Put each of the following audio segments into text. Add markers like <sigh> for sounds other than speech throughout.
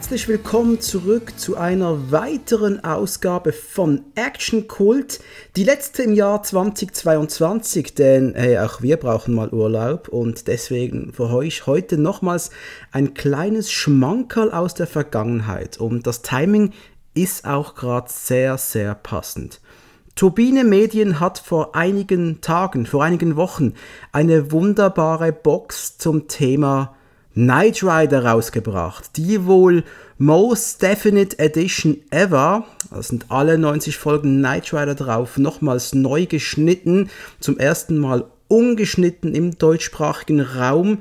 herzlich willkommen zurück zu einer weiteren Ausgabe von Action Kult, die letzte im Jahr 2022, denn hey, auch wir brauchen mal Urlaub und deswegen für euch heute nochmals ein kleines Schmankerl aus der Vergangenheit und das Timing ist auch gerade sehr, sehr passend. Turbine Medien hat vor einigen Tagen, vor einigen Wochen eine wunderbare Box zum Thema Knight Rider rausgebracht. Die wohl Most Definite Edition Ever. Da sind alle 90 Folgen Knight Rider drauf, nochmals neu geschnitten, zum ersten Mal ungeschnitten im deutschsprachigen Raum.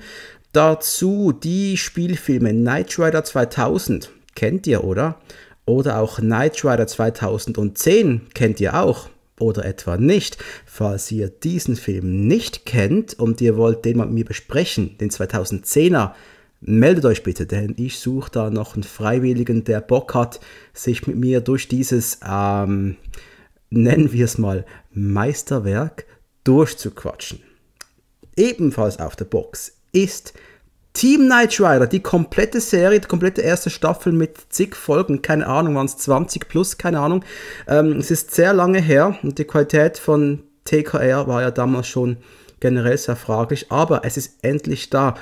Dazu die Spielfilme Knight Rider 2000, kennt ihr, oder? Oder auch Knight Rider 2010, kennt ihr auch oder etwa nicht. Falls ihr diesen Film nicht kennt und ihr wollt den mal mit mir besprechen, den 2010er, meldet euch bitte, denn ich suche da noch einen Freiwilligen, der Bock hat, sich mit mir durch dieses, ähm, nennen wir es mal, Meisterwerk durchzuquatschen. Ebenfalls auf der Box ist Team Knight Rider, die komplette Serie, die komplette erste Staffel mit zig Folgen, keine Ahnung, waren es 20 plus, keine Ahnung. Ähm, es ist sehr lange her und die Qualität von TKR war ja damals schon generell sehr fraglich, aber es ist endlich da.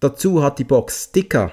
Dazu hat die Box Sticker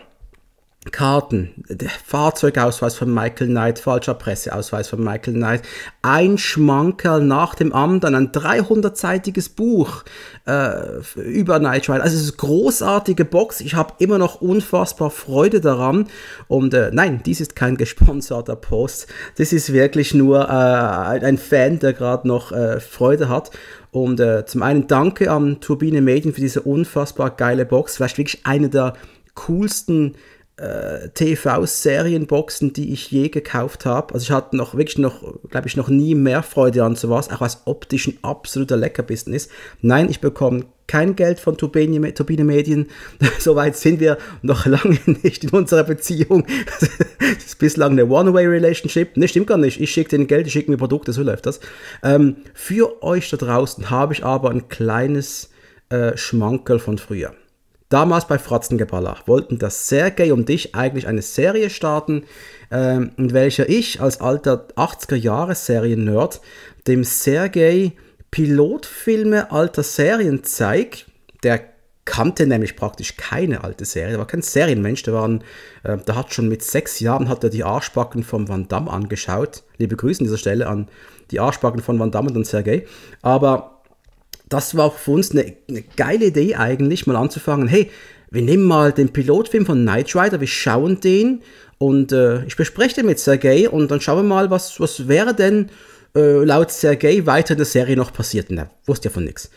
Karten, der Fahrzeugausweis von Michael Knight, falscher Presseausweis von Michael Knight, ein Schmankerl nach dem anderen, ein 300-seitiges Buch äh, über Knight Rider. Also es ist eine großartige Box. Ich habe immer noch unfassbar Freude daran. Und äh, nein, dies ist kein gesponserter Post. Das ist wirklich nur äh, ein Fan, der gerade noch äh, Freude hat. Und äh, zum einen danke an Turbine Medien für diese unfassbar geile Box. Vielleicht wirklich eine der coolsten äh, TV-Serienboxen, die ich je gekauft habe. Also ich hatte noch wirklich noch, glaube ich, noch nie mehr Freude an sowas, auch als optisch ein absoluter Leckerbissen ist. Nein, ich bekomme kein Geld von Turbine, Turbine Medien. <laughs> Soweit sind wir noch lange <laughs> nicht in unserer Beziehung. <laughs> das ist bislang eine One-Way-Relationship. Ne, stimmt gar nicht. Ich schicke denen Geld, ich schicke mir Produkte, so läuft das. Ähm, für euch da draußen habe ich aber ein kleines äh, Schmankerl von früher. Damals bei Fratzengeballer wollten das Sergei und ich eigentlich eine Serie starten, ähm, in welcher ich als alter 80er-Jahres-Serien-Nerd dem Sergei Pilotfilme alter Serien zeige. Der kannte nämlich praktisch keine alte Serie. Der war kein Serienmensch. Der, war ein, äh, der hat schon mit sechs Jahren hat er die Arschbacken von Van Damme angeschaut. Liebe Grüße an dieser Stelle an die Arschbacken von Van Damme und Sergei. Aber das war auch für uns eine, eine geile Idee eigentlich, mal anzufangen, hey, wir nehmen mal den Pilotfilm von Knight Rider, wir schauen den und äh, ich bespreche den mit Sergei und dann schauen wir mal, was, was wäre denn äh, laut Sergei weiter in der Serie noch passiert. Und er wusste ja von nichts.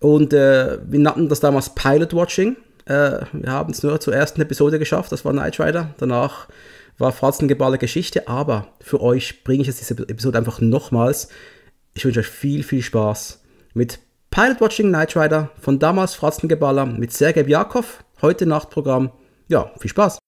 Und äh, wir nannten das damals Pilot Watching. Äh, wir haben es nur zur ersten Episode geschafft, das war Knight Rider. Danach war Fratzengeballer Geschichte, aber für euch bringe ich jetzt diese Episode einfach nochmals. Ich wünsche euch viel, viel Spaß mit Pilot Watching Night Rider von damals Fratzengeballer mit Sergei Jakov, heute Nachtprogramm. Ja, viel Spaß!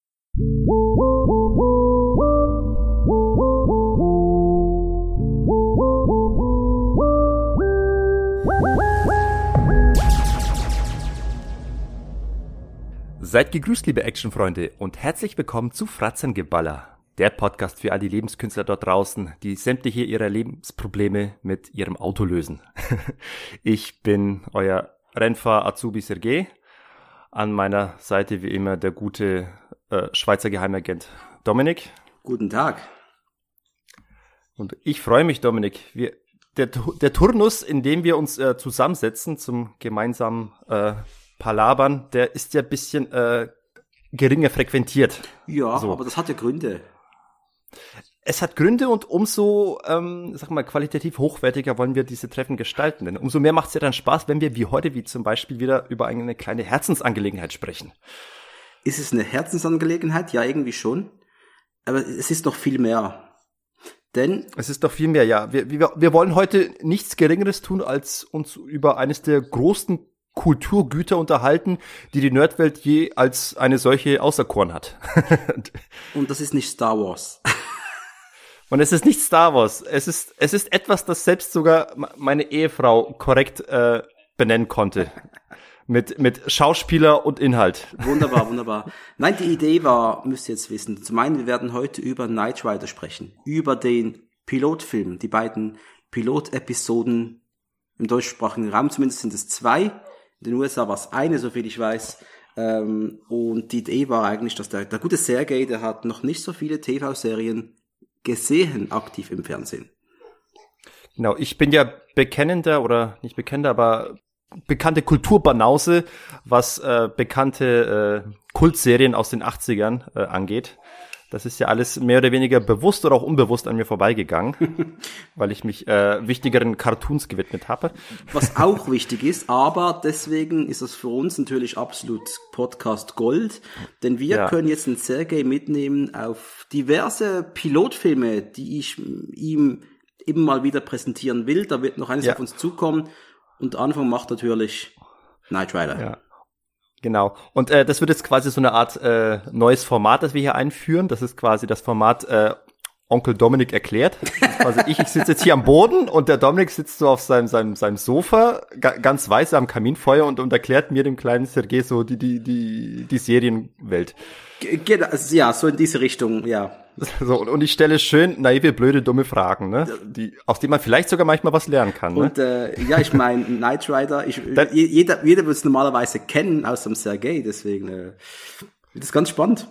Seid gegrüßt, liebe Actionfreunde, und herzlich willkommen zu Fratzengeballer der Podcast für all die Lebenskünstler dort draußen, die sämtliche ihrer Lebensprobleme mit ihrem Auto lösen. <laughs> ich bin euer Rennfahrer Azubi Sergei. An meiner Seite wie immer der gute äh, Schweizer Geheimagent Dominik. Guten Tag. Und ich freue mich, Dominik. Wir, der, der Turnus, in dem wir uns äh, zusammensetzen zum gemeinsamen äh, Palabern, der ist ja ein bisschen äh, geringer frequentiert. Ja, so. aber das hat ja Gründe es hat Gründe und umso, ähm, sag mal, qualitativ hochwertiger wollen wir diese Treffen gestalten. Denn umso mehr macht es ja dann Spaß, wenn wir wie heute, wie zum Beispiel wieder über eine kleine Herzensangelegenheit sprechen. Ist es eine Herzensangelegenheit? Ja, irgendwie schon. Aber es ist doch viel mehr. Denn es ist doch viel mehr, ja. Wir, wir, wir wollen heute nichts Geringeres tun, als uns über eines der größten Kulturgüter unterhalten, die die Nerdwelt je als eine solche auserkoren hat. <laughs> und das ist nicht Star Wars. Und es ist nicht Star Wars. Es ist, es ist etwas, das selbst sogar meine Ehefrau korrekt äh, benennen konnte. Mit, mit Schauspieler und Inhalt. Wunderbar, wunderbar. Nein, die Idee war, müsst ihr jetzt wissen, zum einen, wir werden heute über Knight Rider sprechen, über den Pilotfilm, die beiden Pilotepisoden im deutschsprachigen Raum, zumindest sind es zwei, in den USA war es eine, soviel ich weiß, ähm, und die Idee war eigentlich, dass der, der gute Sergei, der hat noch nicht so viele TV-Serien gesehen aktiv im Fernsehen. Genau, ich bin ja bekennender oder nicht bekennender, aber bekannte Kulturbanause, was äh, bekannte äh, Kultserien aus den 80ern äh, angeht. Das ist ja alles mehr oder weniger bewusst oder auch unbewusst an mir vorbeigegangen, <laughs> weil ich mich äh, wichtigeren Cartoons gewidmet habe. Was auch wichtig ist, aber deswegen ist das für uns natürlich absolut Podcast Gold, denn wir ja. können jetzt den Sergei mitnehmen auf diverse Pilotfilme, die ich ihm eben mal wieder präsentieren will. Da wird noch eines ja. auf uns zukommen und Anfang macht natürlich Night Rider. Ja. Genau. Und äh, das wird jetzt quasi so eine Art äh, neues Format, das wir hier einführen. Das ist quasi das Format äh, Onkel Dominik erklärt. Also ich, ich sitze jetzt hier am Boden und der Dominik sitzt so auf seinem, seinem, seinem Sofa, ga, ganz weiß am Kaminfeuer und, und erklärt mir dem kleinen Sergei so die, die, die, die Serienwelt. Genau, ja, so in diese Richtung, ja. So, und, ich stelle schön naive, blöde, dumme Fragen, ne? Die, aus denen man vielleicht sogar manchmal was lernen kann. Ne? Und äh, ja, ich meine, Knight Rider, ich, jeder, jeder wird es normalerweise kennen, außer dem Sergei, deswegen äh, das ist ganz spannend.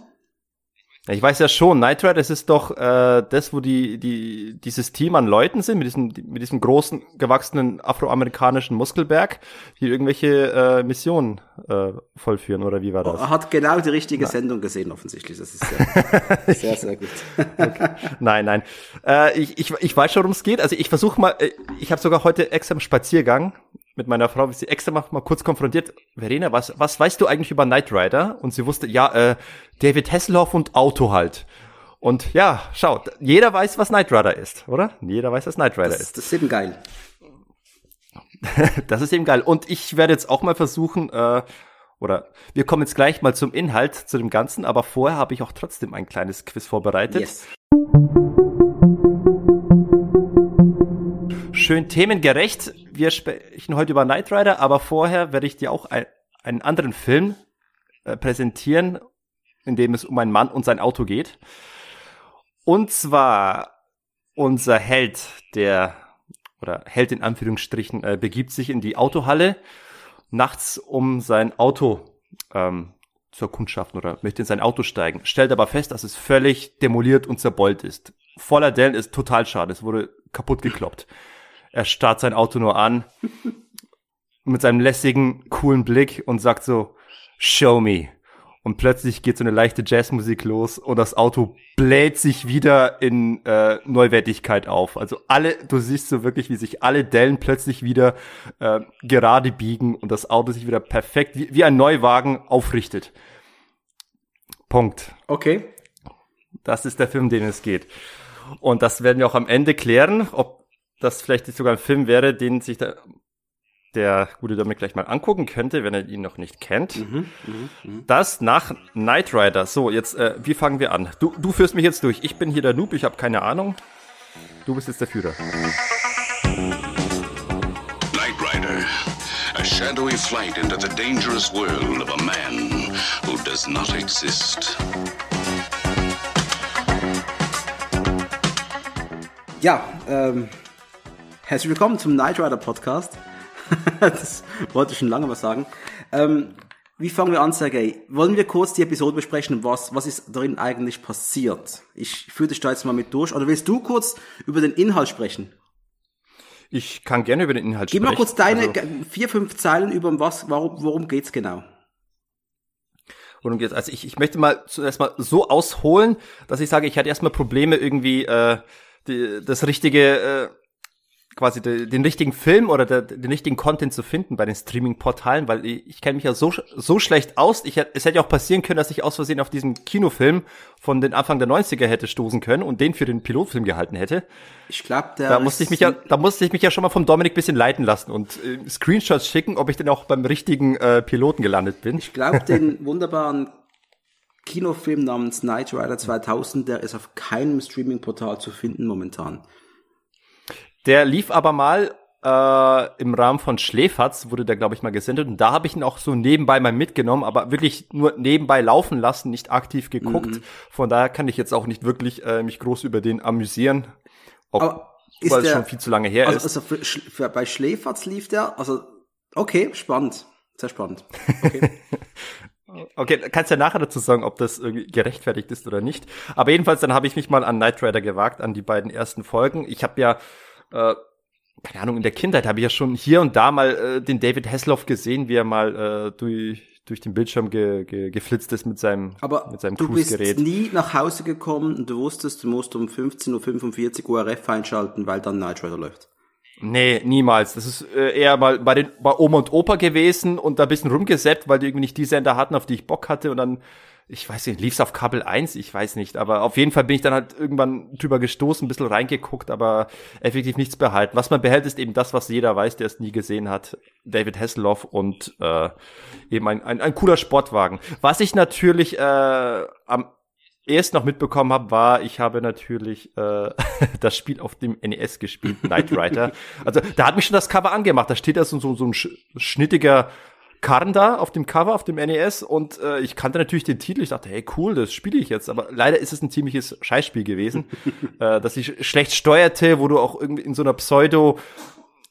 Ich weiß ja schon, Night Rider, das ist doch äh, das, wo die, die, dieses Team an Leuten sind, mit diesem, mit diesem großen, gewachsenen afroamerikanischen Muskelberg, die irgendwelche äh, Missionen äh, vollführen, oder wie war das? Er hat genau die richtige nein. Sendung gesehen, offensichtlich. Das ist <laughs> sehr, sehr, sehr gut. <laughs> okay. Nein, nein. Äh, ich, ich, ich weiß schon, worum es geht. Also ich versuche mal, äh, ich habe sogar heute extra im Spaziergang mit meiner Frau, wie sie extra mal, mal kurz konfrontiert, Verena, was, was weißt du eigentlich über Knight Rider? Und sie wusste, ja, äh, David Hasselhoff und Auto halt. Und ja, schau, jeder weiß, was Knight Rider ist, oder? Jeder weiß, was Knight Rider das, ist. Das ist eben geil. <laughs> das ist eben geil. Und ich werde jetzt auch mal versuchen, äh, oder wir kommen jetzt gleich mal zum Inhalt, zu dem Ganzen, aber vorher habe ich auch trotzdem ein kleines Quiz vorbereitet. Yes. schön themengerecht. Wir sprechen heute über Knight Rider, aber vorher werde ich dir auch ein, einen anderen Film äh, präsentieren, in dem es um einen Mann und sein Auto geht. Und zwar unser Held, der oder Held in Anführungsstrichen, äh, begibt sich in die Autohalle nachts, um sein Auto ähm, zu erkundschaften oder möchte in sein Auto steigen, stellt aber fest, dass es völlig demoliert und zerbeult ist. Voller Dellen ist total schade, es wurde kaputt gekloppt. Er starrt sein Auto nur an mit seinem lässigen, coolen Blick und sagt so, show me. Und plötzlich geht so eine leichte Jazzmusik los und das Auto bläht sich wieder in äh, Neuwertigkeit auf. Also alle, du siehst so wirklich, wie sich alle Dellen plötzlich wieder äh, gerade biegen und das Auto sich wieder perfekt, wie, wie ein Neuwagen, aufrichtet. Punkt. Okay. Das ist der Film, den es geht. Und das werden wir auch am Ende klären, ob das vielleicht sogar ein Film wäre, den sich da, der gute Dominik gleich mal angucken könnte, wenn er ihn noch nicht kennt. Mhm, mhm, mhm, Das nach Knight Rider. So, jetzt, äh, wie fangen wir an? Du, du führst mich jetzt durch. Ich bin hier der Noob, ich habe keine Ahnung. Du bist jetzt der Führer. Knight Rider. A shadowy flight into the dangerous world of a man who does not exist. Ja, ähm, Herzlich willkommen zum Night Rider Podcast. <laughs> das wollte ich schon lange was sagen. Ähm, wie fangen wir an, Sergei? Wollen wir kurz die Episode besprechen, was, was ist darin eigentlich passiert? Ich führe dich da jetzt mal mit durch. Oder willst du kurz über den Inhalt sprechen? Ich kann gerne über den Inhalt Gib sprechen. Gib mal kurz deine also, vier, fünf Zeilen über was, warum, worum geht's genau? Worum geht's? Also ich, ich möchte mal zuerst mal so ausholen, dass ich sage, ich hatte erstmal Probleme irgendwie, äh, die, das richtige, äh, quasi de, den richtigen Film oder de, den richtigen Content zu finden bei den Streaming-Portalen, weil ich, ich kenne mich ja so, so schlecht aus. Ich, es hätte ja auch passieren können, dass ich aus Versehen auf diesen Kinofilm von den Anfang der 90er hätte stoßen können und den für den Pilotfilm gehalten hätte. Ich glaube, da musste ich mich ja, da musste ich mich ja schon mal vom Dominik bisschen leiten lassen und äh, Screenshots schicken, ob ich denn auch beim richtigen äh, Piloten gelandet bin. Ich glaube, den <laughs> wunderbaren Kinofilm namens Knight Rider 2000, der ist auf keinem Streaming-Portal zu finden momentan. Der lief aber mal äh, im Rahmen von Schläferz, wurde der, glaube ich, mal gesendet. Und da habe ich ihn auch so nebenbei mal mitgenommen, aber wirklich nur nebenbei laufen lassen, nicht aktiv geguckt. Mhm. Von daher kann ich jetzt auch nicht wirklich äh, mich groß über den amüsieren. Auch aber weil es schon viel zu lange her also, ist. Also für, für, bei Schläferz lief der, also okay, spannend. Sehr spannend. Okay. <laughs> Okay, kannst ja nachher dazu sagen, ob das irgendwie gerechtfertigt ist oder nicht. Aber jedenfalls, dann habe ich mich mal an Knight Rider gewagt, an die beiden ersten Folgen. Ich habe ja äh, keine Ahnung, in der Kindheit habe ich ja schon hier und da mal äh, den David Hasselhoff gesehen, wie er mal äh, durch, durch den Bildschirm ge, ge, geflitzt ist mit seinem Aber mit seinem du bist nie nach Hause gekommen und du wusstest, du musst um 15.45 Uhr URF einschalten, weil dann Night Rider läuft. Nee, niemals. Das ist äh, eher mal bei den bei Oma und Opa gewesen und da ein bisschen rumgesäppt, weil die irgendwie nicht die Sender hatten, auf die ich Bock hatte und dann ich weiß nicht, lief's auf Kabel 1, ich weiß nicht, aber auf jeden Fall bin ich dann halt irgendwann drüber gestoßen, ein bisschen reingeguckt, aber effektiv nichts behalten. Was man behält, ist eben das, was jeder weiß, der es nie gesehen hat. David Hasselhoff und äh, eben ein, ein, ein cooler Sportwagen. Was ich natürlich äh, am erst noch mitbekommen habe, war, ich habe natürlich äh, <laughs> das Spiel auf dem NES gespielt, Knight Rider. also da hat mich schon das Cover angemacht. Da steht da also so, so ein sch schnittiger Karn da auf dem Cover, auf dem NES und äh, ich kannte natürlich den Titel. Ich dachte, hey, cool, das spiele ich jetzt. Aber leider ist es ein ziemliches Scheißspiel gewesen, <laughs> äh, dass ich schlecht steuerte, wo du auch irgendwie in so einer Pseudo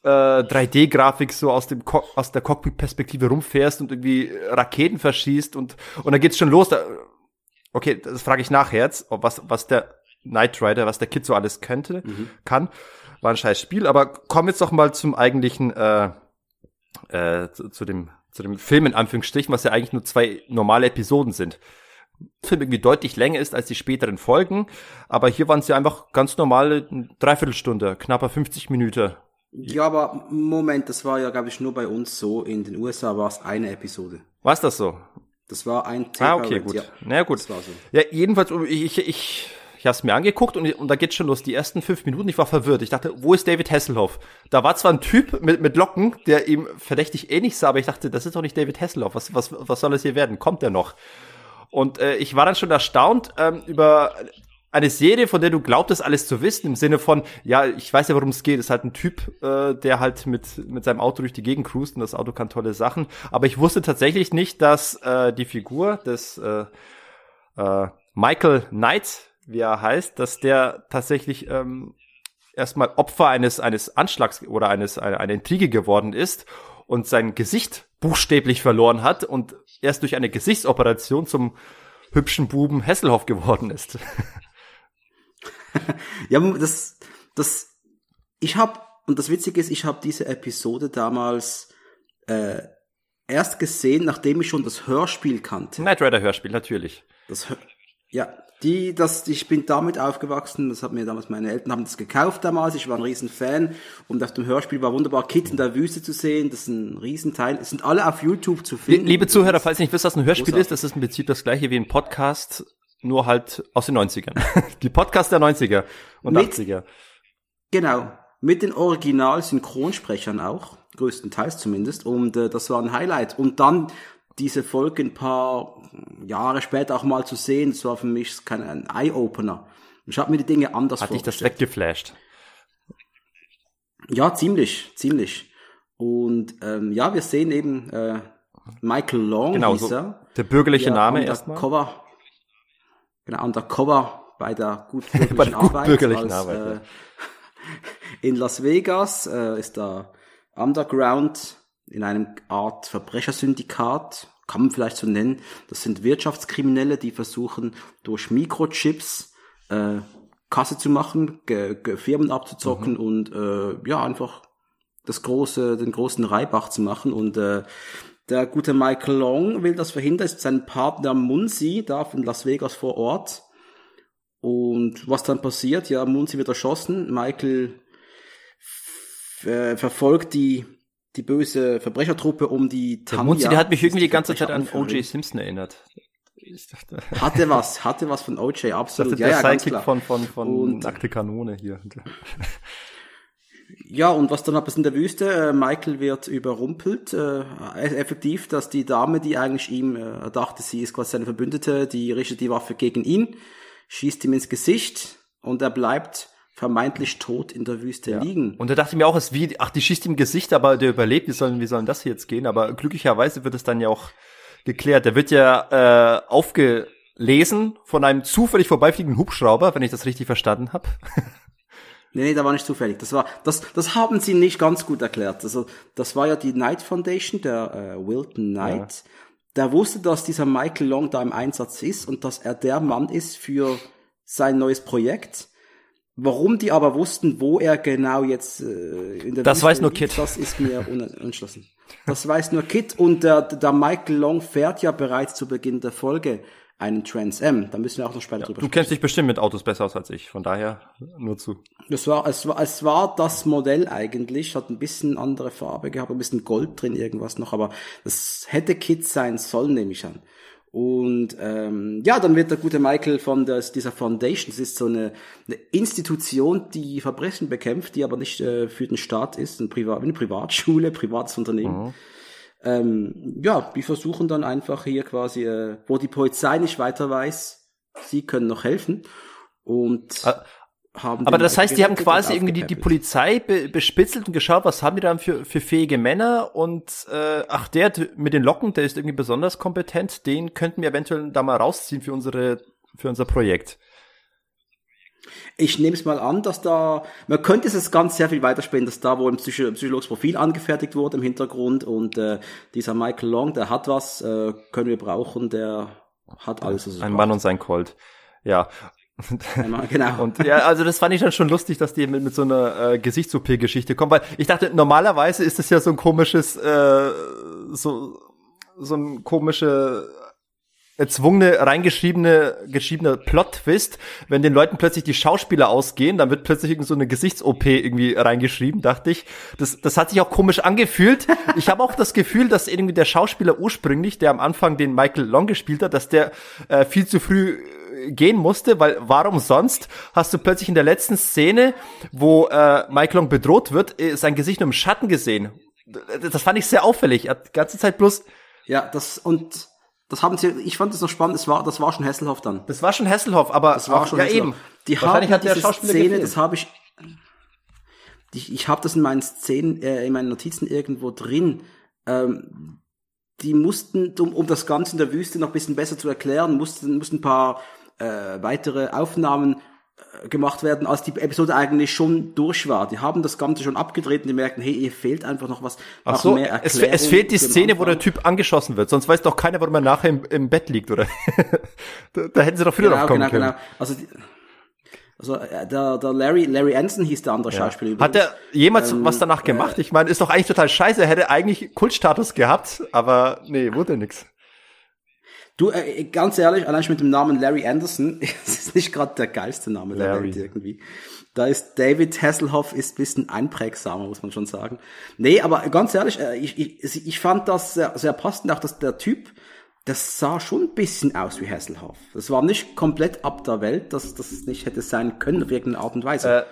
äh, 3D-Grafik so aus dem Co aus der Cockpit-Perspektive rumfährst und irgendwie äh, Raketen verschießt und und dann geht's schon los. Da, okay, das frage ich nachher jetzt, ob was was der Knight Rider, was der Kid so alles könnte, mhm. kann. War ein scheiß Spiel, aber komm jetzt doch mal zum eigentlichen äh, äh, zu, zu dem zu dem Film in Anführungsstrichen, was ja eigentlich nur zwei normale Episoden sind. Film irgendwie deutlich länger ist als die späteren Folgen, aber hier waren sie einfach ganz normale Dreiviertelstunde, knapper 50 Minuten. Ja, aber Moment, das war ja, glaube ich, nur bei uns so. In den USA war es eine Episode. War es das so? Das war ein Tape. Ah, okay, gut. Ja, Na gut. Das war so. Ja, jedenfalls, ich, ich ich habe es mir angeguckt und, und da geht schon los. Die ersten fünf Minuten, ich war verwirrt. Ich dachte, wo ist David Hasselhoff? Da war zwar ein Typ mit, mit Locken, der ihm verdächtig ähnlich sah, aber ich dachte, das ist doch nicht David Hasselhoff. Was, was, was soll das hier werden? Kommt der noch? Und äh, ich war dann schon erstaunt ähm, über eine Serie, von der du glaubtest, alles zu wissen, im Sinne von, ja, ich weiß ja, worum es geht. Es ist halt ein Typ, äh, der halt mit, mit seinem Auto durch die Gegend cruist und das Auto kann tolle Sachen. Aber ich wusste tatsächlich nicht, dass äh, die Figur des äh, äh, Michael Knight wie er heißt, dass der tatsächlich ähm, erstmal Opfer eines, eines Anschlags oder eines, einer, einer Intrige geworden ist und sein Gesicht buchstäblich verloren hat und erst durch eine Gesichtsoperation zum hübschen Buben Hesselhoff geworden ist. <laughs> ja, das, das, ich habe und das Witzige ist, ich habe diese Episode damals äh, erst gesehen, nachdem ich schon das Hörspiel kannte. Knight Rider Hörspiel, natürlich. Das, ja, die, das, ich bin damit aufgewachsen, das hat mir damals, meine Eltern haben das gekauft damals, ich war ein Riesenfan und auf dem Hörspiel war wunderbar Kit in der Wüste zu sehen, das ist ein Riesenteil, es sind alle auf YouTube zu finden. Liebe Zuhörer, falls ihr nicht wisst, was ein Hörspiel Großartig. ist, das ist im Prinzip das gleiche wie ein Podcast, nur halt aus den 90ern. <laughs> die Podcast der 90er und mit, 80er. Genau, mit den Original-Synchronsprechern auch größtenteils zumindest. Und äh, das war ein Highlight. Und dann diese Folge ein paar Jahre später auch mal zu sehen, das war für mich kein, Eye-Opener. Ich habe mir die Dinge anders Hat vorgestellt. Hat dich das weggeflasht? Ja, ziemlich, ziemlich. Und ähm, ja, wir sehen eben äh, Michael Long, genau, hieß so der bürgerliche ja, Name erstmal. Cover, genau, undercover bei der gut <laughs> bürgerlichen bei der Arbeit. Bürgerlichen als, Arbeit äh, ja. <laughs> in Las Vegas äh, ist da Underground in einem Art Verbrechersyndikat, kann man vielleicht so nennen. Das sind Wirtschaftskriminelle, die versuchen, durch Mikrochips äh, Kasse zu machen, G G Firmen abzuzocken mhm. und äh, ja, einfach das große, den großen Reibach zu machen. Und äh, der gute Michael Long will das verhindern, ist sein Partner Munsi da von Las Vegas vor Ort. Und was dann passiert? Ja, Munsi wird erschossen, Michael äh, verfolgt die die böse Verbrechertruppe um die Tamia. Der Munzi, der hat mich irgendwie die, die ganze Zeit an O.J. Simpson erinnert. hatte was, hatte was von OJ, absolut. Dachte, ist der ja, Sidekick klar. von, von, von und, Nackte Kanone hier. Ja, und was dann ab ist in der Wüste, äh, Michael wird überrumpelt, äh, e- effektiv, dass die Dame, die eigentlich ihm äh, dachte, sie ist quasi seine Verbündete, die richtet die Waffe gegen ihn, schießt ihm ins Gesicht und er bleibt vermeintlich tot in der Wüste ja. liegen. Und da dachte ich mir auch, es wie, ach, die schießt ihm Gesicht, aber der überlebt, wie sollen, wie sollen das jetzt gehen? Aber glücklicherweise wird es dann ja auch geklärt. Der wird ja äh, aufgelesen von einem zufällig vorbeifliegenden Hubschrauber, wenn ich das richtig verstanden habe. <laughs> nee, nee, da war nicht zufällig. Das war, das, das haben sie nicht ganz gut erklärt. Also, das war ja die Knight Foundation, der äh, Wilton Knight. Ja. Der wusste, dass dieser Michael Long da im Einsatz ist und dass er der Mann ist für sein neues Projekt Warum die aber wussten, wo er genau jetzt äh, in der Das Wüste weiß nur Kit. Das ist mir unentschlossen. Das weiß nur Kit und der, der Michael Long fährt ja bereits zu Beginn der Folge einen Trans M. Da müssen wir auch noch später ja, drüber du sprechen. Du kennst dich bestimmt mit Autos besser aus als ich, von daher nur zu. Das war, es war, es war das Modell eigentlich, hat ein bisschen andere Farbe gehabt, ein bisschen Gold drin, irgendwas noch, aber das hätte Kit sein sollen, nehme ich an. Und ähm, ja, dann wird der gute Michael von der, dieser Foundation, das ist so eine, eine Institution, die Verbrechen bekämpft, die aber nicht äh, für den Staat ist, eine, Priva eine Privatschule, <laughs> privates Unternehmen. Mhm. Ähm, ja, die versuchen dann einfach hier quasi, äh, wo die Polizei nicht weiter weiß, sie können noch helfen. Und ah, haben. Aber das heißt, die haben quasi irgendwie die, die Polizei be bespitzelt und geschaut, was haben die da für, für fähige Männer und äh, ach, der mit den Locken, der ist irgendwie besonders kompetent, den könnten wir eventuell da mal rausziehen für unsere für unser Projekt. Ich nehme es mal an, dass da, man könnte es ganz sehr viel weiterspielen, dass da wo ein Psycho psychologisches Profil angefertigt wurde im Hintergrund und äh, dieser Michael Long, der hat was, äh, können wir brauchen, der hat alles. ein Mann und sein Colt. Ja, genau. <laughs> Und ja, also das fand ich dann schon lustig, dass die mit, mit so einer äh, Gesichts-OP-Geschichte kommen, weil ich dachte, normalerweise ist das ja so ein komisches, äh, so, so ein komische erzwungene, reingeschriebene, geschriebener Plot-Twist, wenn den Leuten plötzlich die Schauspieler ausgehen, dann wird plötzlich irgend so eine Gesichts-OP irgendwie reingeschrieben, dachte ich. Das, das hat sich auch komisch angefühlt. Ich habe auch das Gefühl, dass irgendwie der Schauspieler ursprünglich, der am Anfang den Michael Long gespielt hat, dass der äh, viel zu früh gehen musste, weil warum sonst hast du plötzlich in der letzten Szene, wo äh, Mike Long bedroht wird, äh, sein Gesicht nur im Schatten gesehen. Das fand ich sehr auffällig. Er hat die ganze Zeit bloß. Ja, das und das haben sie, ich fand das noch spannend, das war, das war schon Hesselhoff dann. Das war schon Hesselhoff, aber das war auch, schon ja Hesselhoff. eben. Die Wahrscheinlich hat der Schauspieler Szene, gefehlt. das habe ich ich, ich habe das in meinen Szenen, äh, in meinen Notizen irgendwo drin. Ähm, die mussten, um, um das Ganze in der Wüste noch ein bisschen besser zu erklären, mussten, mussten ein paar äh, weitere Aufnahmen äh, gemacht werden, als die Episode eigentlich schon durch war. Die haben das Ganze schon abgedreht und die merken, hey, ihr fehlt einfach noch was. Ach so, es, es, fehlt die Szene, wo der Typ angeschossen wird, sonst weiß doch keiner, warum er nachher im, im Bett liegt, oder? <laughs> da, da, hätten sie doch früher genau, drauf kommen genau, können. Genau. Also, also äh, der, der Larry, Larry Anson hieß der andere ja. Schauspieler. Übrigens. Hat er jemals ähm, was danach äh, gemacht? ich meine, ist doch eigentlich total scheiße, er hätte eigentlich Kultstatus gehabt, aber nee, wurde nichts. Du, äh, ganz ehrlich, allein schon mit dem Namen Larry Anderson, <laughs> das ist nicht gerade der geilste Name der Larry. Welt irgendwie. Da ist David Hasselhoff ist bisschen einprägsamer, muss man schon sagen. Nee, aber ganz ehrlich, äh, ich, ich, ich fand das sehr, sehr passend, auch dass der Typ, das sah schon ein bisschen aus wie Hasselhoff. Das war nicht komplett ab der Welt, dass das nicht hätte sein können auf irgendeine Art und Weise. Äh,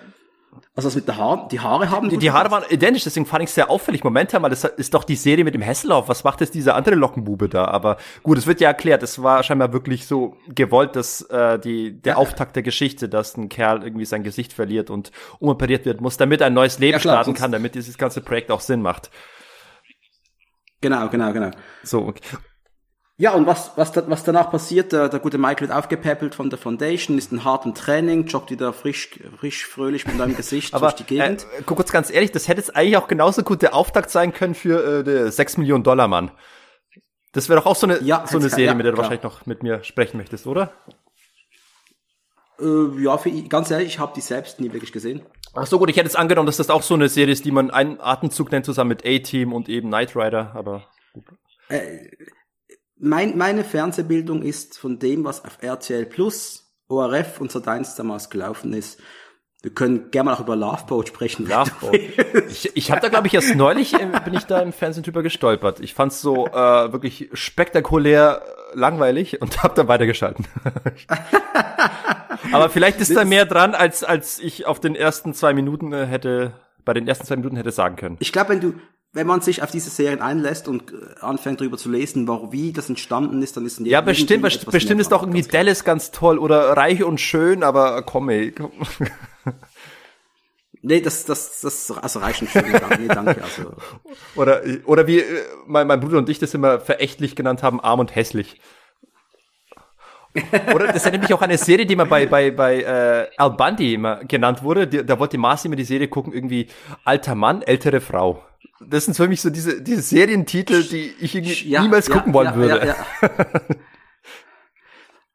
also das mit der Haaren, die Haare haben die, die Haare waren identisch, deswegen fand ich es sehr auffällig. Moment einmal, das ist doch die Serie mit dem Hesselhoff. Was macht jetzt dieser andere Lockenbube da? Aber gut, es wird ja erklärt, es war scheinbar wirklich so gewollt, dass äh, die der ja. Auftakt der Geschichte, dass ein Kerl irgendwie sein Gesicht verliert und umoperiert wird muss, damit ein neues Leben ja, klar, starten kann, damit dieses ganze Projekt auch Sinn macht. Genau, genau, genau. So, okay. Ja, und was, was, was danach passiert, der, der gute Michael wird aufgepäppelt von der Foundation, ist in hartem Training, joggt wieder frisch, frisch fröhlich mit deinem Gesicht <laughs> Aber, durch die Gegend. Äh, kurz ganz ehrlich, das hätte jetzt eigentlich auch genauso gut der Auftakt sein können für äh, der 6 Millionen Dollar Mann. Das wäre doch auch so eine, ja, so eine Serie, ja, mit der du wahrscheinlich noch mit mir sprechen möchtest, oder? Äh, ja, für, ganz ehrlich, ich habe die selbst nie wirklich gesehen. Ach so gut, ich hätte es angenommen, dass das auch so eine Serie ist, die man einen Atemzug nennt, zusammen mit A-Team und eben Knight Rider, aber. Äh, mein, meine Fernsehbildung ist von dem, was auf RTL Plus, ORF und so deins damals gelaufen ist. Wir können gerne mal auch über Love Boat sprechen. Love Boat. Ich, ich habe da, glaube ich, erst neulich äh, bin ich da im Fernsehen drüber gestolpert. Ich fand's so äh, wirklich spektakulär äh, langweilig und habe dann weitergeschalten. <laughs> Aber vielleicht ist da mehr dran, als als ich auf den ersten zwei Minuten äh, hätte bei den ersten zwei Minuten hätte sagen können. Ich glaube, wenn du wenn man sich auf diese Serien einlässt und äh, anfängt darüber zu lesen, wie das entstanden ist, dann ist in Ja, bestimmt, bestimmt, bestimmt ist auch irgendwie ganz Dallas ganz toll oder Reich und Schön, aber äh, Comic. <laughs> Nee, das, das, das, also reicht nicht. Nee, danke. Also. <laughs> Oder, oder wie äh, mein, mein Bruder und ich das immer verächtlich genannt haben, arm und hässlich. Oder das ist nämlich auch eine Serie, die mal bei, bei, bei äh, Al Bundy immer genannt wurde. Da, da wollte Marcy immer die Serie gucken, irgendwie alter Mann, ältere Frau das sind für mich so diese, diese Serientitel, die ich ja, niemals ja, gucken wollen ja, würde.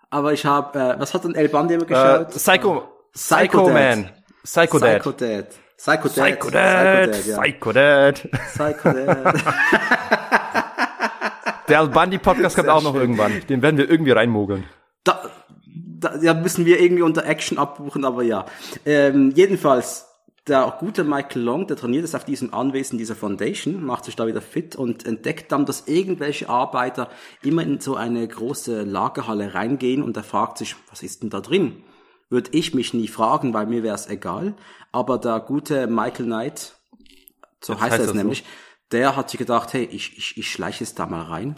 Aber ich habe, äh, was hat denn El Bandi immer äh, geschaut? Äh, Psycho, ah. Psycho, Psycho Man. Psycho Dad. Psycho Dad. Psycho Dad. Psycho Dad. Psycho Dad. Psycho Dad. <laughs> Der El Bandi Podcast kommt auch schön. noch irgendwann. Den werden wir irgendwie reinmogeln. Da, da, da müssen wir irgendwie unter Action abbuchen, aber ja. Ähm, jedenfalls, der gute Michael Long, der trainiert es auf diesem Anwesen dieser Foundation, macht sich da wieder fit und entdeckt dann, dass irgendwelche Arbeiter immer in so eine große Lagerhalle reingehen und er fragt sich, was ist denn da drin? Würde ich mich nie fragen, weil mir wäre es egal. Aber der gute Michael Knight, so Jetzt heißt, er es nämlich, so. der hat sich gedacht, hey, ich, ich, ich schleiche es da mal rein.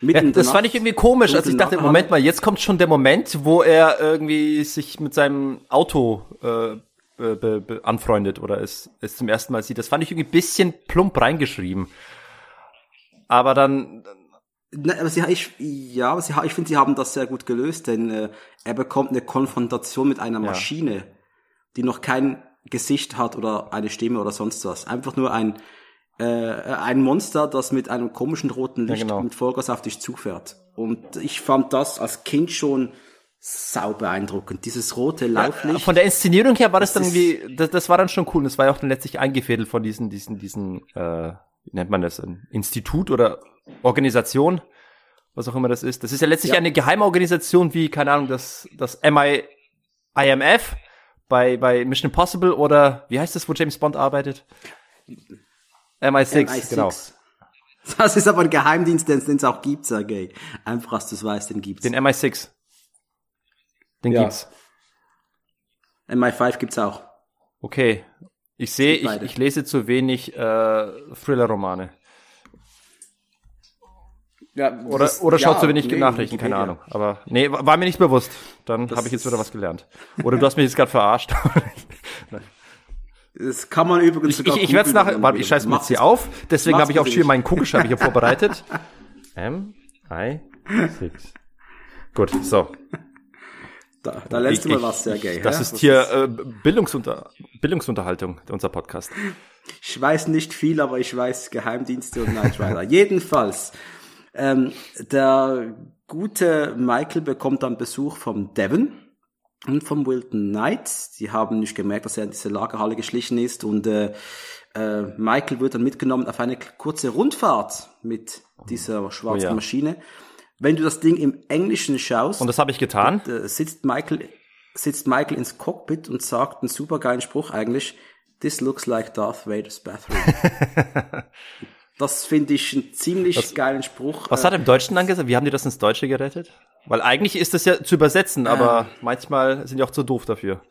Ja, das Nacht, fand ich irgendwie komisch. Also ich dachte, Moment mal, jetzt kommt schon der Moment, wo er irgendwie sich mit seinem Auto äh, äh, be, be, anfreundet oder es, es zum ersten Mal sieht. Das fand ich irgendwie ein bisschen plump reingeschrieben. Aber dann. Nein, aber sie, ich, ja, aber sie, ich finde, sie haben das sehr gut gelöst, denn äh, er bekommt eine Konfrontation mit einer Maschine, ja. die noch kein Gesicht hat oder eine Stimme oder sonst was. Einfach nur ein, äh, ein Monster, das mit einem komischen roten Licht ja, genau. mit Vollgas auf dich zufährt. Und ich fand das als Kind schon sau beeindruckend. Dieses rote Lauflicht. Ja, von der Inszenierung her war das, das dann wie, das, das war dann schon cool. Das war ja auch dann letztlich eingefädelt von diesen, diesen, diesen, äh, wie nennt man das, ein Institut oder Organisation, was auch immer das ist. Das ist ja letztlich ja. eine Geheimorganisation wie, keine Ahnung, das, das MI, IMF bei, bei Mission Impossible oder wie heißt das, wo James Bond arbeitet? MI6, MI6. genau. Das ist aber ein Geheimdienst, den es auch gibt, Sergey. Einfach, dass du es weißt, den gibt's. Den MI6. Den ja. gibt's. MI5 gibt's auch. Okay. Ich sehe, ich, ich, lese zu wenig äh, Thriller-Romane. Ja, oder oder schaut ja, zu wenig nee, Nachrichten, keine Ahnung. Aber nee, war mir nicht bewusst. Dann habe ich jetzt wieder was gelernt. Oder du hast mich jetzt gerade verarscht. <laughs> Das kann man übrigens ich, sogar Ich, ich werde es nachher, warte, ich scheiße mir jetzt hier auf. Deswegen habe ich auch schon meinen Kugelsch, hier <laughs> vorbereitet. M, I, 6. Gut, so. Da, da lernst ich, du mal was, sehr geil. Das ja? ist was hier äh, Bildungsunter Bildungsunterhaltung, unser Podcast. <laughs> Ich weiß nicht viel, aber ich weiß Geheimdienste und Knight Rider. <laughs> Jedenfalls, ähm, der gute Michael bekommt dann Besuch vom Devon und vom Wilton Knight. Die haben nicht gemerkt, dass er in diese Lagerhalle geschlichen ist und äh, äh Michael wird dann mitgenommen auf eine kurze Rundfahrt mit dieser oh schwarzen oh ja. Maschine. Wenn du das Ding im Englischen schaust. Und das habe ich getan. sitzt Michael, sitzt Michael ins Cockpit und sagt einen supergeilen Spruch eigentlich. This looks like Darth Vader's bathroom. <laughs> das finde ich einen ziemlich was, geilen Spruch. Was hat er im Deutschen dann gesagt? Wie haben die das ins Deutsche gerettet? Weil eigentlich ist das ja zu übersetzen, ähm. aber manchmal sind die auch zu doof dafür.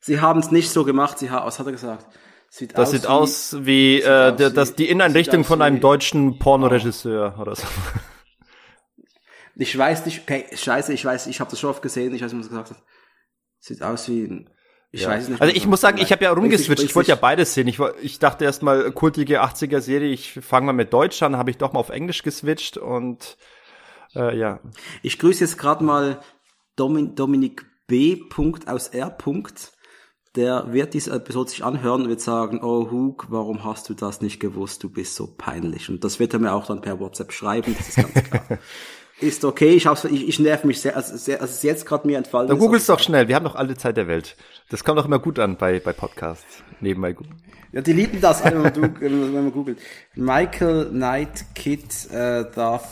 Sie haben es nicht so gemacht, sie haben, was hat er gesagt? Sieht das aus sieht wie, aus wie, äh, das, die Inneneinrichtung von einem deutschen genau. Pornoregisseur oh. oder so. Ich weiß nicht, okay, scheiße, ich weiß, ich habe das schon oft gesehen, ich weiß nicht, was du gesagt hast. Sieht aus wie ein ich ja. weiß nicht. Also ich muss sagen, ich habe ja rumgeswitcht. Ich wollte ja beides sehen. Ich, war, ich dachte erst mal kultige 80er Serie, ich fange mal mit Deutsch an, habe ich doch mal auf Englisch geswitcht und äh, ja. Ich grüße jetzt gerade mal Domin Dominik B. aus R. Der wird diese Episode sich anhören und wird sagen, oh Hug, warum hast du das nicht gewusst? Du bist so peinlich. Und das wird er mir auch dann per WhatsApp schreiben, das ist ganz klar. <laughs> Ist okay, ich, ich, ich nerv mich sehr, also, sehr, also jetzt gerade mir entfallen. Dann googelst doch schnell, wir haben doch alle Zeit der Welt. Das kommt doch immer gut an bei, bei Podcasts, nebenbei Google. Ja, die lieben das, wenn man, wenn man googelt. Michael Knight Kid äh, Darth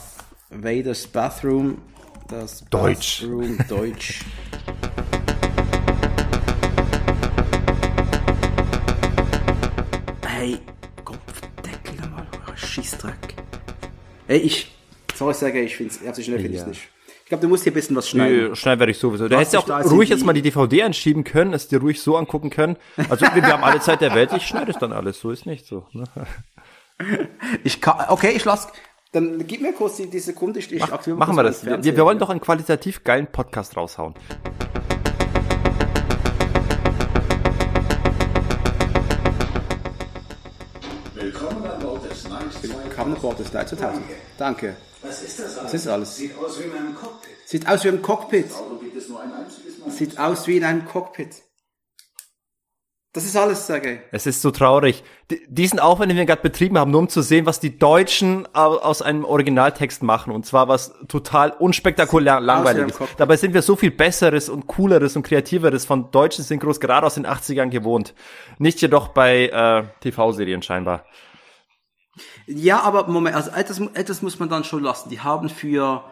Vader's Bathroom. Das Deutsch. Bathroom Deutsch. <laughs> hey, Kopfdeckel nochmal, Schießtrack. Hey, ich Sorry, Sergei, ich finde es nicht. Ja. nicht. Ich glaube, du musst hier ein bisschen was schneiden. Nö, schneiden werde ich sowieso. Du hättest ja auch ruhig jetzt mal die DVD anschieben können, es dir ruhig so angucken können. Also wir, haben alle Zeit der Welt, ich schneide es dann alles, so ist nicht so. Ne? <laughs> Ich kann, okay, ich lasse, dann gib mir kurz die, die Sekunde, ich, Mach, Machen wir das. Wir, wir wollen doch einen qualitativ geilen Podcast raushauen. Willkommen an Bord des Night 2000. Danke. Was ist das alles? Sieht aus wie in einem Cockpit. Sieht aus wie im Cockpit. Sieht aus wie in einem Cockpit. Das ist alles, Sergej. Es ist so traurig. D diesen Aufwand, den wir gerade betrieben haben, nur um zu sehen, was die Deutschen aus einem Originaltext machen. Und zwar was total unspektakulär langweiliges. Dabei sind wir so viel Besseres und Cooleres und Kreativeres von deutschen Synchros gerade aus den 80ern gewohnt. Nicht jedoch bei äh, TV-Serien scheinbar. Ja, aber Moment, also etwas, etwas muss man dann schon lassen. Die haben für,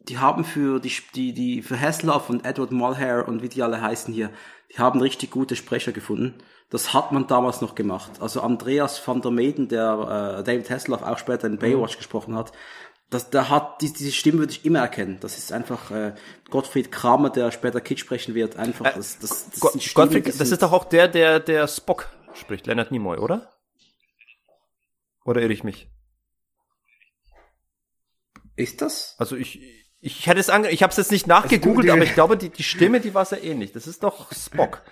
die haben für die, die, die, für Hasselhoff und Edward Mulhare und wie die alle heißen hier, die haben richtig gute Sprecher gefunden. Das hat man damals noch gemacht. Also Andreas van der Meden, der äh, David Hasselhoff auch später in Baywatch mhm. gesprochen hat, das, der hat, die, diese Stimme würde ich immer erkennen. Das ist einfach äh, Gottfried Kramer, der später Kid sprechen wird. Einfach, äh, das, das, das, Go Stimme, Gottfried, das ist doch auch der, der, der Spock spricht, Leonard Nimoy, oder? Oder irre ich mich? Ist das? Also ich, ich hätte es ange ich habe es jetzt nicht nachgegoogelt, also aber ich glaube, die, die Stimme, die war sehr ähnlich. Das ist doch Spock.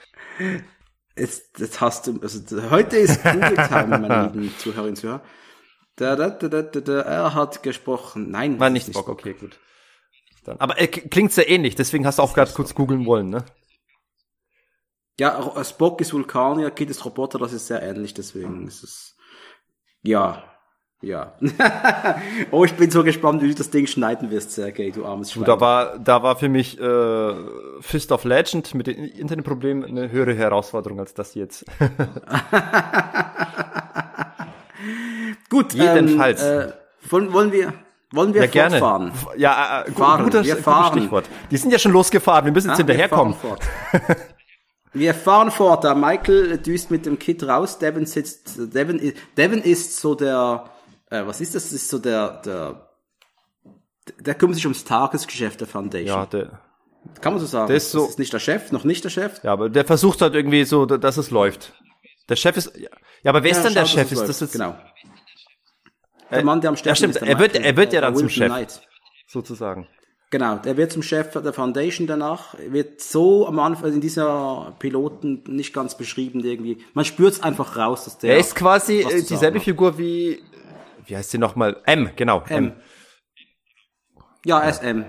Jetzt, jetzt hast du, also heute ist Google-Time, <laughs> meine lieben Zuhörerinnen und Zuhörer. Da, da, da, da, da, er hat gesprochen. Nein. War nicht Spock, Spock. okay, gut. Dann. Aber er äh, klingt sehr ähnlich, deswegen hast du auch gerade kurz googeln wollen, ne? Ja, Spock ist Vulkanier, Kid ist Roboter, das ist sehr ähnlich, deswegen ist es. Ja, ja. <laughs> oh, ich bin so gespannt, wie du das Ding schneiden wirst, Sergei, du armes Schwein. Da war, da war für mich äh, Fist of Legend mit den Internetproblemen eine höhere Herausforderung als das jetzt. <laughs> Gut, jedenfalls. Ähm, äh, wollen, wollen wir wollen wir ja, gerne. fortfahren? Ja, äh, äh fahren. Gutes, wir fahren. Gutes Stichwort. Die sind ja schon losgefahren, wir müssen jetzt ja, ah, hinterherkommen. <laughs> Wir fahren fort, da Michael düst mit dem Kit raus, Devin sitzt, Devin, ist, Devin ist so der, äh, was ist das? das? Ist so der, der, der kümmert sich ums Tagesgeschäft der Foundation. Ja, der. Kann man so sagen. Der ist, so, das ist nicht der Chef, noch nicht der Chef. Ja, aber der versucht halt irgendwie so, dass es läuft. Der Chef ist, ja, aber wer ja, ist dann der Chef? Ist das jetzt? Genau. Äh, der Mann, der am Stärken ja, stimmt. Ist, er wird, er wird ja dann zum Chef. Knight. Sozusagen. Genau, der wird zum Chef der Foundation danach, wird so am Anfang, also in dieser Piloten nicht ganz beschrieben irgendwie. Man spürt es einfach raus, dass der. Er ist quasi äh, dieselbe Figur wie, wie heißt sie nochmal? M, genau. M. M. Ja, ja, SM.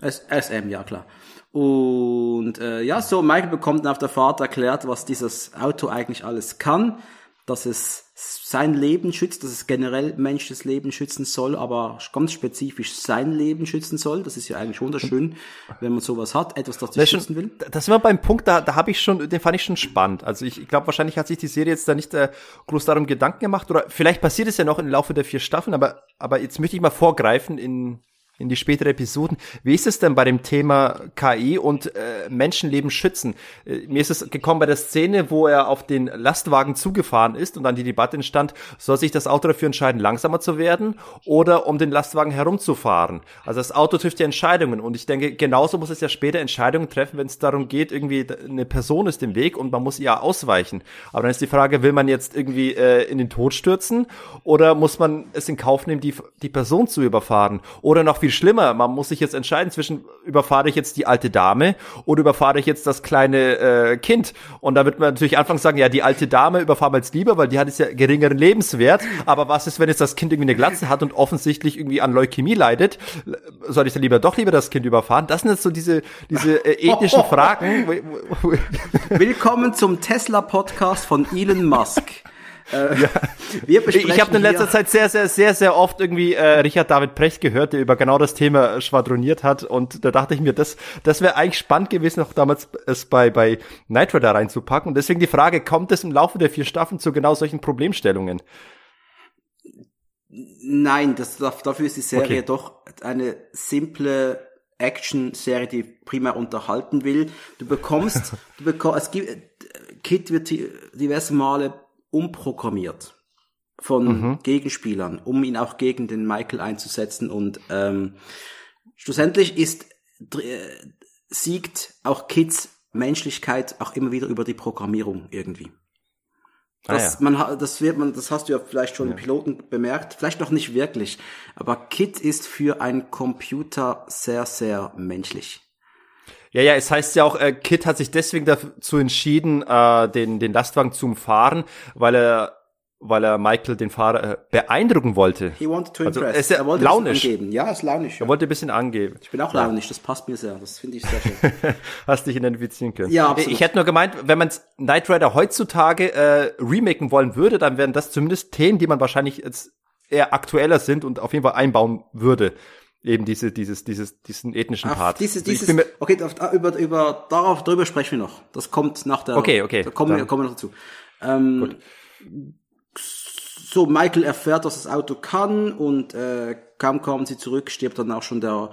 S SM, ja klar. Und äh, ja, so Michael bekommt dann auf der Fahrt erklärt, was dieses Auto eigentlich alles kann, dass es sein Leben schützt, dass es generell menschliches Leben schützen soll, aber ganz spezifisch sein Leben schützen soll. Das ist ja eigentlich wunderschön, wenn man sowas hat, etwas, das sich schützen will. Das sind wir beim Punkt, da, da habe ich schon, den fand ich schon spannend. Also ich, ich glaube, wahrscheinlich hat sich die Serie jetzt da nicht äh, groß darum Gedanken gemacht oder vielleicht passiert es ja noch im Laufe der vier Staffeln, aber, aber jetzt möchte ich mal vorgreifen in in die späteren Episoden. Wie ist es denn bei dem Thema KI und äh, Menschenleben schützen? Äh, mir ist es gekommen bei der Szene, wo er auf den Lastwagen zugefahren ist und dann die Debatte entstand, soll sich das Auto dafür entscheiden, langsamer zu werden oder um den Lastwagen herumzufahren? Also das Auto trifft ja Entscheidungen und ich denke, genauso muss es ja später Entscheidungen treffen, wenn es darum geht, irgendwie eine Person ist im Weg und man muss ihr ausweichen. Aber dann ist die Frage, will man jetzt irgendwie äh, in den Tod stürzen oder muss man es in Kauf nehmen, die, die Person zu überfahren? Oder noch viel viel schlimmer. Man muss sich jetzt entscheiden zwischen, überfahre ich jetzt die alte Dame oder überfahre ich jetzt das kleine äh, Kind. Und da wird man natürlich anfangs sagen, ja, die alte Dame überfahre wir jetzt lieber, weil die hat jetzt ja geringeren Lebenswert. Aber was ist, wenn jetzt das Kind irgendwie eine Glatze hat und offensichtlich irgendwie an Leukämie leidet? Soll ich dann lieber doch lieber das Kind überfahren? Das sind jetzt so diese, diese äh, <laughs> ethischen Fragen. Willkommen zum Tesla-Podcast von Elon Musk ja. Wir ich habe in letzter Zeit sehr, sehr, sehr, sehr oft irgendwie äh, Richard David Precht gehört, der über genau das Thema schwadroniert hat. Und da dachte ich mir, das, das wäre eigentlich spannend gewesen, auch damals es bei, bei Nitro da reinzupacken. Und deswegen die Frage, kommt es im Laufe der vier Staffeln zu genau solchen Problemstellungen? Nein, das, dafür ist die Serie okay. doch eine simple Action-Serie, die primär unterhalten will. Du bekommst, <laughs> du bekommst, es gibt, Kit wird diverse Male umprogrammiert von mhm. Gegenspielern, um ihn auch gegen den Michael einzusetzen. Und ähm, schlussendlich ist äh, siegt auch Kids Menschlichkeit auch immer wieder über die Programmierung irgendwie. Ah, das, ah, ja. man, das wird man, das hast du ja vielleicht schon ja. im Piloten bemerkt, vielleicht noch nicht wirklich, aber Kit ist für einen Computer sehr, sehr menschlich. Ja, ja, es heißt ja auch, äh, Kit hat sich deswegen dazu entschieden, äh, den, den Lastwagen zu umfahren, weil er weil er Michael den Fahrer äh, beeindrucken wollte. He wanted to also, impress. Also, ist er, er wollte launisch. angeben. Ja, ist launisch. Ja. Er wollte ein bisschen angeben. Ich bin auch ja. launisch, das passt mir sehr. Das finde ich sehr schön. <laughs> Hast dich identifizieren können. Ja, absolut. Ich hätte nur gemeint, wenn man Knight Rider heutzutage äh, remaken wollen würde, dann wären das zumindest Themen, die man wahrscheinlich jetzt eher aktueller sind und auf jeden Fall einbauen würde. Eben diese, dieses, dieses, diesen ethnischen Ach, Part. Also dieses, dieses, mir, okay, auf, ah, über, über, darauf, darüber sprechen wir noch. Das kommt nach der, okay, okay, da kommen, dann, wir, kommen wir noch dazu. Ähm, So, Michael erfährt, dass das Auto kann und äh, kaum kommen sie zurück, stirbt dann auch schon der,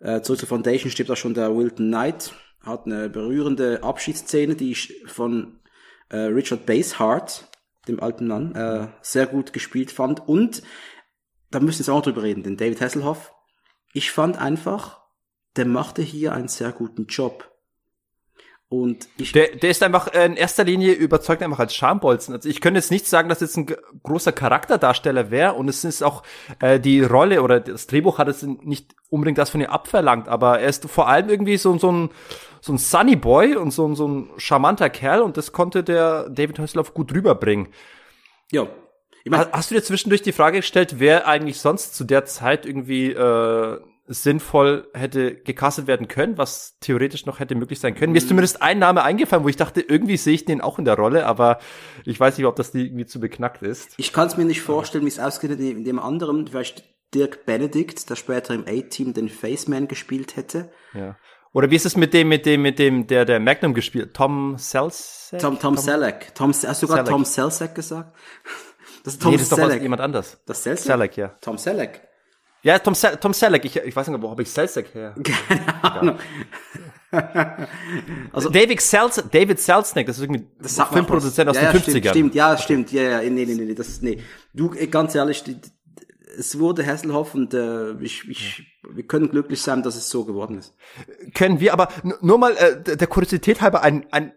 äh, zurück zur Foundation stirbt auch schon der Wilton Knight, hat eine berührende Abschiedsszene, die ich von äh, Richard Basehart, dem alten Mann, äh, sehr gut gespielt fand und da müssen wir jetzt auch drüber reden, denn David Hasselhoff ich fand einfach, der machte hier einen sehr guten Job. Und ich der, der ist einfach in erster Linie überzeugt einfach als Schambolzen. Also ich könnte jetzt nicht sagen, dass jetzt ein großer Charakterdarsteller wäre und es ist auch äh, die Rolle oder das Drehbuch hat es nicht unbedingt das von ihr abverlangt, aber er ist vor allem irgendwie so, so ein so ein Sunny Boy und so, so ein charmanter Kerl und das konnte der David Hasselhoff gut rüberbringen. Ja, ich mein, Hast du dir zwischendurch die Frage gestellt, wer eigentlich sonst zu der Zeit irgendwie äh, sinnvoll hätte gecastet werden können, was theoretisch noch hätte möglich sein können? Mir ist mm. zumindest ein Name eingefallen, wo ich dachte, irgendwie sehe ich den auch in der Rolle, aber ich weiß nicht, ob das irgendwie zu beknackt ist. Ich kann es mir nicht vorstellen, wie es ausgeht in dem anderen, vielleicht Dirk Benedikt, der später im A-Team den Faceman gespielt hätte. Ja. Oder wie ist es mit dem, mit dem, mit dem, der, der Magnum gespielt? Tom Selsack? Tom, Tom, Tom Selleck. Tom, hast du gerade Tom Selsack gesagt? Das ist Tom nee, das Selleck. Ist doch jemand anders. Das Selleck? Selleck, ja. Tom Selleck. Ja, Tom, Se Tom Selleck. Ich, ich weiß nicht, wo habe ich Selleck her? <laughs> Keine Ahnung. <laughs> also, David, Selz David Selznick, das ist irgendwie das ein Filmproduzent aus ja, den ja, 50ern. Stimmt, ja, stimmt. Ja, ja, nee, nee, nee, das, nee. Du, ganz ehrlich, es wurde Hasselhoff und äh, ich, ich, wir können glücklich sein, dass es so geworden ist. Können wir, aber nur mal äh, der Kuriosität halber ein, ein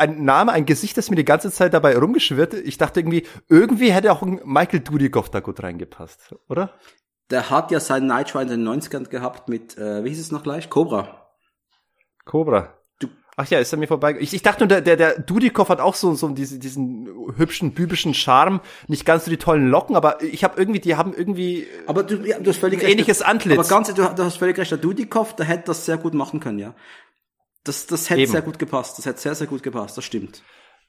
ein Name, ein Gesicht, das mir die ganze Zeit dabei rumgeschwirrt. Ich dachte irgendwie, irgendwie hätte auch ein Michael Dudikoff da gut reingepasst, oder? Der hat ja seinen Nitro in den 90ern gehabt mit, äh, wie hieß es noch gleich? Cobra. Cobra. Du Ach ja, ist er mir vorbei. Ich, ich dachte nur, der, der, der Dudikoff hat auch so, so diese, diesen hübschen, bübischen Charme, nicht ganz so die tollen Locken, aber ich habe irgendwie, die haben irgendwie aber du, ja, du hast völlig ein recht, ähnliches Antlitz. Aber ganz, du, du hast völlig recht, der Dudikoff, der hätte das sehr gut machen können, ja. Das, das hätte Eben. sehr gut gepasst. Das hätte sehr, sehr gut gepasst. Das stimmt.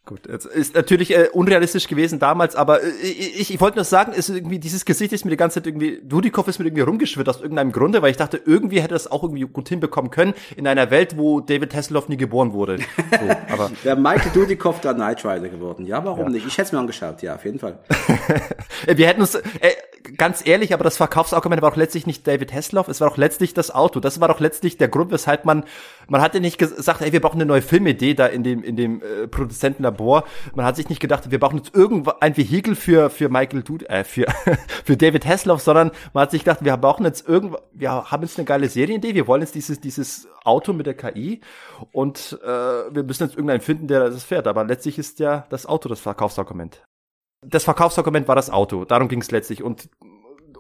Gut, jetzt ist natürlich äh, unrealistisch gewesen damals, aber äh, ich, ich wollte nur sagen, ist irgendwie dieses Gesicht ist mir die ganze Zeit irgendwie, Dudikoff ist mir irgendwie rumgeschwirrt aus irgendeinem Grunde, weil ich dachte, irgendwie hätte das auch irgendwie gut hinbekommen können in einer Welt, wo David Hasselhoff nie geboren wurde. So, <laughs> aber Wäre Michael Dudikoff der Night Rider geworden? Ja, warum ja. nicht? Ich hätte es mir angeschaut, ja, auf jeden Fall. <laughs> Äh, wir hätten uns, äh, ganz ehrlich, aber das Verkaufsargument war auch letztlich nicht David Hasselhoff, es war auch letztlich das Auto. Das war auch letztlich der Grund, weshalb man, man hatte nicht gesagt, ey, wir brauchen eine neue Filmidee da in dem, in dem äh, Produzentenlabor. Man hat sich nicht gedacht, wir brauchen jetzt irgendwo ein Vehikel für, für Michael Dude, äh, für, <laughs> für David Hasselhoff, sondern man hat sich gedacht, wir brauchen jetzt irgendwo, wir haben jetzt eine geile Serienidee, wir wollen jetzt dieses, dieses Auto mit der KI und äh, wir müssen jetzt irgendeinen finden, der das fährt. Aber letztlich ist ja das Auto das Verkaufsargument das Verkaufsargument war das Auto. Darum ging es letztlich. Und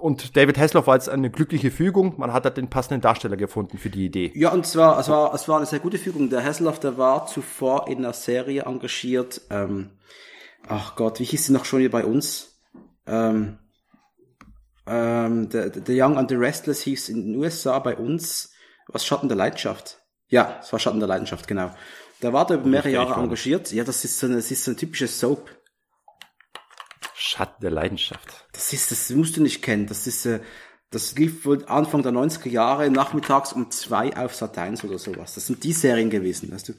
und David Hasselhoff war jetzt eine glückliche Fügung. Man hat da den passenden Darsteller gefunden für die Idee. Ja, und zwar, es war, es war eine sehr gute Fügung. Der Hasselhoff, der war zuvor in einer Serie engagiert. Ähm, ach Gott, wie hieß sie noch schon hier bei uns? Ähm, ähm, the, the Young and the Restless hieß in den USA bei uns. Was Schatten der Leidenschaft? Ja, es war Schatten der Leidenschaft, genau. Da war der über mehrere Jahre engagiert. Ja, das ist so eine, das ist so eine typische Soap. Schatten der Leidenschaft. Das ist, das musst du nicht kennen. Das ist, äh, das lief wohl Anfang der 90er Jahre nachmittags um zwei auf Sat 1 oder sowas. Das sind die Serien gewesen, weißt du?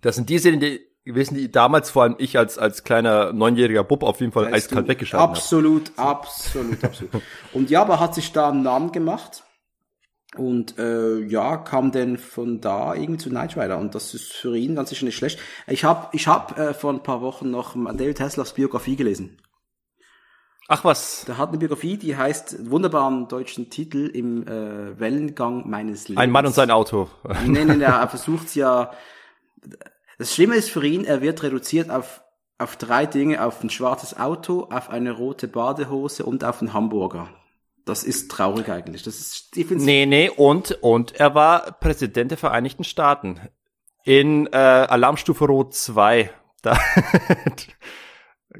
Das sind die Serien, die gewesen, die damals vor allem ich als, als kleiner neunjähriger Bub auf jeden Fall weißt eiskalt weggeschaut habe. Absolut, absolut, absolut. Und ja, aber hat sich da einen Namen gemacht. Und äh, ja, kam denn von da irgendwie zu Knight Rider und das ist für ihn ganz sicher nicht schlecht. Ich habe ich hab, äh, vor ein paar Wochen noch David Hasselhoffs Biografie gelesen. Ach was. Der hat eine Biografie, die heißt, wunderbaren deutschen Titel, im äh, Wellengang meines Lebens. Ein Mann und sein Auto. Nein, nein, er versucht's ja. Das Schlimme ist für ihn, er wird reduziert auf, auf drei Dinge, auf ein schwarzes Auto, auf eine rote Badehose und auf einen Hamburger. Das ist traurig eigentlich. Das ist, ich nee, nee, und, und er war Präsident der Vereinigten Staaten. In äh, Alarmstufe Rot 2. Da <laughs>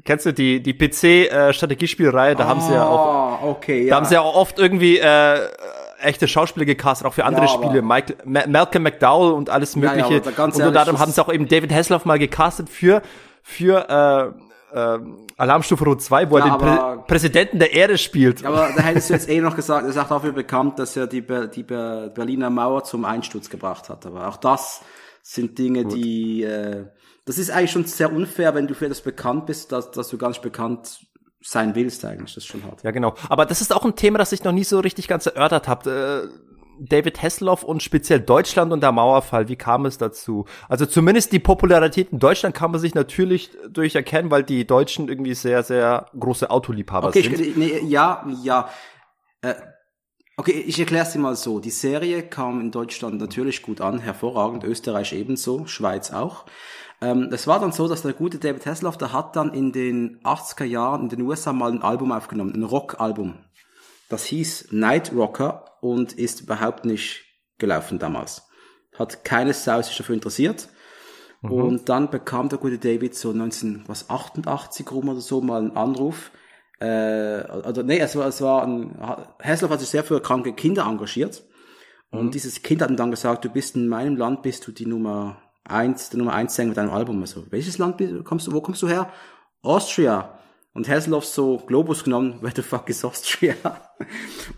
Kennst du die, die PC-Strategiespielreihe? äh, da oh, haben sie ja auch, ah, okay, ja. da haben sie ja auch oft irgendwie, äh, echte Schauspieler gecastet, auch für andere ja, Spiele. Mike, Ma Malcolm McDowell und alles Mögliche. Ja, ja, und unter anderem haben sie auch eben David Hasselhoff mal gecastet für, für, äh, äh, Alarmstufe Rot 2, wo er den Prä Präsidenten der Erde spielt. Aber da hättest du jetzt eh noch gesagt, er ist auch dafür bekannt, dass er die, Be die Be Berliner Mauer zum Einsturz gebracht hat. Aber auch das sind Dinge, Gut. die, äh, das ist eigentlich schon sehr unfair, wenn du für das bekannt bist, dass, dass du ganz bekannt sein willst eigentlich. Das ist schon hart. Ja, genau. Aber das ist auch ein Thema, das ich noch nie so richtig ganz erörtert habe. Äh, David Hasselhoff und speziell Deutschland und der Mauerfall, wie kam es dazu? Also zumindest die Popularität in Deutschland kann man sich natürlich durch erkennen, weil die Deutschen irgendwie sehr, sehr große Autoliebhaber okay, sind. Ich, nee, ja, ja. Äh, okay, ich erkläre es dir mal so. Die Serie kam in Deutschland natürlich gut an, hervorragend, Österreich ebenso, Schweiz auch. Ähm, es war dann so, dass der gute David Hasselhoff, der hat dann in den 80er Jahren in den USA mal ein Album aufgenommen, ein Rock-Album. Das hieß Night Rocker und ist überhaupt nicht gelaufen damals. Hat keines Sau sich dafür interessiert. Mhm. Und dann bekam der gute David so 1988 rum oder so mal einen Anruf. Äh, oder nee, es war, es war ein, Hasselhoff hat sich sehr für kranke Kinder engagiert. Und mhm. dieses Kind hat ihm dann gesagt, du bist in meinem Land, bist du die Nummer eins, der Nummer eins Sänger mit einem Album. Also, welches Land kommst du, wo kommst du her? Austria. Und Hasselhoff so Globus genommen, <laughs> where the fuck is Austria?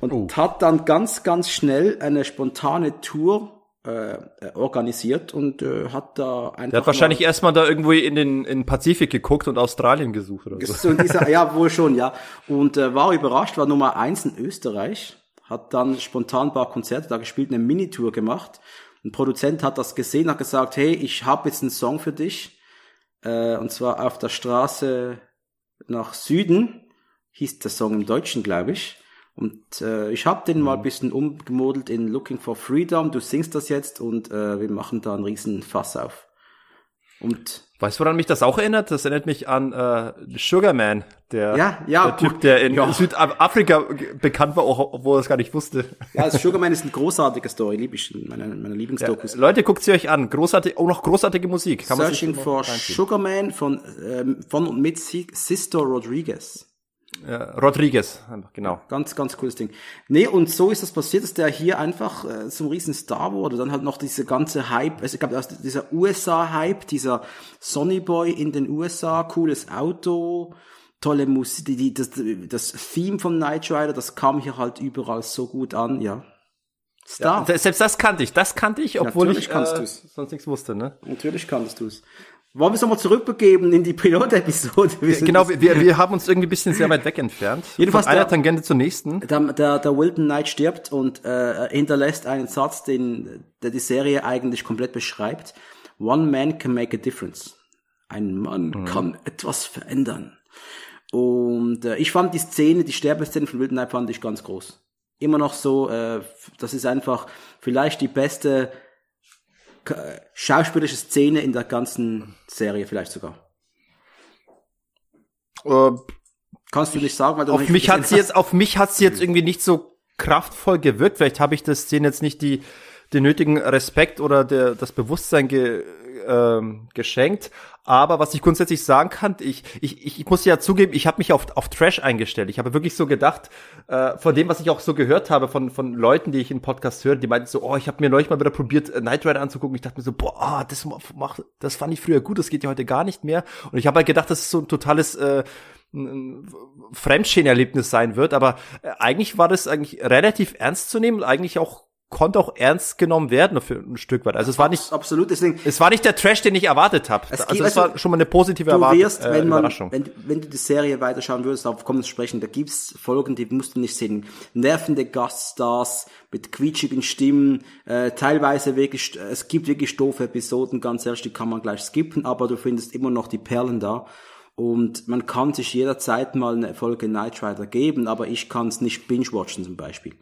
Und oh. hat dann ganz, ganz schnell eine spontane Tour äh, äh organisiert und äh, hat da einfach. Der hat wahrscheinlich erstmal da irgendwo in den in Pazifik geguckt und Australien gesucht oder so. <laughs> Dieser, ja, <laughs> wohl schon, ja. Und äh, war überrascht, war Nummer eins in Österreich, hat dann spontan ein paar Konzerte da gespielt, eine Minitour gemacht ein Produzent hat das gesehen, hat gesagt, hey, ich habe jetzt einen Song für dich. Äh, und zwar auf der Straße nach Süden hieß der Song im Deutschen, glaube ich. Und äh, ich habe den mal mhm. bisschen umgemodelt in Looking for Freedom. Du singst das jetzt und äh, wir machen da einen riesen Fass auf. Und Weißt du, woran mich das auch erinnert? Das erinnert mich an äh, Sugarman, der, ja, ja, der Typ, der in ja. Südafrika bekannt war, obwohl er es gar nicht wusste. Ja, also Sugarman ist eine großartige Story, lieb ich, meine, meine Lieblingsdokus. Ja, Leute, guckt sie euch an, großartig, auch noch großartige Musik. Kann Searching for Sugarman von, ähm, von und mit Sister Rodriguez äh, Rodriguez, einfach, genau. Ganz, ganz cooles Ding. Nee, und so ist das passiert, dass der hier einfach äh, zum riesen Star wurde. Dann halt noch diese ganze Hype, also ich glaube, also dieser USA-Hype, dieser Sonny Boy in den USA, cooles Auto, tolle Musik, die, die, das, das Theme von Night Rider, das kam hier halt überall so gut an, ja. Star. Ja, selbst das kannte ich, das kannte ich, obwohl Natürlich ich äh, sonst nichts wusste, ne? Natürlich kanntest du es. Wollen wir es nochmal zurückbegeben in die Pilot-Episode? Genau, wir, wir haben uns irgendwie ein bisschen sehr weit weg entfernt. <laughs> Jedenfalls Von einer der, Tangente zur nächsten. Der, der, der Wilton Knight stirbt und äh, hinterlässt einen Satz, den, der die Serie eigentlich komplett beschreibt. One man can make a difference. Ein Mann mhm. kann etwas verändern. Und äh, ich fand die Szene, die Sterbeszene von Wilton Knight fand ich ganz groß. Immer noch so, äh, das ist einfach vielleicht die beste schauspielerische Szene in der ganzen Serie vielleicht sogar? Äh, Kannst du nicht sagen, weil du auf mich hat sie jetzt auf mich hat's jetzt irgendwie nicht so kraftvoll gewirkt. Vielleicht habe ich das Szene jetzt nicht die den nötigen Respekt oder der, das Bewusstsein ge, ähm, geschenkt. Aber was ich grundsätzlich sagen kann, ich, ich, ich muss ja zugeben, ich habe mich auf, auf Trash eingestellt. Ich habe wirklich so gedacht, äh, von dem, was ich auch so gehört habe, von, von Leuten, die ich in Podcasts höre, die meinten so, oh, ich habe mir neulich mal wieder probiert, äh, Night Rider anzugucken. Ich dachte mir so, boah, ah, das, mach, das fand ich früher gut, das geht ja heute gar nicht mehr. Und ich habe halt gedacht, das ist so ein totales äh, Fremdschädenerlebnis sein wird, aber äh, eigentlich war das eigentlich relativ ernst zu nehmen und eigentlich auch konnte auch ernst genommen werden für ein Stück weit. Also es war nicht absolut deswegen. Es war nicht der Trash, den ich erwartet habe. Es also geht, es also war schon mal eine positive du wirst, äh, wenn man, Überraschung. Wenn, wenn du die Serie weiterschauen würdest, darauf kommen zu sprechen. Da gibt's Folgen, die musst du nicht sehen. Nervende Gaststars mit quietschigen Stimmen, äh, teilweise wirklich. Äh, es gibt wirklich doofe Episoden, ganz ehrlich, die kann man gleich skippen, aber du findest immer noch die Perlen da. Und man kann sich jederzeit mal eine Folge Night Rider geben, aber ich kann es nicht binge-watchen zum Beispiel.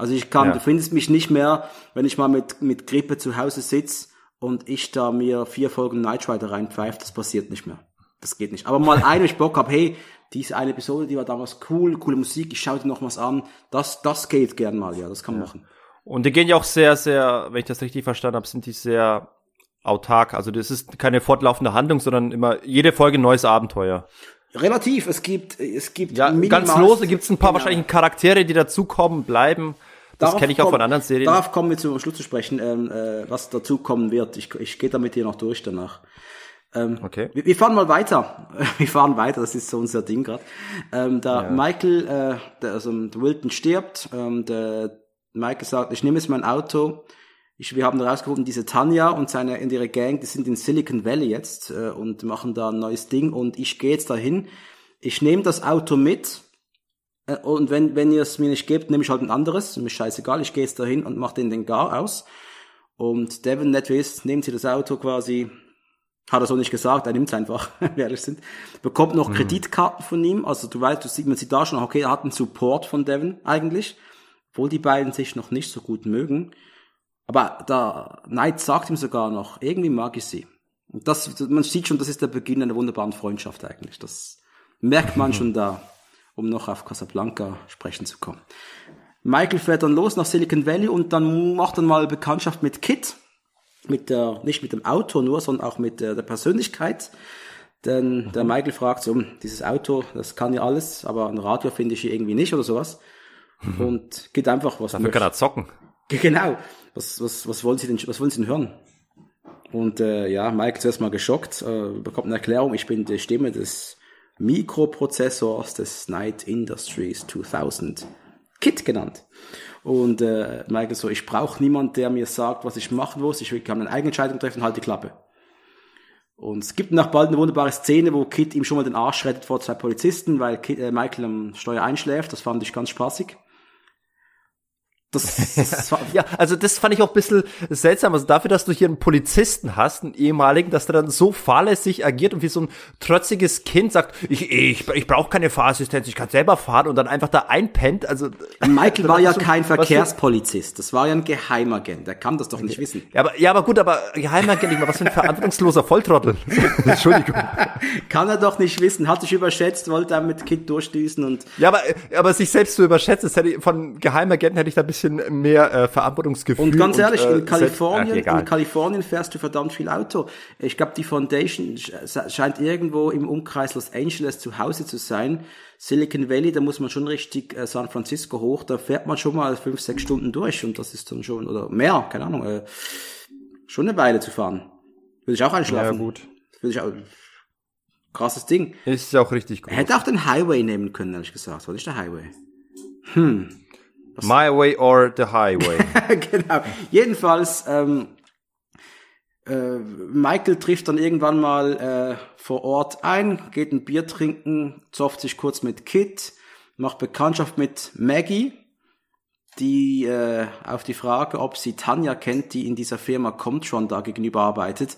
Also ich kann, ja. du findest mich nicht mehr, wenn ich mal mit, mit Grippe zu Hause sitze und ich da mir vier Folgen Night Rider reinpfeife, das passiert nicht mehr. Das geht nicht. Aber mal <laughs> ein, wenn ich Bock habe, hey, diese eine Episode, die war damals cool, coole Musik, ich schaue dir noch was an. Das, das geht gern mal, ja, das kann man ja. machen. Und die gehen ja auch sehr, sehr, wenn ich das richtig verstanden habe, sind die sehr autark. Also das ist keine fortlaufende Handlung, sondern immer jede Folge neues Abenteuer. Relativ, es gibt, es gibt ja, ganz lose gibt es ein paar genau. wahrscheinlich Charaktere, die dazukommen, bleiben das kenne ich auch von anderen Serien. Darauf kommen wir zum Schluss zu sprechen, ähm, äh, was dazu kommen wird. Ich, ich gehe da mit dir noch durch danach. Ähm, okay. Wir, wir, fahren mal weiter. <laughs> Wir fahren weiter, das ist so unser Ding gerade. Ähm, da ja. Michael, äh, der, also der Wilton stirbt, ähm, der Michael sagt, ich nehme jetzt mein Auto. Ich, wir haben herausgefunden, diese Tanja und seine und ihre Gang, die sind in Silicon Valley jetzt äh, und machen da ein neues Ding und ich gehe jetzt dahin. Ich nehme das Auto mit äh, und wenn, wenn ihr es mir nicht gebt, nehme ich halt ein anderes. Ist Mir scheißegal, ich gehe jetzt dahin und mache den den Gar aus. Und Devin Netwist nimmt sie das Auto quasi, hat er so nicht gesagt, er nimmt es einfach, <laughs> wenn wir ehrlich sind. Bekommt noch mhm. Kreditkarten von ihm, also du weißt, du sieht, man sieht da schon, okay, er hat einen Support von Devin eigentlich, obwohl die beiden sich noch nicht so gut mögen. Aber da, Knight sagt ihm sogar noch, irgendwie mag ich sie. Und das, man sieht schon, das ist der Beginn einer wunderbaren Freundschaft eigentlich. Das merkt man mhm. schon da um noch auf Casablanca sprechen zu kommen. Michael fährt dann los nach Silicon Valley und dann macht dann mal Bekanntschaft mit Kit. Mit der, nicht mit dem Auto nur, sondern auch mit der, der Persönlichkeit. Denn der mhm. Michael fragt so, hm, dieses Auto, das kann ja alles, aber ein Radio finde ich irgendwie nicht oder sowas. Mhm. Und geht einfach was. Dafür kann er zocken. <laughs> Genau. Was, was, was wollen Sie denn, was wollen Sie denn hören? Und, äh, ja, Michael zuerst mal geschockt, äh, bekommt eine Erklärung, ich bin die Stimme des Mikroprozessors des Night Industries 2000 Kit genannt. Und äh, Michael so, ich brauche niemand, der mir sagt, was ich machen muss. Ich will, kann eine Entscheidung treffen, halt die Klappe. Und es gibt nach bald eine wunderbare Szene, wo Kit ihm schon mal den Arsch rettet vor zwei Polizisten, weil Kit, äh, Michael am Steuer einschläft. Das fand ich ganz spaßig. Das, <laughs> das war, ja, also das fand ich auch ein bisschen seltsam. Also dafür, dass du hier einen Polizisten hast, einen ehemaligen, dass der dann so fahrlässig agiert und wie so ein trotziges Kind sagt, ich, ich, ich brauche keine Fahrassistenz, ich kann selber fahren und dann einfach da einpennt. Also Michael war <laughs> also ja so, kein Verkehrspolizist, das war ja ein Geheimagent, der kann das doch okay. nicht wissen. Ja aber, ja, aber gut, aber Geheimagent, ich meine, was für ein verantwortungsloser Volltrottel. <laughs> Entschuldigung. kann er doch nicht wissen, hat sich überschätzt, wollte damit Kind durchstießen und. Ja, aber, aber sich selbst zu überschätzen, das hätte ich, von Geheimagenten hätte ich da ein bisschen bisschen mehr äh, Verantwortungsgefühl. Und ganz ehrlich, und, äh, in, Kalifornien, ach, in Kalifornien fährst du verdammt viel Auto. Ich glaube, die Foundation scheint irgendwo im Umkreis Los Angeles zu Hause zu sein. Silicon Valley, da muss man schon richtig äh, San Francisco hoch, da fährt man schon mal fünf, sechs Stunden durch und das ist dann schon, oder mehr, keine Ahnung, äh, schon eine Weile zu fahren. Würde ich auch einschlafen. Ja, gut. Würde ich auch, krasses Ding. Ist ja auch richtig gut. hätte auch den Highway nehmen können, ehrlich gesagt. Was ist der Highway? Hm. My Way or the Highway. <laughs> genau. Jedenfalls, ähm, äh, Michael trifft dann irgendwann mal äh, vor Ort ein, geht ein Bier trinken, zofft sich kurz mit Kit, macht Bekanntschaft mit Maggie, die äh, auf die Frage, ob sie Tanja kennt, die in dieser Firma kommt schon da gegenüber arbeitet,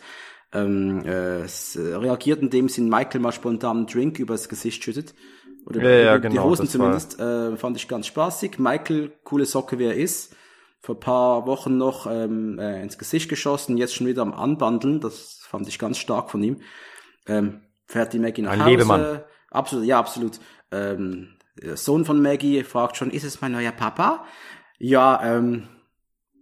ähm, äh, reagiert, indem sie Michael mal spontan einen Drink übers Gesicht schüttet. Oder ja, ja, die genau, Hosen zumindest. Äh, fand ich ganz spaßig. Michael, coole Socke, wie er ist. Vor paar Wochen noch ähm, äh, ins Gesicht geschossen, jetzt schon wieder am Anbandeln. Das fand ich ganz stark von ihm. Ähm, fährt die Maggie nach Ein Hause. Lebemann. Absolut, ja, absolut. Ähm, Sohn von Maggie fragt schon, ist es mein neuer Papa? Ja, ähm,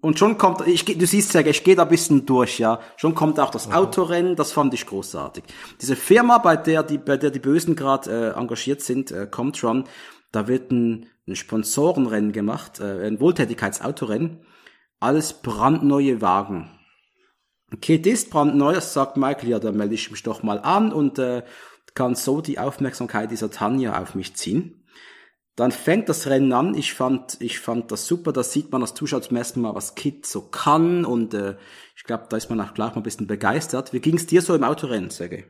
und schon kommt, ich, du siehst ja, ich gehe da ein bisschen durch, ja. Schon kommt auch das Autorennen, das fand ich großartig. Diese Firma, bei der die, bei der die Bösen gerade äh, engagiert sind, äh, Comtron, da wird ein, ein Sponsorenrennen gemacht, äh, ein Wohltätigkeitsautorennen. Alles brandneue Wagen. Kid ist brandneu, das sagt Michael, ja, da melde ich mich doch mal an und äh, kann so die Aufmerksamkeit dieser Tanja auf mich ziehen. Dann fängt das Rennen an. Ich fand, ich fand das super. Da sieht man als Zuschauer zum ersten Mal, was Kit so kann. Und äh, ich glaube, da ist man auch gleich mal ein bisschen begeistert. Wie ging's dir so im Autorennen, Serge?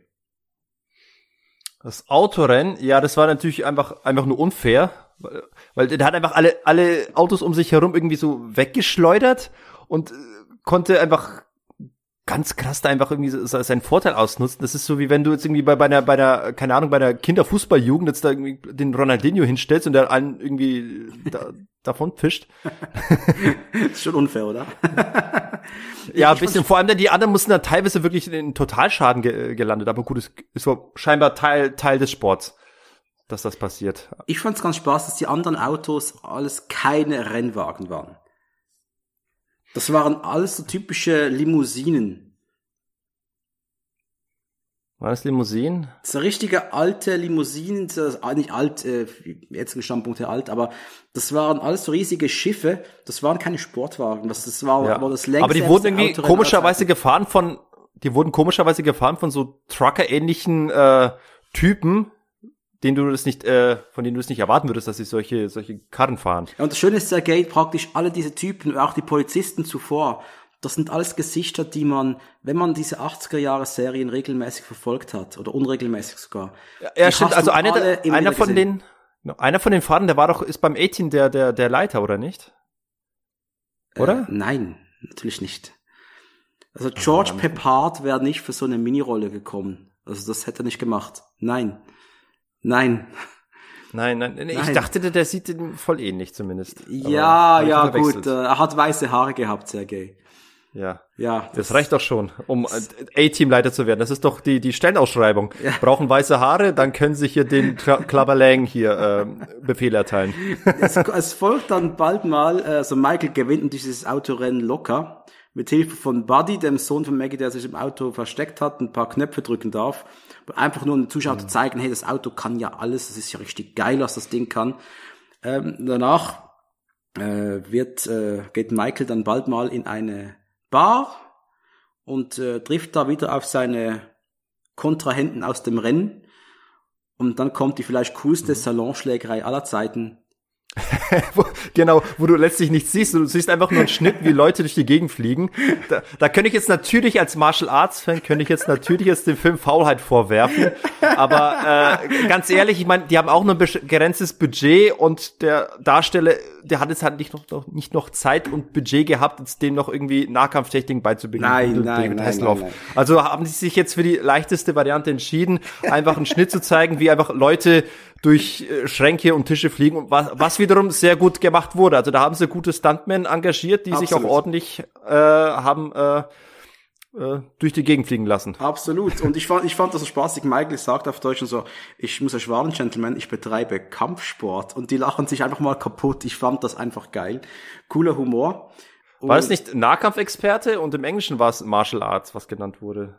Das Autorennen, ja, das war natürlich einfach, einfach nur unfair, weil, weil der hat einfach alle, alle Autos um sich herum irgendwie so weggeschleudert und äh, konnte einfach ganz krass da einfach irgendwie seinen Vorteil ausnutzen. Das ist so wie wenn du jetzt irgendwie bei, bei einer, bei einer, keine Ahnung, bei einer Kinderfußballjugend jetzt da irgendwie den Ronaldinho hinstellst und der einen irgendwie da, <laughs> davon fischt. <laughs> ist schon unfair, oder? <laughs> ja, ein bisschen. Vor allem denn die anderen mussten da teilweise wirklich in den Totalschaden ge gelandet. Aber gut, es ist scheinbar Teil, Teil des Sports dass das passiert. Ich fand es ganz Spaß, dass die anderen Autos alles keine Rennwagen waren. Das waren alles so typische Limousinen. War das Limousinen? So richtige alte Limousinen, das, ah, nicht alt, äh, jetzigen Standpunkt her alt, aber das waren alles so riesige Schiffe, das waren keine Sportwagen, das, das war, ja. war das längste. Aber die wurden irgendwie komischerweise gefahren von, die wurden komischerweise gefahren von so Trucker-ähnlichen äh, Typen, den du das nicht, äh, von denen du es nicht erwarten würdest, dass sie solche, solche Karren fahren. Ja, und das Schöne ist ja, Gate, praktisch alle diese Typen, auch die Polizisten zuvor, das sind alles Gesichter, die man, wenn man diese 80er-Jahre-Serien regelmäßig verfolgt hat, oder unregelmäßig sogar. Ja, ja stimmt, also einer, einer von gesehen. den, einer von den Fahrern, der war doch, ist beim 18 der, der, der Leiter, oder nicht? Äh, oder? Äh, nein, natürlich nicht. Also George Peppard wäre nicht für so eine Minirolle gekommen. Also das hätte er nicht gemacht. Nein. Nein. Nein, nein, nein, ich dachte, der, der sieht den voll ähnlich zumindest. ja, ja, gut. Äh, er hat weiße Haare gehabt, Sergei. Ja. Ja. Das, das, reicht doch schon, um äh, A-Team-Leiter zu werden. Das ist doch die, die Stellenausschreibung. Ja. Brauchen weiße Haare, dann können sie hier den Klabberlang hier äh, Befehl erteilen. Es, es, folgt dann bald mal, also Michael gewinnt dieses Autorennen locker. Mit Hilfe von Buddy, dem Sohn von Maggie, der sich im Auto versteckt hat, ein paar Knöpfe drücken darf. Einfach nur um den Zuschauer ja. zu zeigen, hey, das Auto kann ja alles, das ist ja richtig geil, was das Ding kann. Ähm, danach äh, wird, äh, geht Michael dann bald mal in eine Bar und äh, trifft da wieder auf seine Kontrahenten aus dem Rennen. Und dann kommt die vielleicht coolste mhm. Salonschlägerei aller Zeiten. <laughs> genau, wo du letztlich nichts siehst. Du siehst einfach nur einen Schnitt, wie Leute durch die Gegend fliegen. Da, da könnte ich jetzt natürlich als Martial Arts Fan, könnte ich jetzt natürlich jetzt den Film Faulheit vorwerfen. Aber äh, ganz ehrlich, ich meine, die haben auch nur ein begrenztes Budget und der Darsteller, der hat jetzt halt nicht noch, noch, nicht noch Zeit und Budget gehabt, jetzt dem noch irgendwie Nahkampftechniken beizubringen. Nein, nein, nein, nein, nein, Also haben sie sich jetzt für die leichteste Variante entschieden, einfach einen Schnitt zu zeigen, wie einfach Leute durch äh, Schränke und Tische fliegen, was, was wiederum sehr gut gemacht wurde. Also da haben sie gute Stuntmen engagiert, die Absolut. sich auch ordentlich äh, haben äh, äh, durch die Gegend fliegen lassen. Absolut. Und ich fand, ich fand das so spaßig. Michael sagt auf Deutsch und so, ich muss euch warnen, Gentlemen, ich betreibe Kampfsport. Und die lachen sich einfach mal kaputt. Ich fand das einfach geil. Cooler Humor. Und war es nicht Nahkampfexperte und im Englischen war es Martial Arts, was genannt wurde?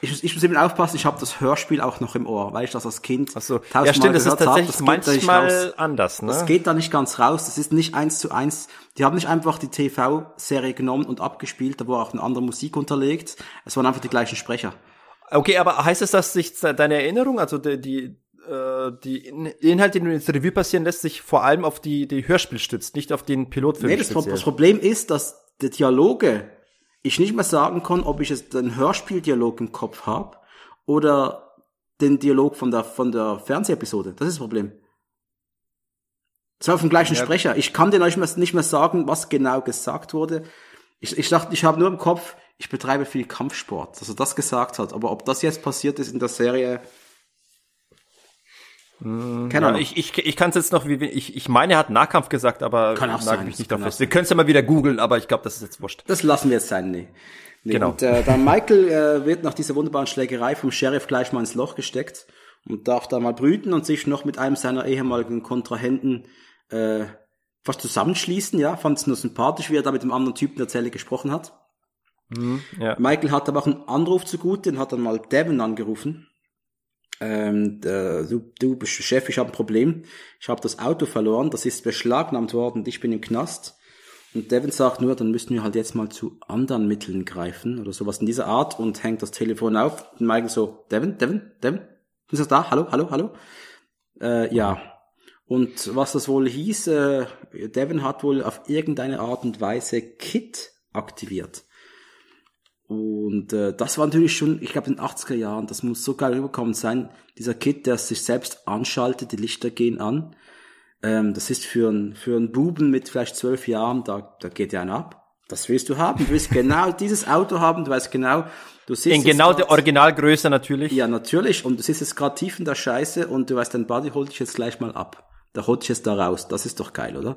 ich, muss, ich muss eben aufpassen, ich habe das Hörspiel auch noch im Ohr, weil ich das als Kind Ach so. tausendmal ja, stimmt, das ist tatsächlich hab. Das manchmal anders. Ne? Das geht da nicht ganz raus. Das ist nicht eins zu eins. Die haben nicht einfach die TV-Serie genommen und abgespielt, da war auch eine andere Musik unterlegt. Es waren einfach die gleichen Sprecher. Okay, aber heißt es, dass sich deine Erinnerung, also die, äh, die die Inhalte, die du ins Revue passieren lässt, sich vor allem auf die, die Hörspiel stützt, nicht auf den Pilotfilm. Nee, das, das Problem ist, dass die Dialoge ich nicht mehr sagen kann, ob ich jetzt den Hörspieldialog im Kopf habe oder den Dialog von der, von der Fernsehepisode. Das ist das Problem. Zwar vom gleichen ja. Sprecher. Ich kann den euch nicht mehr sagen, was genau gesagt wurde. Ich, ich dachte, ich habe nur im Kopf, ich betreibe viel Kampfsport, dass er das gesagt hat. Aber ob das jetzt passiert ist in der Serie, keine Ahnung. Ja, ich ich, ich kann es jetzt noch, wie, ich, ich meine, er hat Nahkampf gesagt, aber kann auch sein, mich nicht darauf fest. Wir können es ja mal wieder googeln, aber ich glaube, das ist jetzt wurscht. Das lassen wir jetzt sein, nee. nee genau. Und äh, dann Michael äh, wird nach dieser wunderbaren Schlägerei vom Sheriff gleich mal ins Loch gesteckt und darf da mal brüten und sich noch mit einem seiner ehemaligen Kontrahenten äh, fast zusammenschließen, ja. Fand es nur sympathisch, wie er da mit dem anderen Typen der Zelle gesprochen hat. Mhm, ja. Michael hat aber auch einen Anruf zugute, den hat dann mal Devin angerufen ähm, der, du, du Chef, ich habe ein Problem, ich habe das Auto verloren, das ist beschlagnahmt worden, ich bin im Knast. Und Devin sagt nur, dann müssen wir halt jetzt mal zu anderen Mitteln greifen oder sowas in dieser Art und hängt das Telefon auf. Und Michael so, Devin, Devin, Devin, ist das da? Hallo, hallo, hallo. Äh, ja. Und was das wohl hieß, äh, Devin hat wohl auf irgendeine Art und Weise Kit aktiviert. Und äh, das war natürlich schon, ich glaube, in den 80er Jahren, das muss so geil rüberkommen sein, dieser Kid, der sich selbst anschaltet, die Lichter gehen an. Ähm, das ist für einen, für einen Buben mit vielleicht zwölf Jahren, da, da geht ja einer ab. Das willst du haben. Du willst <laughs> genau dieses Auto haben, du weißt genau, du siehst. In genau grad, der Originalgröße natürlich. Ja, natürlich. Und du siehst jetzt gerade tief in der Scheiße und du weißt, dein Body holt dich jetzt gleich mal ab. Da holt dich jetzt da raus. Das ist doch geil, oder?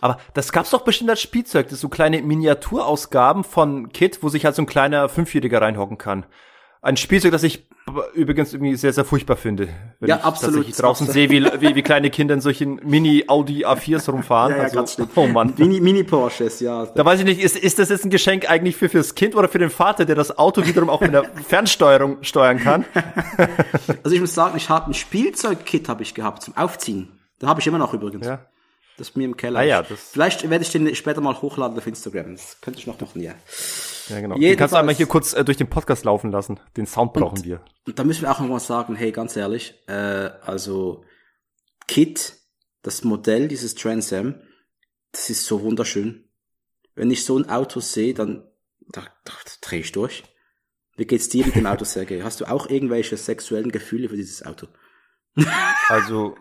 Aber das gab's doch bestimmt als Spielzeug, das so kleine Miniaturausgaben von Kit, wo sich halt so ein kleiner Fünfjähriger reinhocken kann. Ein Spielzeug, das ich übrigens irgendwie sehr, sehr furchtbar finde. ja, ich, absolut. Dass ich draußen sehe, wie, wie, wie kleine Kinder in solchen Mini-Audi A4s rumfahren. <laughs> ja, ja, also, ganz schlimm. Oh Mann. Mini-Porsches, Mini ja. Da weiß ich nicht, ist, ist das jetzt ein Geschenk eigentlich für fürs Kind oder für den Vater, der das Auto wiederum auch mit der <laughs> Fernsteuerung steuern kann? also ich muss sagen, ich habe ein Spielzeug-Kit hab ich gehabt zum Aufziehen. Da habe ich immer noch übrigens. Ja. Das bei mir im Keller. Ah, ja, das Vielleicht werde ich den später mal hochladen auf Instagram. Das könnte ich noch machen, ja. Ja, genau. Jedenfalls. Den kannst du einmal hier kurz äh, durch den Podcast laufen lassen. Den Sound brauchen und, wir. Und da müssen wir auch nochmal sagen, hey, ganz ehrlich, äh, also Kit, das Modell dieses Transam, das ist so wunderschön. Wenn ich so ein Auto sehe, dann da, da, da drehe ich durch. Wie geht's dir mit dem Auto, <laughs> Sergej? Hast du auch irgendwelche sexuellen Gefühle für dieses Auto? also,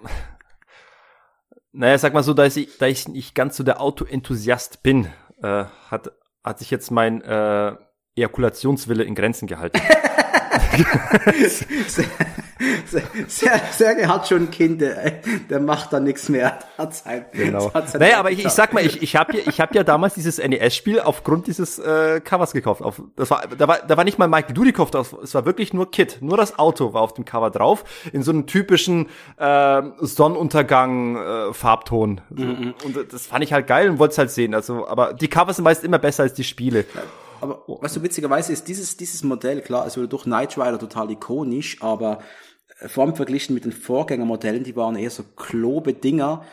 naja, sag mal so, da ich, da ich nicht ganz so der Auto-Enthusiast bin, äh, hat, hat sich jetzt mein äh, Ejakulationswille in Grenzen gehalten. <laughs> <laughs> <laughs> Ser Serge hat schon Kinder, äh, der macht da nichts mehr. Hat sein, genau. Hat sein naja, aber ich, ich, sag mal, ich, ich habe ja, ich hab ja damals dieses NES-Spiel aufgrund dieses äh, Covers gekauft. Auf, das war, da, war, da war nicht mal Mike Dudikoff drauf, es war wirklich nur Kit. Nur das Auto war auf dem Cover drauf, in so einem typischen ähm, äh, Sonnenuntergang-Farbton. Äh, mhm, mhm. Und das fand ich halt geil und wollte es halt sehen. Also, aber die Covers sind meist immer besser als die Spiele. Ja aber oh. weißt du, witzigerweise ist dieses, dieses Modell, klar, es wurde durch Knight Rider total ikonisch, aber äh, vor allem verglichen mit den Vorgängermodellen, die waren eher so klobe Dinger.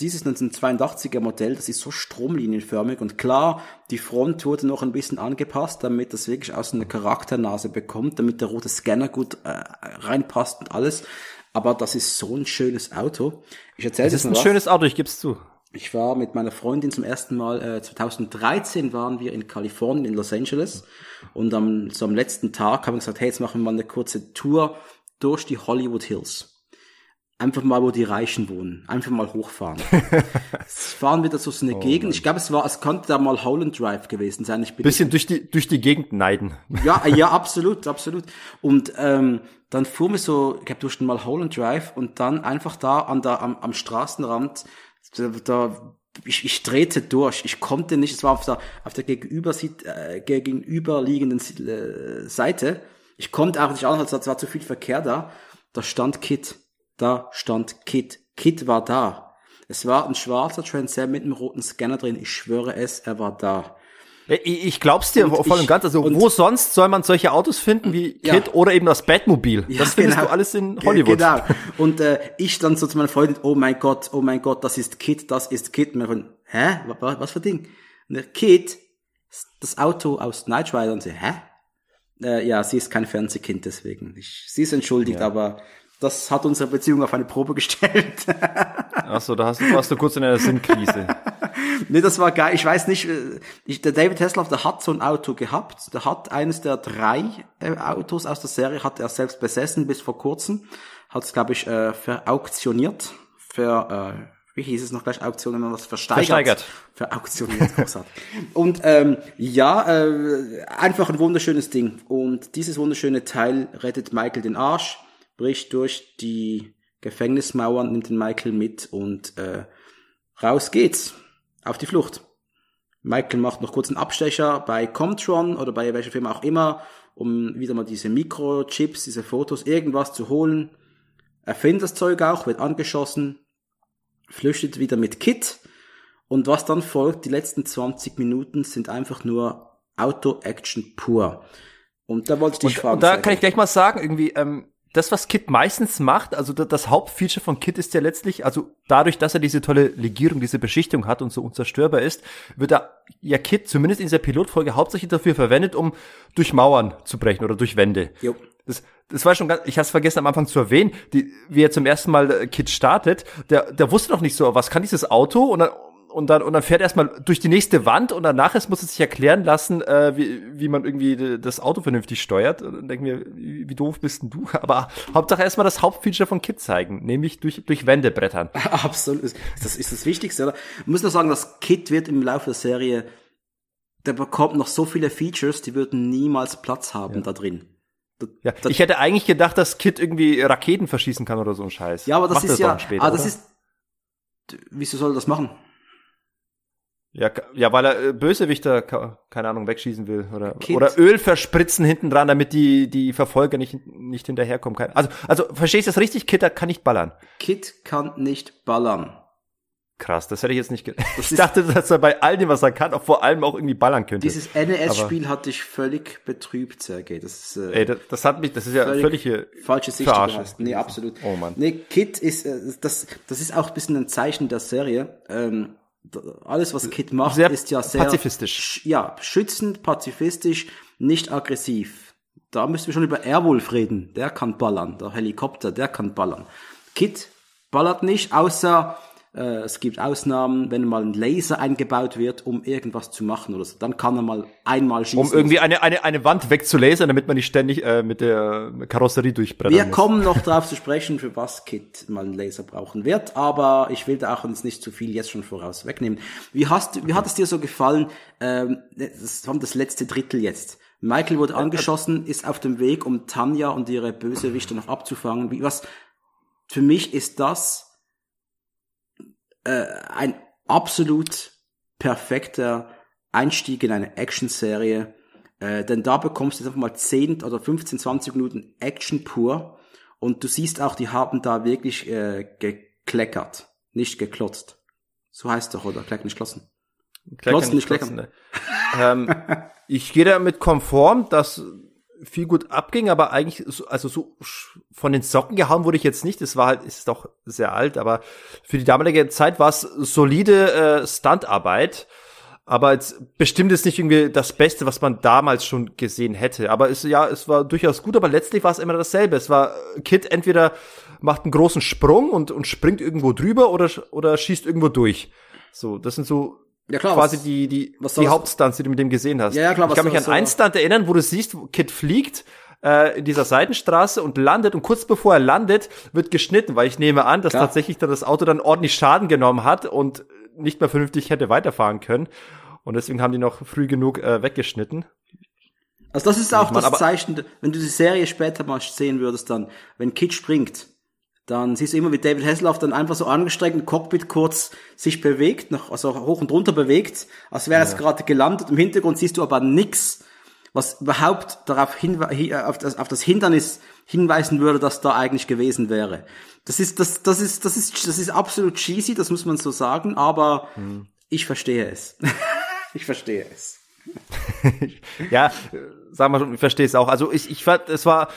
Dieses 1982er Modell, das ist so stromlinienförmig und klar, die Front wurde noch ein bisschen angepasst, damit das wirklich aus einer Charakternase bekommt, damit der rote Scanner gut äh, reinpasst und alles. Aber das ist so ein schönes Auto. Ich erzähle es ist ein was. schönes Auto, ich gebe es zu. Ich war mit meiner Freundin zum ersten Mal, äh, 2013 waren wir in Kalifornien, in Los Angeles. Und am, so am letzten Tag haben wir gesagt, hey, jetzt machen wir mal eine kurze Tour durch die Hollywood Hills. Einfach mal, wo die Reichen wohnen. Einfach mal hochfahren. <laughs> Jetzt fahren wir da so eine oh Gegend. Mann. Ich glaube, es war, es konnte da mal Holland Drive gewesen sein. Ich bin Bisschen durch die, durch die Gegend neiden. Ja, <laughs> ja, absolut, absolut. Und, ähm, dann fuhren wir so, ich glaube, durch den mal Holland Drive und dann einfach da an der, am, am Straßenrand da, ich, ich drehte durch, ich konnte nicht, es war auf der, auf der gegenüber, äh, gegenüberliegenden äh, Seite. Ich konnte auch nicht anders, es war zu viel Verkehr da. Da stand Kit. Da stand Kit. Kit war da. Es war ein schwarzer Trans mit einem roten Scanner drin. Ich schwöre es, er war da. Äh, ich glaub's dir und voll ich, und ganz. Also wo sonst soll man solche Autos finden wie ja. Kid oder eben das Batmobil? Ja, das findest genau. du alles in Hollywood. Genau. Und äh, ich dann so zu meiner Freundin, oh mein Gott, oh mein Gott, das ist Kit, das ist Kit. Und meine Freundin, hä? Was, was für Ding? Und der Kid, das Auto aus Knight Rider. Und sie, hä? Äh, ja, sie ist kein Fernsehkind, deswegen. Ich, sie ist entschuldigt, ja. aber das hat unsere Beziehung auf eine Probe <laughs> gestellt. Achso, da hast, warst du kurz in einer Sinnkrise nee, das war geil. Ich weiß nicht, äh, ich, der David Hasselhoff, der hat so ein Auto gehabt. Der hat eines der drei äh, Autos aus der Serie, hat er selbst besessen bis vor kurzem. Hat es, glaube ich, äh, verauktioniert. Ver, äh, wie hieß es noch gleich? Auktion, wenn man was versteigert. Versteigert. Verauktioniert, großartig. <laughs> und ähm, ja, äh, einfach ein wunderschönes Ding. Und dieses wunderschöne Teil rettet Michael den Arsch, bricht durch die Gefängnismauern, nimmt den Michael mit und äh, raus geht's auf die Flucht. Michael macht noch kurz einen Abstecher bei Comtron oder bei welcher Firma auch immer, um wieder mal diese Mikrochips, diese Fotos, irgendwas zu holen. Er findet das Zeug auch, wird angeschossen, flüchtet wieder mit Kit. Und was dann folgt, die letzten 20 Minuten sind einfach nur Auto-Action pur. Und da wollte ich dich und, fragen. Und da kann ich gleich mal sagen, irgendwie, ähm, das, was Kit meistens macht, also das Hauptfeature von Kit ist ja letztlich, also dadurch, dass er diese tolle Legierung, diese Beschichtung hat und so unzerstörbar ist, wird er ja Kit zumindest in dieser Pilotfolge hauptsächlich dafür verwendet, um durch Mauern zu brechen oder durch Wände. Jo. Das, das war schon ganz, ich hab's vergessen am Anfang zu erwähnen, die, wie er zum ersten Mal äh, Kit startet, der, der wusste noch nicht so, was kann dieses Auto? Und dann, und dann, und dann fährt er erstmal durch die nächste Wand und danach ist, muss er sich erklären lassen, äh, wie, wie man irgendwie das Auto vernünftig steuert. Und dann denken wir, wie doof bist denn du? <laughs> Aber Hauptsache erstmal das Hauptfeature von Kit zeigen, nämlich durch, durch Wände brettern. <laughs> Absolut. Das ist das Wichtigste, oder? Ich muss nur sagen, dass Kit wird im Laufe der Serie, der bekommt noch so viele Features, die würden niemals Platz haben ja. da drin. Da, ja, da, ich hätte eigentlich gedacht, dass Kit irgendwie Raketen verschießen kann oder so ein Scheiß. Ja, aber das Macht ist das ja, später, ah, das oder? ist, wieso soll er das machen? Ja, ja, weil er äh, Bösewichter, keine Ahnung, wegschießen will oder, oder Öl verspritzen hinten dran, damit die, die Verfolger nicht, nicht hinterherkommen. Also, also verstehst du das richtig? Kid kann nicht ballern. Kid kann nicht ballern. Krass, das hätte ich jetzt nicht gedacht. <laughs> Ich dachte, dass er bei all dem, was er kann, auch vor allem auch irgendwie ballern könnte. Dieses NES-Spiel hat dich völlig betrübt, Sergei. Das, ist, äh, Ey, das, das hat mich, das ist ja völlig, völlig falsche Sicht. Verarscht. Nee, absolut. Oh Mann. Nee, Kid ist, äh, das, das ist auch ein bisschen ein Zeichen der Serie. Ähm, alles, was Kit macht, sehr ist ja sehr pazifistisch. Ja, schützend, pazifistisch, nicht aggressiv. Da müssen wir schon über Airwolf reden. Der kann ballern. Der Helikopter, der kann ballern. Kit ballert nicht, außer äh, es gibt Ausnahmen, wenn mal ein Laser eingebaut wird, um irgendwas zu machen oder so. Dann kann er mal einmal schießen. Um irgendwie eine, eine, eine Wand wegzulasern, damit man nicht ständig äh, mit der Karosserie durchbrennt. Wir muss. kommen noch <laughs> darauf zu sprechen, für was Kit mal einen Laser brauchen wird, aber ich will da auch uns nicht zu viel jetzt schon voraus wegnehmen. Wie, hast, wie okay. hat es dir so gefallen? Ähm, das, das letzte Drittel jetzt. Michael wurde äh, angeschossen, ist auf dem Weg, um Tanja und ihre Bösewichte noch abzufangen. Wie, Was für mich ist das äh, ein absolut perfekter Einstieg in eine Action-Serie. Äh, denn da bekommst du jetzt einfach mal 10 oder 15, 20 Minuten Action pur. Und du siehst auch, die haben da wirklich äh, gekleckert, nicht geklotzt. So heißt doch, oder? Kleck nicht klotzen. Kleckern, klotzen, nicht kleckern. Ne. ähm, ich gehe damit konform, dass viel gut abging, aber eigentlich, so, also so von den Socken gehauen wurde ich jetzt nicht. Es war halt, ist doch sehr alt, aber für die damalige Zeit war es solide äh, Stuntarbeit. Aber jetzt bestimmt ist nicht irgendwie das Beste, was man damals schon gesehen hätte. Aber es, ja, es war durchaus gut, aber letztlich war es immer dasselbe. Es war äh, Kit entweder macht einen großen Sprung und, und springt irgendwo drüber oder, oder schießt irgendwo durch. So, das sind so ja, klar, quasi was, die, die, was die Hauptstunts, die du mit dem gesehen hast. Ja, ja klar, ich kann mich an einen Stunt erinnern, wo du siehst, wo Kid fliegt äh, in dieser Seitenstraße und landet und kurz bevor er landet, wird geschnitten, weil ich nehme an, dass klar. tatsächlich dann das Auto dann ordentlich Schaden genommen hat und nicht mehr vernünftig hätte weiterfahren können. Und deswegen haben die noch früh genug äh, weggeschnitten. Also das ist auch ich mein, das Zeichen, wenn du die Serie später mal sehen würdest, dann, wenn Kid springt, dann siehst du immer, wie David Hasselhoff dann einfach so angestrengt im Cockpit kurz sich bewegt, noch, also hoch und runter bewegt, als wäre ja. es gerade gelandet. Im Hintergrund siehst du aber nichts, was überhaupt darauf äh, auf das, auf das Hindernis hinweisen würde, dass da eigentlich gewesen wäre. Das ist, das, das ist, das ist, das ist absolut cheesy, das muss man so sagen, aber hm. ich verstehe es. <laughs> ich verstehe es. <laughs> ja, sagen wir schon, ich verstehe es auch. Also ich, ich fand, es war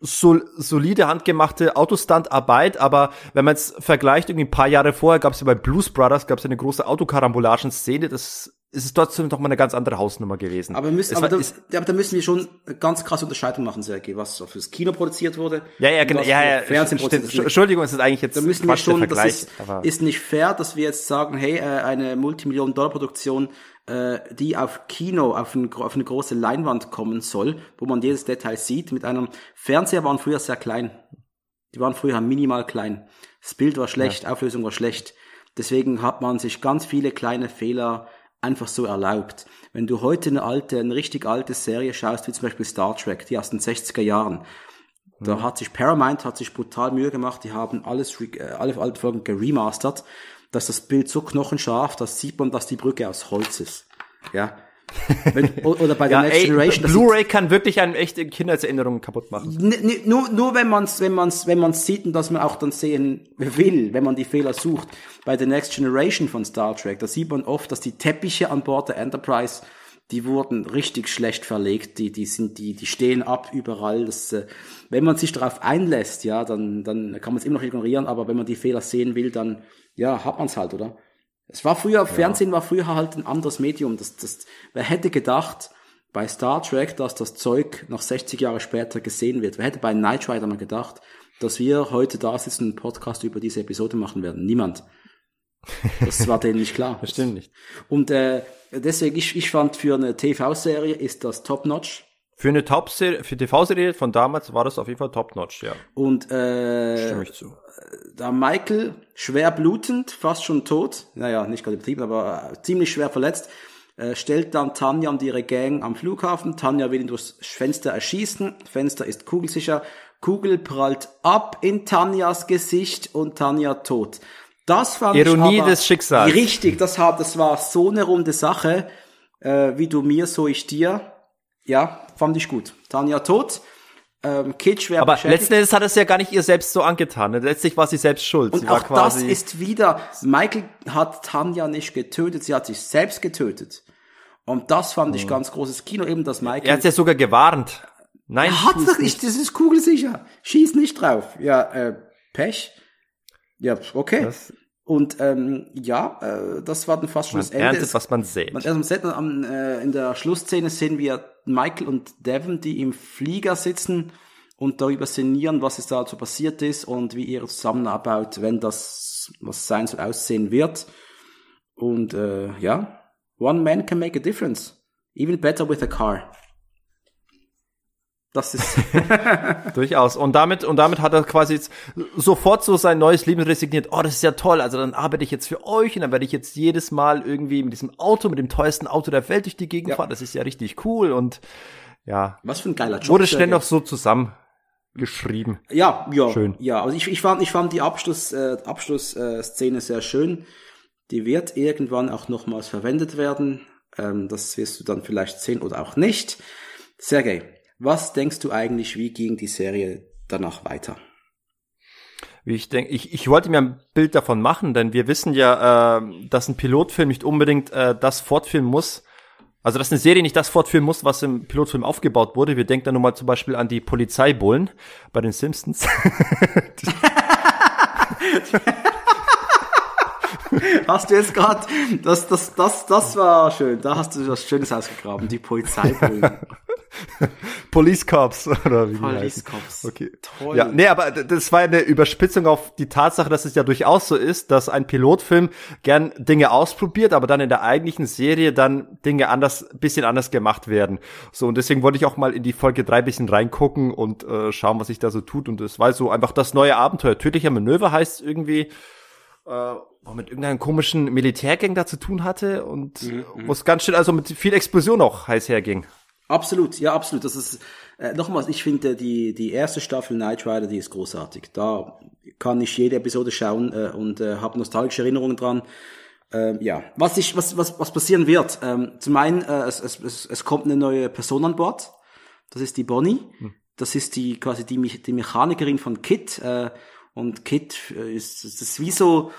so, solide handgemachte Autostunt-Arbeit, aber wenn man es vergleicht, irgendwie ein paar Jahre vorher gab es ja bei Blues Brothers, gab es ja eine große Autokarambolagen-Szene, das ist es trotzdem doch mal eine ganz andere Hausnummer gewesen. Aber, müssen, aber, war, da, ist, aber da müssen wir schon eine ganz krasse Unterscheidung machen, Sergei, was fürs Kino produziert wurde. Ja, ja, genau. Ja, ja, ja, Entschuldigung, es ist eigentlich jetzt da müssen wir schon, das ist, ist nicht fair, dass wir jetzt sagen, hey, äh, eine multimillionen dollar produktion äh, die auf Kino, auf, ein, auf eine große Leinwand kommen soll, wo man jedes Detail sieht. Mit einem Fernseher waren früher sehr klein. Die waren früher minimal klein. Das Bild war schlecht, ja. Auflösung war schlecht. Deswegen hat man sich ganz viele kleine Fehler einfach so erlaubt. Wenn du heute eine alte, eine richtig alte Serie schaust, wie zum Beispiel Star Trek, die aus den 60er Jahren, da mhm. hat sich Paramount hat sich brutal Mühe gemacht. Die haben alles äh, alle, alten Folgen geremastert dass das Bild so knochenscharf, das sieht man, dass die Brücke aus Holz ist. Ja. <laughs> Wenn, oder bei der ja, Next ey, Generation. Blu-ray kann wirklich einen echte Kindheitserinnerungen kaputt machen. Ne, ne, nur, nur wenn man es wenn man's, wenn man's sieht und dass man auch dann sehen will, wenn man die Fehler sucht. Bei der Next Generation von Star Trek, da sieht man oft, dass die Teppiche an Bord der Enterprise die wurden richtig schlecht verlegt, die, die sind, die, die stehen ab überall. Das, äh, wenn man sich darauf einlässt, ja, dann, dann kann man es immer noch ignorieren, aber wenn man die Fehler sehen will, dann, ja, hat man es halt, oder? Es war früher, ja. Fernsehen war früher halt ein anderes Medium. Das, das, wer hätte gedacht bei Star Trek, dass das Zeug noch 60 Jahre später gesehen wird? Wer hätte bei Night Rider mal gedacht, dass wir heute da sitzen und einen Podcast über diese Episode machen werden? Niemand. Das war denen nicht klar. <laughs> das stimmt nicht. Und äh, deswegen, ich, ich fand, für eine TV-Serie ist das top-notch. Für eine TV-Serie von damals war das auf jeden Fall top-notch, ja. Und äh, Stimme ich zu. da Michael schwer blutend, fast schon tot, naja, nicht gerade übertrieben, aber ziemlich schwer verletzt, äh, stellt dann Tanja und ihre Gang am Flughafen. Tanja will ihn durchs Fenster erschießen. Fenster ist kugelsicher. Kugel prallt ab in Tanjas Gesicht und Tanja tot. Das fand Ironie ich aber, des Schicksals. Richtig, das, hab, das war so eine runde Sache. Äh, wie du mir, so ich dir. Ja, fand ich gut. Tanja tot. Ähm, Kitsch wäre Aber letzten Endes hat es ja gar nicht ihr selbst so angetan. Letztlich war sie selbst schuld. Und sie auch das ist wieder, Michael hat Tanja nicht getötet, sie hat sich selbst getötet. Und das fand oh. ich mhm. ganz großes Kino, eben, dass Michael. Er hat ja sogar gewarnt. Nein, er hat doch nicht, das ist kugelsicher. Schieß nicht drauf. Ja, äh, Pech. Ja, okay. Das und ähm, ja, äh, das war dann fast schon das Ende. Erntet, es, was man sät. Man erntet, also sät. Am, äh, in der Schlussszene sehen wir Michael und Devon, die im Flieger sitzen und darüber sinnieren, was es da so also passiert ist und wie ihre Zusammenarbeit, wenn das was sein soll, aussehen wird. Und äh, ja, one man can make a difference. Even better with a car. Das ist <laughs> durchaus. Und damit, und damit hat er quasi jetzt sofort so sein neues Leben resigniert. Oh, das ist ja toll. Also dann arbeite ich jetzt für euch und dann werde ich jetzt jedes Mal irgendwie mit diesem Auto, mit dem teuersten Auto der Welt durch die Gegend ja. fahren. Das ist ja richtig cool und ja. Was für ein geiler Job. Wurde schnell noch so zusammen geschrieben. Ja, ja. Schön. Ja, also ich, ich fand, ich fand die Abschluss, äh, Abschlussszene sehr schön. Die wird irgendwann auch nochmals verwendet werden. Ähm, das wirst du dann vielleicht sehen oder auch nicht. Sergej, was denkst du eigentlich, wie ging die Serie danach weiter? ich denke, ich, ich wollte mir ein Bild davon machen, denn wir wissen ja, äh, dass ein Pilotfilm nicht unbedingt äh, das fortführen muss, also dass eine Serie nicht das fortführen muss, was im Pilotfilm aufgebaut wurde. Wir denken da nun mal zum Beispiel an die Polizeibullen bei den Simpsons. <laughs> hast du jetzt gerade, das, das, das, das war schön, da hast du was Schönes ausgegraben, die Polizeibullen. <laughs> <laughs> Police Cops <laughs> oder wie Police Cops. Okay. Toll. Ja, nee, aber das war eine Überspitzung auf die Tatsache, dass es ja durchaus so ist, dass ein Pilotfilm gern Dinge ausprobiert, aber dann in der eigentlichen Serie dann Dinge anders bisschen anders gemacht werden. So und deswegen wollte ich auch mal in die Folge drei bisschen reingucken und äh, schauen, was sich da so tut und es war so einfach das neue Abenteuer tödlicher Manöver heißt irgendwie äh, mit irgendeinem komischen Militärgang da zu tun hatte und mhm. wo mhm. es ganz schön also mit viel Explosion auch heiß herging. Absolut, ja, absolut. Das ist, äh, nochmals, ich finde die, die erste Staffel Night Rider, die ist großartig. Da kann ich jede Episode schauen äh, und äh, habe nostalgische Erinnerungen dran. Ähm, ja, was, ich, was, was, was passieren wird, ähm, zum einen, äh, es, es, es kommt eine neue Person an Bord. Das ist die Bonnie. Hm. Das ist die quasi die, die Mechanikerin von Kit. Äh, und Kit äh, ist, das ist wie so,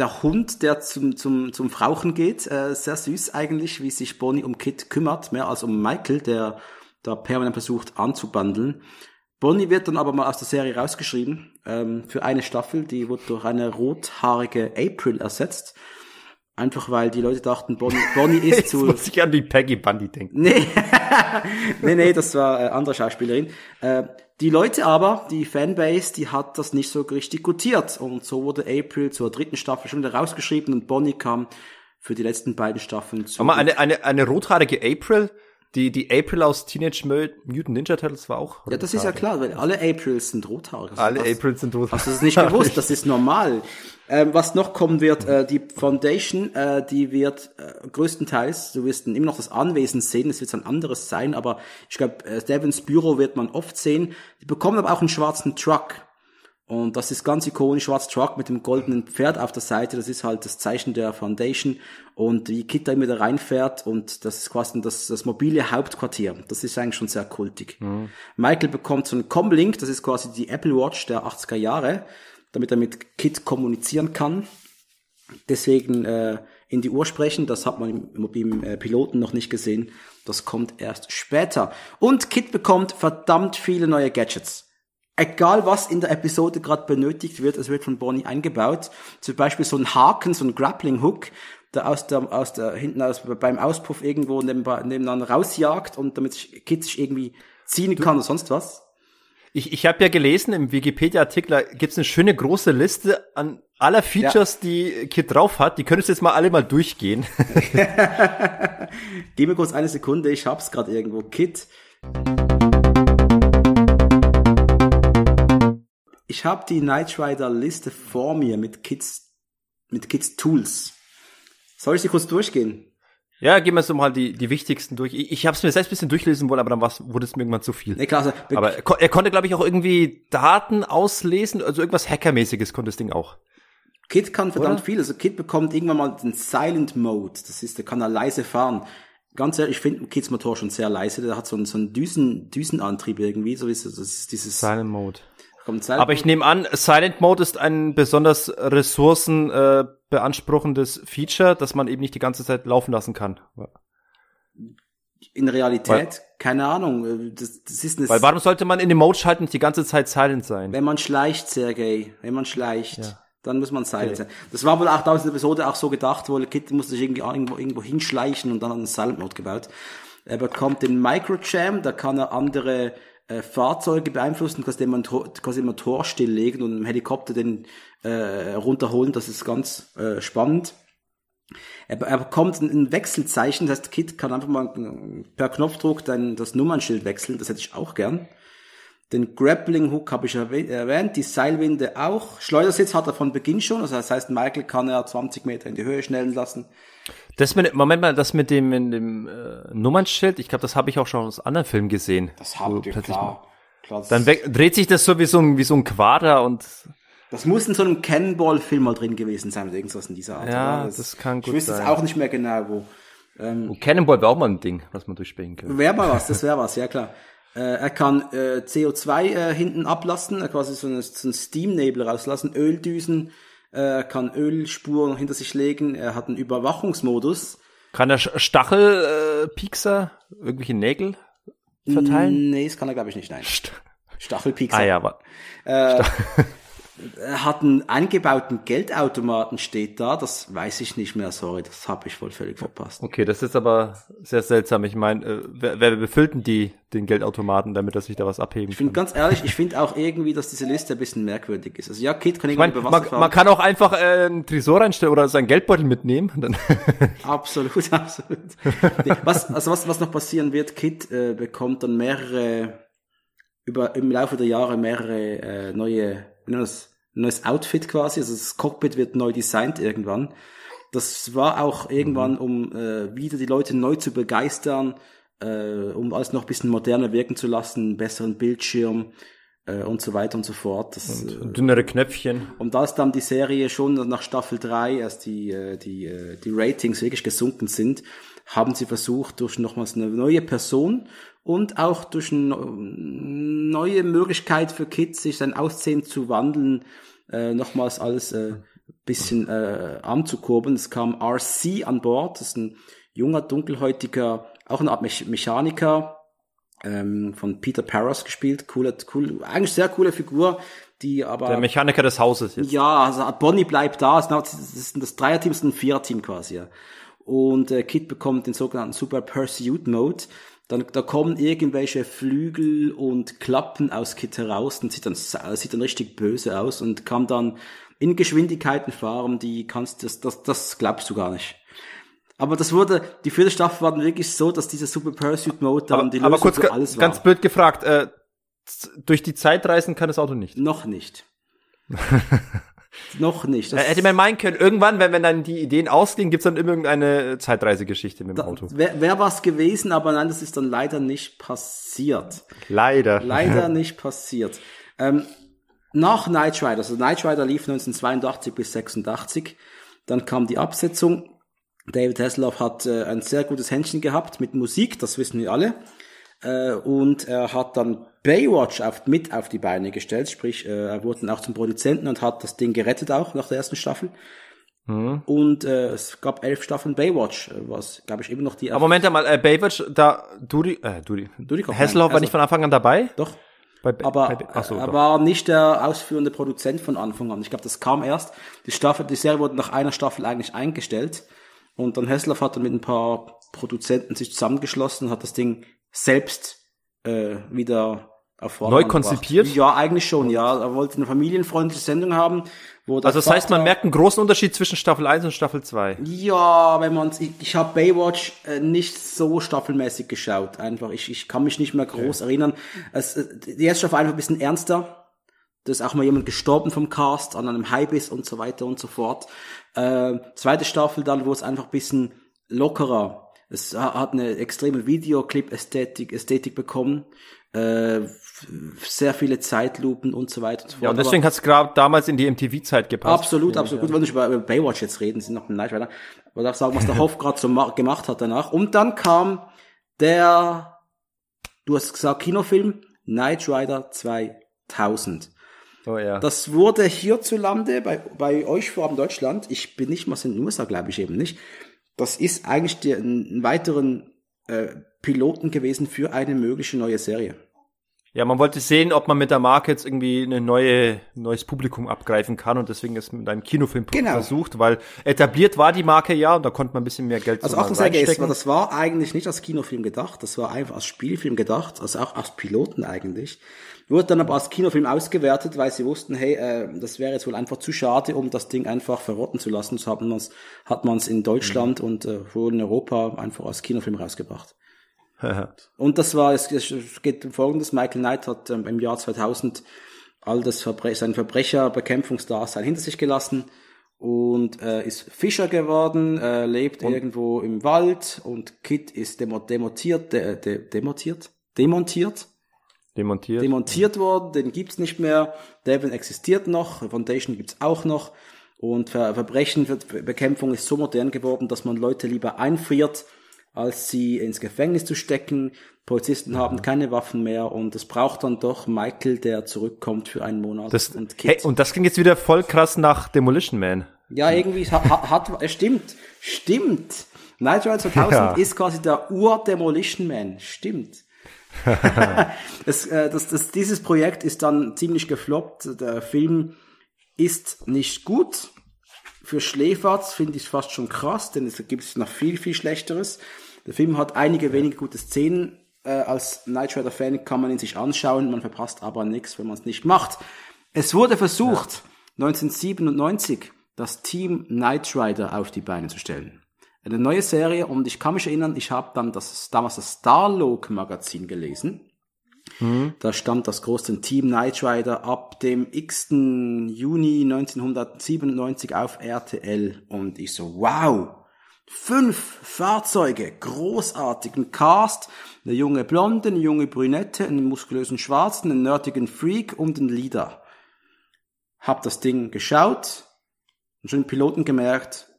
der Hund, der zum, zum, zum Frauchen geht. Äh, sehr süß eigentlich, wie sich Bonnie um Kit kümmert, mehr als um Michael, der da permanent versucht anzubandeln. Bonnie wird dann aber mal aus der Serie rausgeschrieben ähm, für eine Staffel, die wurde durch eine rothaarige April ersetzt. Einfach weil die Leute dachten, Bonnie, Bonnie <laughs> ist Jetzt muss ich an die Peggy Bundy denken. Nee, <laughs> nee, nee, das war äh, andere Schauspielerin. Äh, die Leute aber, die Fanbase, die hat das nicht so richtig gutiert. Und so wurde April zur dritten Staffel schon wieder rausgeschrieben und Bonnie kam für die letzten beiden Staffeln zu. Aber eine, eine, eine rothaarige April die, die April aus Teenage Mutant Ninja Turtles war auch. Rothaarig. Ja, das ist ja klar, weil alle Aprils sind rothaarig. Also alle das, Aprils sind rothaarig. Hast du das nicht <laughs> gewusst? Das ist normal. Ähm, was noch kommen wird, äh, die Foundation, äh, die wird äh, größtenteils, du wirst immer noch das Anwesen sehen, es wird ein anderes sein, aber ich glaube, äh, Devons Büro wird man oft sehen. Die bekommen aber auch einen schwarzen Truck. Und das ist ganz ikonisch, schwarz Truck mit dem goldenen Pferd auf der Seite. Das ist halt das Zeichen der Foundation. Und wie Kit da immer da reinfährt und das ist quasi das, das mobile Hauptquartier. Das ist eigentlich schon sehr kultig. Mhm. Michael bekommt so einen Comlink, das ist quasi die Apple Watch der 80er Jahre, damit er mit Kit kommunizieren kann. Deswegen äh, in die Uhr sprechen, das hat man im, im äh, Piloten noch nicht gesehen. Das kommt erst später. Und Kit bekommt verdammt viele neue Gadgets egal was in der Episode gerade benötigt wird, es wird von Bonnie eingebaut. Zum Beispiel so ein Haken, so ein Grappling Hook, der aus der, aus der, hinten aus, beim Auspuff irgendwo nebenbei, nebenan rausjagt und damit Kids sich irgendwie ziehen kann oder sonst was. Ich, ich habe ja gelesen, im Wikipedia-Artikel gibt's eine schöne große Liste an aller Features, ja. die Kit drauf hat. Die könntest du jetzt mal alle mal durchgehen. <laughs> Gib mir kurz eine Sekunde, ich hab's gerade irgendwo. Kit. Ich habe die Knight Rider Liste vor mir mit Kids, mit Kids Tools. Soll ich sie kurz durchgehen? Ja, gehen wir so mal die, die wichtigsten durch. Ich, ich habe es mir selbst ein bisschen durchlesen wollen, aber dann war's, wurde es mir irgendwann zu viel. Nee, klar, also, aber er, er konnte, glaube ich, auch irgendwie Daten auslesen, also irgendwas Hackermäßiges konnte das Ding auch. Kid kann verdammt Oder? viel. Also Kid bekommt irgendwann mal den Silent Mode. Das ist, der kann da leise fahren. Ganz ehrlich, ich finde Kids Motor schon sehr leise. Der hat so einen, so einen Düsen, Düsenantrieb irgendwie. So ist, das ist dieses Silent Mode. Aber ich nehme an, Silent Mode ist ein besonders ressourcenbeanspruchendes äh, Feature, dass man eben nicht die ganze Zeit laufen lassen kann. In Realität? Weil, keine Ahnung. Das, das ist eine Weil warum sollte man in dem Mode schalten nicht die ganze Zeit silent sein? Wenn man schleicht, Sergey, wenn man schleicht. Ja. Dann muss man silent okay. sein. Das war wohl auch damals in der Episode auch so gedacht, wo Kitty muss sich irgendwie irgendwo, irgendwo hinschleichen und dann hat einen Silent Mode gebaut. Er bekommt den Microcham, da kann er andere äh, Fahrzeuge beeinflussen, quasi man quasi man Tor stilllegen und im Helikopter den äh, runterholen. Das ist ganz äh, spannend. Er, er bekommt ein Wechselzeichen, das heißt, Kit kann einfach mal äh, per Knopfdruck dann das Nummernschild wechseln. Das hätte ich auch gern. Den Grappling Hook habe ich erwähnt, die Seilwinde auch. Schleudersitz hat er von Beginn schon, also das heißt, Michael kann er 20 Meter in die Höhe schnellen lassen. Das mit, Moment mal, das mit dem, in dem äh, Nummernschild, ich glaube, das habe ich auch schon aus anderen Filmen gesehen. Das habt ihr, klar. klar dann weg, dreht sich das so wie so ein, wie so ein Quader und... Das muss in so einem Cannonball-Film mal drin gewesen sein, irgendwas in dieser Art. Ja, das, das, kann gut sein. Ich wüsste es auch nicht mehr genau, wo. Ähm, und Cannonball wäre auch mal ein Ding, was man durchspielen könnte. Wäre mal was, das <laughs> wäre was, ja klar. Äh, er kann äh, CO2 äh, hinten ablassen, quasi so, eine, so einen Steam-Nebel rauslassen, Öldüsen, äh, er kann Ölspuren hinter sich legen, er hat einen Überwachungsmodus. Kann er Stachelpiekser, äh, irgendwelche Nägel verteilen? Nee, das kann er glaube ich nicht, nein. Stachelpiekser. Ah ja, aber. Äh, Stachel <laughs> hat einen eingebauten Geldautomaten steht da, das weiß ich nicht mehr, sorry, das habe ich wohl völlig verpasst. Okay, das ist aber sehr seltsam. Ich meine, äh, wer, wer befüllt denn die, den Geldautomaten, damit er sich da was abheben Ich finde ganz ehrlich, ich finde auch irgendwie, dass diese Liste ein bisschen merkwürdig ist. Also ja, Kid kann ich mein, man, fahren. man kann auch einfach äh, einen Tresor reinstellen oder seinen Geldbeutel mitnehmen. <laughs> absolut, <laughs> absolut. Was, also was, was noch passieren wird, Kid äh, bekommt dann mehrere über im Laufe der Jahre mehrere äh, neue das, neues Outfit quasi, also das Cockpit wird neu designt irgendwann. Das war auch irgendwann, mhm. um äh, wieder die Leute neu zu begeistern, äh, um alles noch ein bisschen moderner wirken zu lassen, einen besseren Bildschirm äh, und so weiter und so fort. Das, und äh, dünnere Knöpfchen. Und da ist dann die Serie schon nach Staffel 3, als die, äh, die, äh, die Ratings wirklich gesunken sind, haben sie versucht, durch nochmals eine neue Person und auch durch eine neue Möglichkeit für Kids, sich sein Aussehen zu wandeln, äh, nochmals alles äh, bisschen äh, anzukurbeln. Es kam RC an Bord, das ist ein junger, dunkelhäutiger, auch eine Art Mechaniker, ähm, von Peter Paras gespielt. Cooler, cool, eigentlich sehr coole Figur, die aber. Der Mechaniker des Hauses jetzt. Ja, also Bonnie bleibt da. Das ist das Dreierteam, ist ein Viererteam quasi. Ja und äh, Kit bekommt den sogenannten Super Pursuit Mode. Dann, da kommen irgendwelche Flügel und Klappen aus Kit heraus und sieht dann, sieht dann richtig böse aus und kann dann in Geschwindigkeiten fahren, die kannst, du, das, das, das glaubst du gar nicht. Aber das wurde, die vierte Staffel war dann wirklich so, dass dieser Super Pursuit Mode dann aber, die Lösung aber kurz, für alles war. Ganz blöd gefragt, äh, durch die Zeit reisen kann das Auto nicht. Noch nicht. <laughs> Noch nicht. Äh, das hätte man meinen können, irgendwann, wenn, wenn dann die Ideen ausgehen, gibt's dann irgendeine Zeitreisegeschichte mit dem da, Auto. Wäre wär was gewesen, aber nein, das ist dann leider nicht passiert. Leider. Leider <laughs> nicht passiert. Ähm, nach Knight Rider, also Knight Rider lief 1982 bis 86, dann kam die Absetzung. David Hasselhoff hat äh, ein sehr gutes Händchen gehabt mit Musik, das wissen wir alle. Äh, und er hat dann Baywatch auf, mit auf die Beine gestellt, sprich, äh, er wurde dann auch zum Produzenten und hat das Ding gerettet auch nach der ersten Staffel. Mhm. Und äh, es gab elf Staffeln Baywatch, äh, was, glaube ich, immer noch die. Aber Moment einmal, äh, Baywatch, da Dudi, äh, Dudi, Dudi Hasselhoff also, war nicht von Anfang an dabei? Doch. Bei, aber bei, so, er doch. war nicht der ausführende Produzent von Anfang an. Ich glaube, das kam erst. Die Staffel, die Serie wurde nach einer Staffel eigentlich eingestellt. Und dann Hessler hat dann mit ein paar Produzenten sich zusammengeschlossen, und hat das Ding selbst äh, wieder Neu konzipiert? Ja, eigentlich schon, ja. Er wollte eine familienfreundliche Sendung haben. Wo also das Vater heißt, man merkt einen großen Unterschied zwischen Staffel 1 und Staffel 2. Ja, wenn man ich, ich habe Baywatch äh, nicht so staffelmäßig geschaut. Einfach, ich, ich kann mich nicht mehr groß okay. erinnern. Es, äh, die erste Staffel einfach ein bisschen ernster. Da ist auch mal jemand gestorben vom Cast an einem Hype ist und so weiter und so fort. Äh, zweite Staffel dann, wo es einfach ein bisschen lockerer es hat eine extreme Videoclip-Ästhetik Ästhetik bekommen, äh, sehr viele Zeitlupen und so weiter und so fort. Ja, und deswegen hat es gerade damals in die MTV-Zeit gepasst. Absolut, ja, absolut. Ja. Gut, wenn wir über, über Baywatch jetzt reden, sind noch ein weiter. Aber darf sagen, was der Hoff gerade so gemacht hat danach. Und dann kam der, du hast gesagt, Kinofilm, Knight Rider 2000. Oh, ja. Das wurde hierzulande bei, bei euch vor allem Deutschland, ich bin nicht mal in den USA, glaube ich eben nicht, das ist eigentlich die, ein weiteren äh, Piloten gewesen für eine mögliche neue Serie. Ja, man wollte sehen, ob man mit der Marke jetzt irgendwie eine neue, neues Publikum abgreifen kann und deswegen ist mit einem Kinofilm genau. versucht, weil etabliert war die Marke ja und da konnte man ein bisschen mehr Geld Also auch ein sehr das war eigentlich nicht als Kinofilm gedacht, das war einfach als Spielfilm gedacht, also auch als Piloten eigentlich. Wurde dann aber als Kinofilm ausgewertet, weil sie wussten, hey, äh, das wäre jetzt wohl einfach zu schade, um das Ding einfach verrotten zu lassen. So hat man es hat man's in Deutschland mhm. und äh, wohl in Europa einfach als Kinofilm rausgebracht. <laughs> und das war, es, geht um Folgendes, Michael Knight hat ähm, im Jahr 2000 all das Verbre sein Verbrecherbekämpfungsdasein hinter sich gelassen und äh, ist Fischer geworden, äh, lebt und? irgendwo im Wald und Kit ist demo demontiert, de de demontiert, demontiert, demontiert, demontiert worden, den gibt's nicht mehr, Devin existiert noch, Foundation gibt's auch noch und Ver Verbrechenbekämpfung ist so modern geworden, dass man Leute lieber einfriert, als sie ins Gefängnis zu stecken. Polizisten haben mhm. keine Waffen mehr und es braucht dann doch Michael, der zurückkommt für einen Monat das, und Kit. Hey, und das klingt jetzt wieder voll krass nach Demolition Man. Ja, irgendwie hat, hat äh, stimmt, stimmt. Nigel 2000 ja. ist quasi der Ur-Demolition Man, stimmt. <laughs> <laughs> das, äh, das, das, dieses Projekt ist dann ziemlich gefloppt. Der Film ist nicht gut für Schläferz finde ich fast schon krass, denn es gibt noch viel, viel Schlechteres. Der Film hat einige wenige gute Szenen. Äh, als Knight Rider Fan kann man ihn sich anschauen, man verpasst aber nichts, wenn man es nicht macht. Es wurde versucht, ja. 1997 das Team Knight Rider auf die Beine zu stellen. Eine neue Serie und ich kann mich erinnern, ich habe dann das, damals das Starlog Magazin gelesen Mhm. Da stammt das große Team Knight Rider ab dem x. Juni 1997 auf RTL. Und ich so, wow! Fünf Fahrzeuge, großartigen Cast, eine junge Blonde, eine junge Brünette, einen muskulösen Schwarzen, einen nerdigen Freak und einen Leader. Hab das Ding geschaut einen schönen Piloten gemerkt,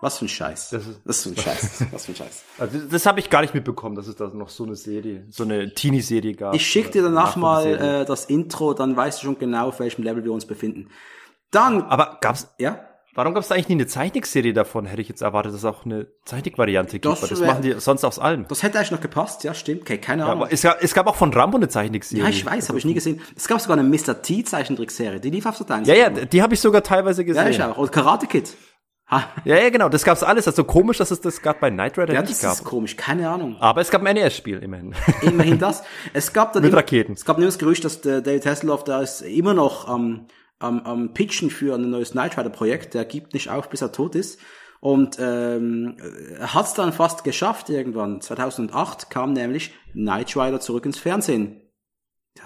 was für ein Scheiß. Das ist, das ist so ein Scheiß. <laughs> Was für ein Scheiß. Also das, das habe ich gar nicht mitbekommen, dass es da noch so eine Serie, so eine Teenie-Serie gab. Ich schicke dir danach mal äh, das Intro, dann weißt du schon genau, auf welchem Level wir uns befinden. Dann. Aber gab's. Ja? Warum gab es eigentlich nie eine Zeichnungsserie davon? Hätte ich jetzt erwartet, dass es auch eine Zeichnungsvariante gibt. Das, das machen die sonst aus allem. Das hätte eigentlich noch gepasst, ja, stimmt. Okay, keine Ahnung. Ja, es, gab, es gab auch von Rambo eine Zeichnungsserie. Ja, ich weiß, habe ich nie gesehen. Es gab sogar eine Mr. T Zeichentrickserie, die lief auf so deinem. Ja, ja, die habe ich sogar teilweise gesehen. Ja, ich auch. Und Karate Kid. Ja, ja, genau, das gab's alles. Also komisch, dass es das gerade bei Knight Rider ja, nicht gab. Ja, das ist komisch, keine Ahnung. Aber es gab ein NES-Spiel, immerhin. <laughs> Immerhin das. Es gab dann <laughs> Mit Raketen. Es gab nur das Gerücht, dass der David Hasselhoff da ist immer noch am, am, am Pitchen für ein neues Knight Rider-Projekt. Der gibt nicht auf, bis er tot ist. Und ähm, hat es dann fast geschafft irgendwann. 2008 kam nämlich Knight Rider zurück ins Fernsehen.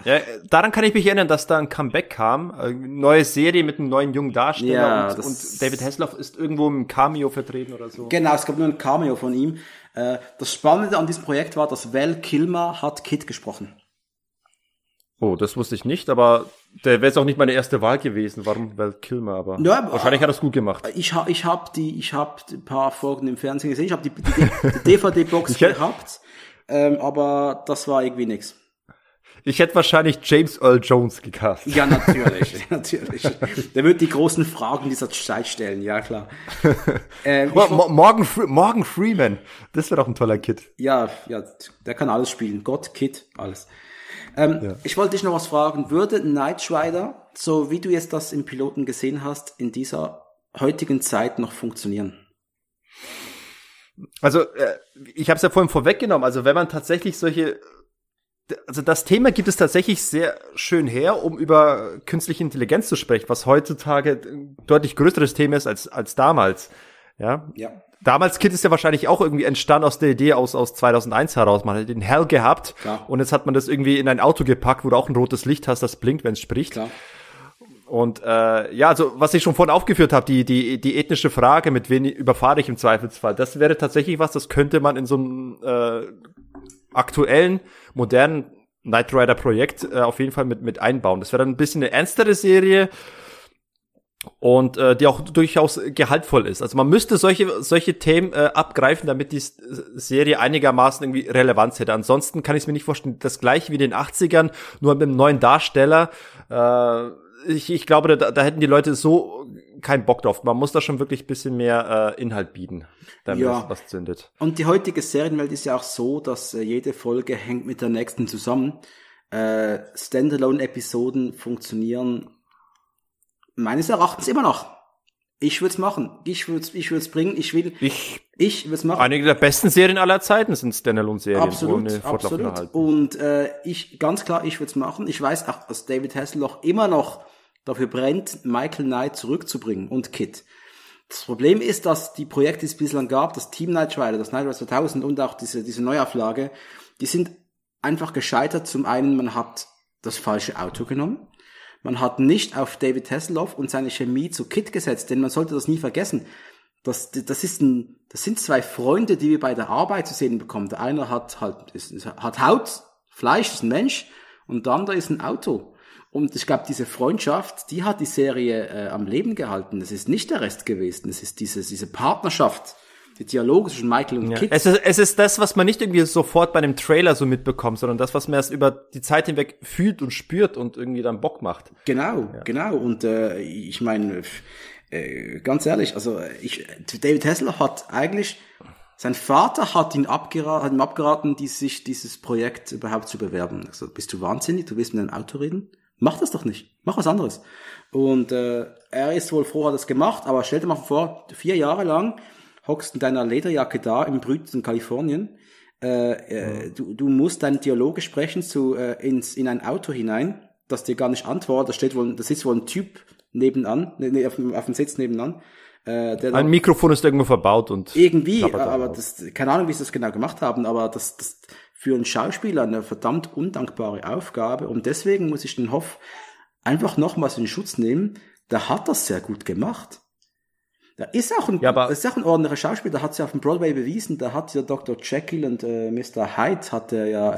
Ja, daran kann ich mich erinnern, dass da ein Comeback kam. Äh, neue Serie mit einem neuen jungen Darsteller ja, und, und, David Hasselhoff ist irgendwo im Cameo vertreten oder so. Genau, es gab nur ein Cameo von ihm. Äh, das Spannende an diesem Projekt war, dass Val Kilmer hat Kid gesprochen. Oh, das wusste ich nicht, aber der wäre jetzt auch nicht meine erste Wahl gewesen. Warum Val Kilmer? Aber ja, wahrscheinlich hat er es gut gemacht. Ich habe ich hab die, ich habe ein paar Folgen im Fernsehen gesehen. Ich habe die, die, die DVD-Box <laughs> gehabt, ähm, aber das war irgendwie nichts. Ich hätte wahrscheinlich James Earl Jones gecastet. Ja, natürlich, <laughs> natürlich. Der wird die großen Fragen dieser Zeit stellen, ja klar. <laughs> Ähm, mo Morgan, Fre Morgan Freeman, das wäre doch ein toller Kid. Ja, ja, der kann alles spielen. Gott, Kid, alles. Ähm, ja. Ich wollte dich noch was fragen. Würde Knight Rider, so wie du jetzt das im Piloten gesehen hast, in dieser heutigen Zeit noch funktionieren? Also, äh, ich habe es ja vorhin vorweggenommen. Also, wenn man tatsächlich solche also das Thema gibt es tatsächlich sehr schön her, um über künstliche Intelligenz zu sprechen, was heutzutage ein deutlich größeres Thema ist als, als damals. Ja. ja. Damals Kind ist ja wahrscheinlich auch irgendwie entstanden aus der Idee aus, aus 2001 heraus. Man hat den Hell gehabt Klar. und jetzt hat man das irgendwie in ein Auto gepackt, wo du auch ein rotes Licht hast, das blinkt, wenn es spricht. Klar. Und äh, ja, also was ich schon vorhin aufgeführt habe, die, die, die ethnische Frage, mit wem überfahre ich im Zweifelsfall, das wäre tatsächlich was, das könnte man in so einem äh, aktuellen, modernen Knight Rider Projekt äh, auf jeden Fall mit, mit einbauen. Das wäre dann ein bisschen eine ernstere Serie und äh, die auch durchaus gehaltvoll ist. Also man müsste solche, solche Themen äh, abgreifen, damit die S Serie einigermaßen irgendwie Relevanz hätte. Ansonsten kann ich es mir nicht vorstellen, das gleiche wie den 80ern, nur mit einem neuen Darsteller. Äh, ich, ich glaube, da, da hätten die Leute so keinen Bock drauf. Man muss da schon wirklich ein bisschen mehr äh, Inhalt bieten, damit ja. was zündet. Und die heutige Serienwelt ist ja auch so, dass äh, jede Folge hängt mit der nächsten zusammen. Äh, Standalone-Episoden funktionieren meines Erachtens immer noch. Ich würde es machen. Ich würde ich bringen. Ich will. Ich, ich würde es machen. Einige der besten Serien aller Zeiten sind Standalone-Serien. Absolut, absolut. Und äh, ich ganz klar, ich würde es machen. Ich weiß auch, dass David Hasselhoff immer noch dafür brennt, Michael Knight zurückzubringen und Kit. Das Problem ist, dass die Projekte, die es bislang gab, das Team Knight Rider, das Knight Rider 2000 und auch diese, diese Neuauflage, die sind einfach gescheitert. Zum einen, man hat das falsche Auto genommen. Man hat nicht auf David Hasselhoff und seine Chemie zu Kit gesetzt, denn man sollte das nie vergessen. Das, das, ist ein, das sind zwei Freunde, die wir bei der Arbeit zu sehen bekommen. Der eine hat halt, ist, hat Haut, Fleisch, ist ein Mensch, und der andere ist ein Auto. Und ich glaube, diese Freundschaft, die hat die Serie äh, am Leben gehalten. Es ist nicht der Rest gewesen, es ist diese, diese Partnerschaft, die Dialoge zwischen Michael und ja. Kit. Es ist, es ist das, was man nicht irgendwie sofort bei einem Trailer so mitbekommt, sondern das, was man erst über die Zeit hinweg fühlt und spürt und irgendwie dann Bock macht. Genau, ja. genau. Und äh, ich meine, äh, ganz ehrlich, also ich, David Hessler hat eigentlich, sein Vater hat, ihn abgeraten, hat ihm abgeraten, die, sich dieses Projekt überhaupt zu bewerben. Also, bist du wahnsinnig? Du willst mit einem Auto reden? Mach das doch nicht. Mach was anderes. Und äh, er ist wohl froh, hat das gemacht, aber stell dir mal vor, vier Jahre lang hockst in deiner Lederjacke da im brütenden Kalifornien. Äh, äh, du, du musst deine Dialoge sprechen zu, äh, ins, in ein Auto hinein, das dir gar nicht antwortet. Da steht wohl, da sitzt wohl ein Typ nebenan, ne, ne auf, dem, auf dem Sitz nebenan. Äh, der ein Mikrofon ist irgendwo verbaut und. Irgendwie, aber das, keine Ahnung, wie sie das genau gemacht haben, aber das, das, für einen Schauspieler eine verdammt undankbare Aufgabe. Und deswegen muss ich den Hoff einfach nochmals in Schutz nehmen. Der hat das sehr gut gemacht. Der ist auch ein, ja, aber ist auch ein ordentlicher Schauspieler, der hat ja auf dem Broadway bewiesen, da hat ja Dr. Jekyll und äh, Mr. Hyde hat er ja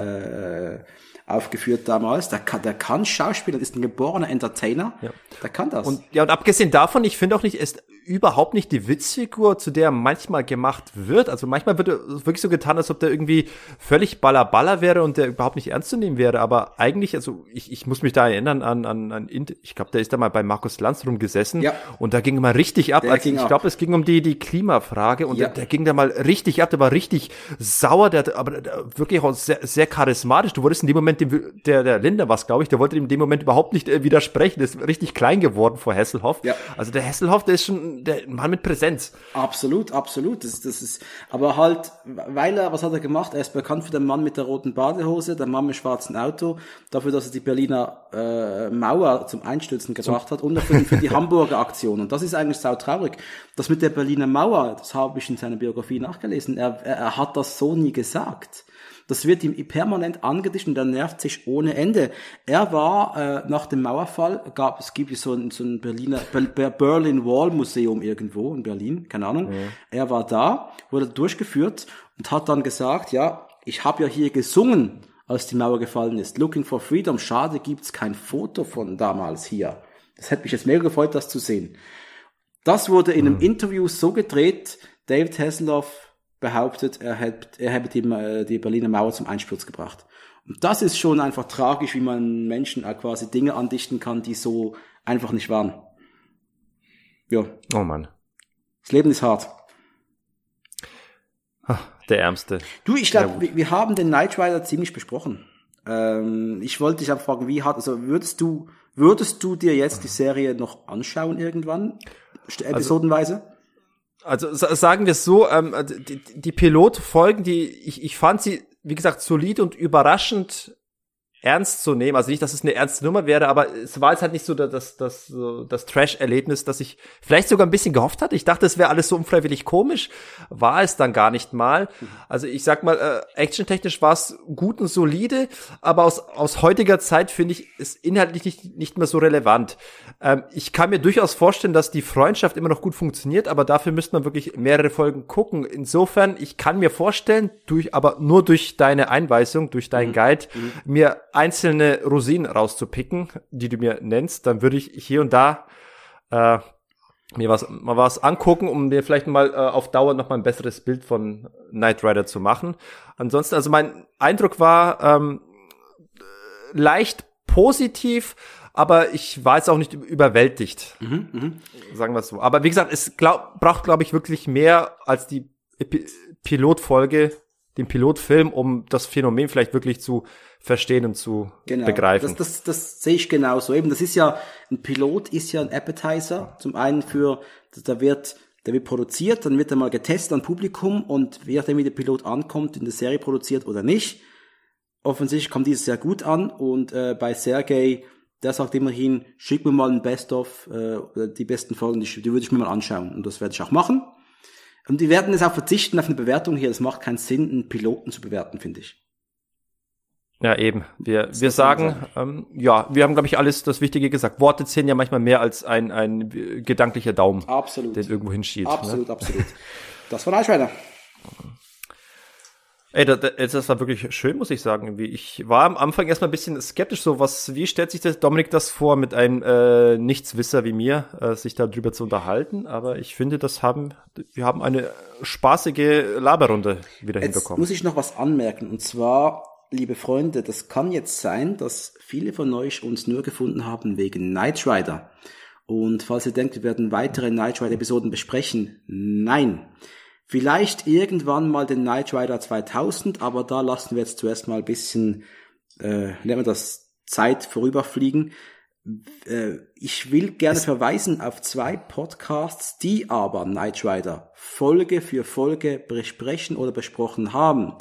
äh, aufgeführt damals. Der kann, der kann Schauspieler, ist ein geborener Entertainer. Ja. Der kann das. Und ja, und abgesehen davon, ich finde auch nicht, ist überhaupt nicht die Witzfigur, zu der manchmal gemacht wird. Also manchmal wird wirklich so getan, als ob der irgendwie völlig ballerballer wäre und der überhaupt nicht ernst zu nehmen wäre. Aber eigentlich, also ich, ich muss mich da erinnern an, an, an ich glaube, der ist da mal bei Markus Lanz rumgesessen ja. und da ging mal richtig ab. Der also ich glaube, es ging um die, die Klimafrage und ja. der, der, ging da mal richtig ab, der war richtig sauer, der, aber der, wirklich auch sehr, sehr charismatisch. Du wurdest in dem Moment Moment, dem, der, der Linder was, glaube ich, der wollte in dem Moment überhaupt nicht äh, widersprechen. Ist richtig klein geworden vor Hesselhoff. Ja. Also der Hesselhoff, der ist schon der Mann mit Präsenz. Absolut, absolut. Das, das ist, aber halt, weil er, was hat er gemacht? Er ist bekannt für den Mann mit der roten Badehose, der Mann mit schwarzen Auto, dafür, dass er die Berliner äh, Mauer zum Einstürzen gebracht hat und dafür für die <laughs> Hamburger Aktion. Und das ist eigentlich sau traurig. Das mit der Berliner Mauer, das habe ich in seiner Biografie nachgelesen. Er, er, er hat das so nie gesagt. Das wird ihm permanent angedichtet und er nervt sich ohne Ende. Er war äh, nach dem Mauerfall, gab es gibt so ein, so ein Berliner Berlin Wall Museum irgendwo in Berlin, keine Ahnung. Ja. Er war da, wurde durchgeführt und hat dann gesagt, ja, ich habe ja hier gesungen, als die Mauer gefallen ist. Looking for Freedom. Schade gibt's kein Foto von damals hier. Das hätte mich jetzt mega gefreut, das zu sehen. Das wurde in einem hm. Interview so gedreht, David Hasselhoff behauptet, er hätte, er hätte die, äh, die Berliner Mauer zum Einsturz gebracht. Und das ist schon einfach tragisch, wie man Menschen äh, quasi Dinge andichten kann, die so einfach nicht waren. Ja. Oh Mann. Das Leben ist hart. Der Ärmste. Du, ich glaube, wir, wir, haben den Knight Rider ziemlich besprochen. Ähm, ich wollte dich aber fragen, wie hart, also würdest du, würdest du dir jetzt die Serie noch anschauen irgendwann? Also Episodenweise? Also, also sagen wir es so, ähm, die, die Pilotfolgen, die ich, ich fand sie, wie gesagt, solid und überraschend ernst zu nehmen. Also nicht, dass es eine ernste Nummer wäre, aber es war jetzt halt nicht so das, das, so das Trash-Erlebnis, das ich vielleicht sogar ein bisschen gehofft hatte. Ich dachte, es wäre alles so unfreiwillig komisch. War es dann gar nicht mal. Also ich sag mal, äh, actiontechnisch war es gut und solide, aber aus, aus heutiger Zeit finde ich es inhaltlich nicht, nicht mehr so relevant. Ähm, ich kann mir durchaus vorstellen, dass die Freundschaft immer noch gut funktioniert, aber dafür müsste man wirklich mehrere Folgen gucken. Insofern, ich kann mir vorstellen, durch, aber nur durch deine Einweisung, durch deinen mhm. Guide, mhm. mir einzelne Rosinen rauszupicken, die du mir nennst, dann würde ich hier und da äh, mir was, mal was angucken, um mir vielleicht mal äh, auf Dauer noch mal ein besseres Bild von Knight Rider zu machen. Ansonsten, also mein Eindruck war ähm, leicht positiv, aber ich war jetzt auch nicht überwältigt. Mhm, mhm. Sagen wir es so. Aber wie gesagt, es glaub, braucht, glaube ich, wirklich mehr als die Pilotfolge, den Pilotfilm, um das Phänomen vielleicht wirklich zu verstehen und zu genau. begreifen. Das, das, das sehe ich genauso. Eben, das ist ja, ein Pilot ist ja ein Appetizer. Zum einen für, da wird, der wird produziert, dann wird er mal getestet an Publikum und je nachdem, wie der Pilot ankommt, in der Serie produziert oder nicht. Offensichtlich kommt dieses sehr gut an und äh, bei Sergei, der sagt immerhin, schick mir mal ein Best-of, äh, die besten Folgen, die, die würde ich mir mal anschauen und das werde ich auch machen. Und die werden jetzt auch verzichten auf eine Bewertung hier. Das macht keinen Sinn, einen Piloten zu bewerten, finde ich. Ja, eben. Wir, wir sagen, ähm, ja, wir haben, glaube ich, alles das Wichtige gesagt. Worte zählen ja manchmal mehr als ein, ein äh, gedanklicher Daumen, absolut. den irgendwo hinschiebt. Ne? Absolut, ne? absolut. Das war Eichweiler. Ey, das, das war wirklich schön, muss ich sagen. Ich war am Anfang erstmal ein bisschen skeptisch, so was, wie stellt sich das Dominik das vor, mit einem äh, Nichtswisser wie mir, äh, sich darüber zu unterhalten. Aber ich finde, das haben, wir haben eine spaßige Laberrunde wieder Jetzt hinbekommen. Muss ich noch was anmerken, und zwar liebe Freunde, das kann jetzt sein, dass viele von euch uns nur gefunden haben wegen Knight Rider. Und falls ihr denkt, wir werden weitere Knight Rider Episoden besprechen, nein. Vielleicht irgendwann mal den Knight Rider 2000, aber da lassen wir jetzt zuerst mal ein bisschen, äh, nennen wir das, Zeit vorüberfliegen. Äh, ich will gerne verweisen auf zwei Podcasts, die aber Knight Rider Folge für Folge besprechen oder besprochen haben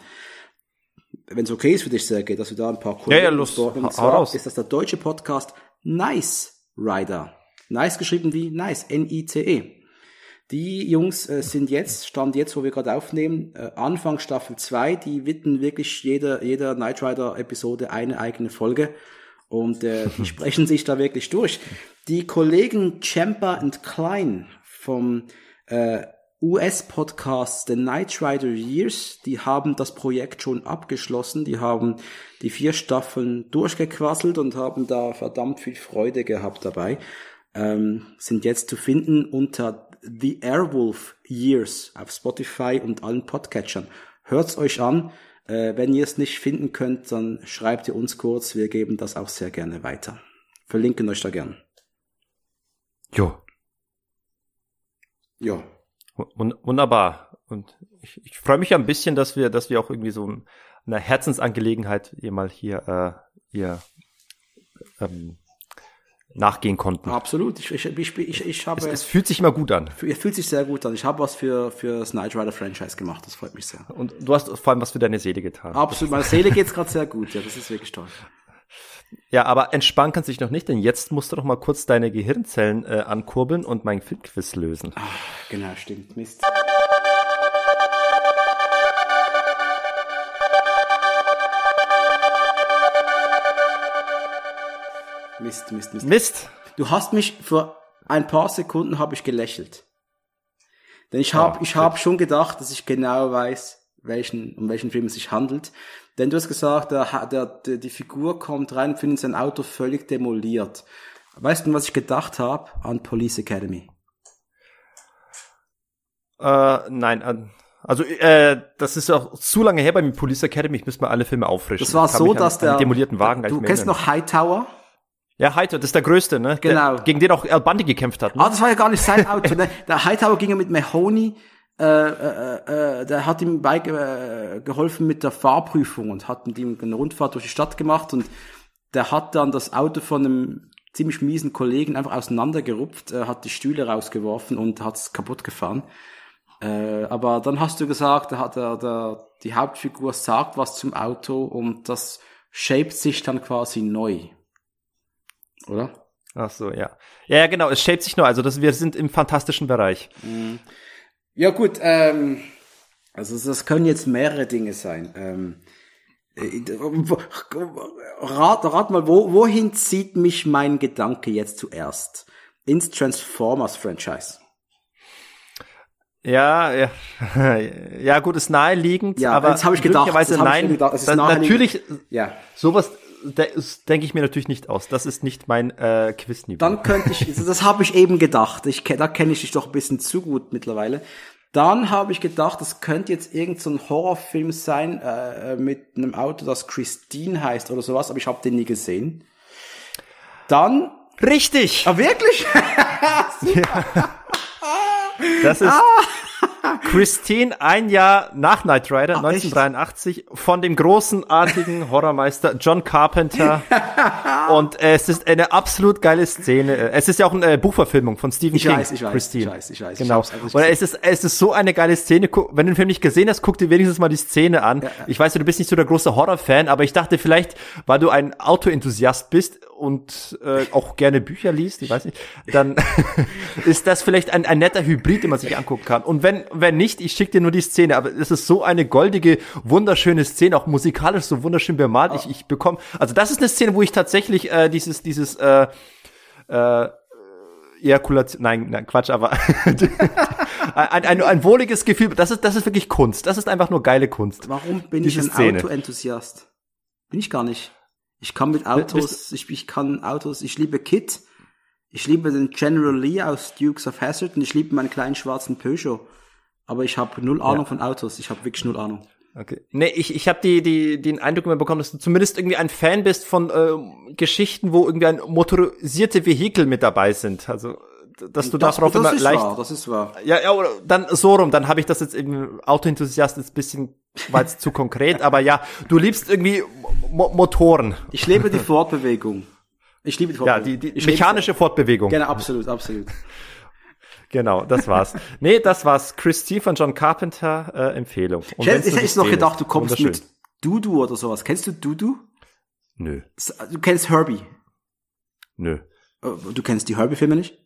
wenn es okay ist für dich, Serge, dass wir da ein paar Kollegen ja, ja, los, ha, ist das der deutsche Podcast Nice Rider. Nice geschrieben wie Nice, N-I-C-E. Die Jungs äh, sind jetzt, stand jetzt, wo wir gerade aufnehmen, äh, Anfang Staffel 2, die widmen wirklich jeder, jeder Night Rider Episode eine eigene Folge und äh, die <laughs> sprechen sich da wirklich durch. Die Kollegen Champer und Klein vom äh, US-Podcast The Night Rider Years, die haben das Projekt schon abgeschlossen, die haben die vier Staffeln durchgequasselt und haben da verdammt viel Freude gehabt dabei, ähm, sind jetzt zu finden unter The Airwolf Years auf Spotify und allen Podcatchern. Hört's euch an, äh, wenn ihr es nicht finden könnt, dann schreibt ihr uns kurz, wir geben das auch sehr gerne weiter. Verlinken euch da gern. Jo. Ja. Wunderbar. Und ich, ich freue mich ja ein bisschen, dass wir, dass wir auch irgendwie so einer Herzensangelegenheit hier mal hier, äh, hier ähm, nachgehen konnten. Absolut. Ich, ich, ich, ich, ich habe, es, es, fühlt sich immer gut an. Es fühlt sich sehr gut an. Ich habe was für, für das Knight Rider Franchise gemacht. Das freut mich sehr. Und du hast vor allem was für deine Seele getan. Absolut. Meiner Seele geht es gerade sehr gut. Ja, das ist wirklich toll. Ja, aber entspannen kannst du dich noch nicht, denn jetzt musst du noch mal kurz deine Gehirnzellen äh, ankurbeln und mein Filmquiz lösen. Ach, genau, stimmt. Mist. Mist, Mist, Mist. Mist. Du hast mich vor ein paar Sekunden habe ich gelächelt. Denn ich habe ah, hab schon gedacht, dass ich genau weiß, welchen, um welchen Film es sich handelt. Denn du hast gesagt, der, der, die Figur kommt rein und findet sein Auto völlig demoliert. Weißt du, was ich gedacht habe an Police Academy? Äh, nein, also äh, das ist auch zu lange her bei mir Police Academy. Ich müsste mal alle Filme auffrischen. Das war so, dass der demolierten Wagen. Du kennst noch Hightower? Ja, Hightower, das ist der größte, ne? Genau. Der, gegen den auch Al Bundy gekämpft hat. Ne? Ah, das war ja gar nicht sein Auto. ne? Der Hightower ging ja mit Mahoney äh, äh, äh, der hat ihm bei, äh, geholfen mit der Fahrprüfung und hat mit ihm eine Rundfahrt durch die Stadt gemacht und der hat dann das Auto von einem ziemlich miesen Kollegen einfach auseinandergerupft, äh, hat die Stühle rausgeworfen und hat es kaputt gefahren. Äh, aber dann hast du gesagt, da hat er, der, die Hauptfigur sagt was zum Auto und das shaped sich dann quasi neu. Oder? Ach so, ja. Ja, ja genau, es shaped sich neu. Also das, wir sind im fantastischen Bereich. Mhm. Ja gut, ähm, also das können jetzt mehrere Dinge sein. Ähm, äh, rat, rat mal, wo, wohin zieht mich mein Gedanke jetzt zuerst? Ins Transformers-Franchise. Ja, ja, <laughs> ja, gut, ist naheliegend, ja, aber jetzt habe ich gedacht, möglicherweise nein, ich gedacht, das ist natürlich, ja. sowas, das denke ich mir natürlich nicht aus. Das ist nicht mein äh, Quizniveau. Dann könnte ich, das habe ich eben gedacht. Ich, da kenne ich dich doch ein bisschen zu gut mittlerweile. Dann habe ich gedacht, das könnte jetzt irgendein so Horrorfilm sein äh, äh, mit einem Auto, das Christine heißt oder sowas, aber ich habe den nie gesehen. Dann richtig. Ah, wirklich? <laughs> ja. Das ist ah. <laughs> Christine, ein Jahr nach Knight Rider, Ach, 1983, echt? von dem großenartigen Horrormeister John Carpenter. <laughs> und äh, es ist eine absolut geile Szene. Es ist ja auch eine äh, Buchverfilmung von Stephen ich King. Weiß, ich weiß, Christine. ich weiß, ich weiß. Genau. Ich Oder es ist, es ist so eine geile Szene. Wenn du den Film nicht gesehen hast, guck dir wenigstens mal die Szene an. Ja, ja. Ich weiß, du bist nicht so der große Horrorfan, aber ich dachte vielleicht, weil du ein Autoenthusiast bist und äh, auch gerne Bücher liest, ich weiß nicht, dann <laughs> ist das vielleicht ein, ein netter Hybrid, den man sich angucken kann. Und wenn, wenn nicht, ich schicke dir nur die Szene, aber es ist so eine goldige, wunderschöne Szene, auch musikalisch so wunderschön bemalt. Ich, ich bekomme, also das ist eine Szene, wo ich tatsächlich äh, dieses, dieses äh, äh, Ejakulation, nein, nein, Quatsch, aber <laughs> ein, ein, ein wohliges Gefühl, das ist, das ist wirklich Kunst, das ist einfach nur geile Kunst. Warum bin Diese ich ein Autoenthusiast? Bin ich gar nicht. Ich kann mit Autos, ich, ich kann Autos, ich liebe Kit, ich liebe den General Lee aus Dukes of Hazzard und ich liebe meinen kleinen schwarzen Peugeot. Aber ich habe null Ahnung ja. von Autos, ich habe wirklich null Ahnung. Okay. Nee, ich, ich habe die, die, den Eindruck immer bekommen, dass du zumindest irgendwie ein Fan bist von äh, Geschichten, wo irgendwie ein motorisierte Vehikel mit dabei sind. Also dass du das, darauf das immer ist leicht. Wahr, das ist wahr. Ja, ja, oder dann so rum, dann habe ich das jetzt eben Autoenthusiast jetzt bisschen war es zu konkret, aber ja, du liebst irgendwie Mo Motoren. Ich liebe die Fortbewegung. Ich liebe die Fortbewegung. Ja, die, die mechanische Fortbewegung. Genau, absolut, absolut. Genau, das war's. nee, das war's. Christine von John Carpenter, äh, Empfehlung. Und ich hätte, ich hätte noch gedacht, du kommst mit Dudu oder sowas. Kennst du Dudu? Nö. Du kennst Herbie? Nö. Äh, du kennst die Herbie-Filme nicht?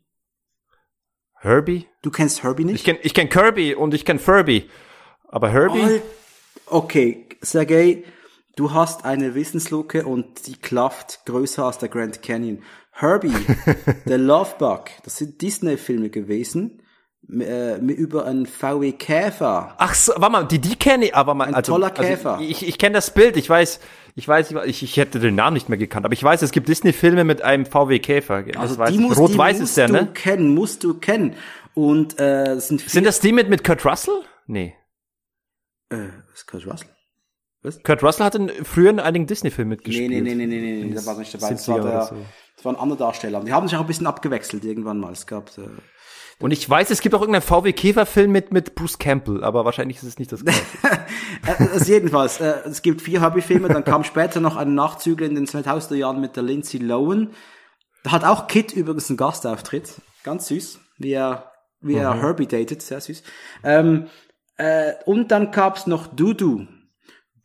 Herbie? Du kennst Herbie nicht? Ich kenn, ich kenn Kirby und ich kenn Furby. Aber Herbie? Okay, Sergei, du hast eine Wissenslücke und die klafft größer als der Grand Canyon. Herbie, The <laughs> Love Bug, das sind Disney-Filme gewesen äh, über einen VW e Käfer. Ach so, warte mal, die, die kenne ich, aber ah, mal, Ein also, toller also Käfer. Also ich ich kenne das Bild, ich weiß, ich weiß, ich, ich hätte den Namen nicht mehr gekannt, aber ich weiß, es gibt Disney-Filme mit einem VW e Käfer. also weiß die musst, Rot-Weiß ist der, ne? Musst du kennen, musst du kennen. Und äh, sind, sind das die mit mit Kurt Russell? Nee. Äh, ist Kurt Russell? Was? Kurt Russell hat in früheren einigen Disney-Filmen mitgespielt. Nee, nee, nee, nee, nee, nee, nee da war nicht dabei. Das war, der, so. das war ein anderer Darsteller. Und die haben sich auch ein bisschen abgewechselt irgendwann mal. Es gab. Äh, und ich weiß, es gibt auch irgendeinen VW Käfer-Film mit, mit Bruce Campbell, aber wahrscheinlich ist es nicht das gleiche. also <laughs> jedenfalls, äh, es gibt vier Hobbyfilme, dann kam später noch ein Nachzügler in den 2000er Jahren mit der Lindsay Lohan. Da hat auch Kit übrigens einen Gastauftritt. Ganz süß. Wie er, wie er mhm. Herbie datet, sehr süß. Ähm, äh, und dann gab's noch Dudu.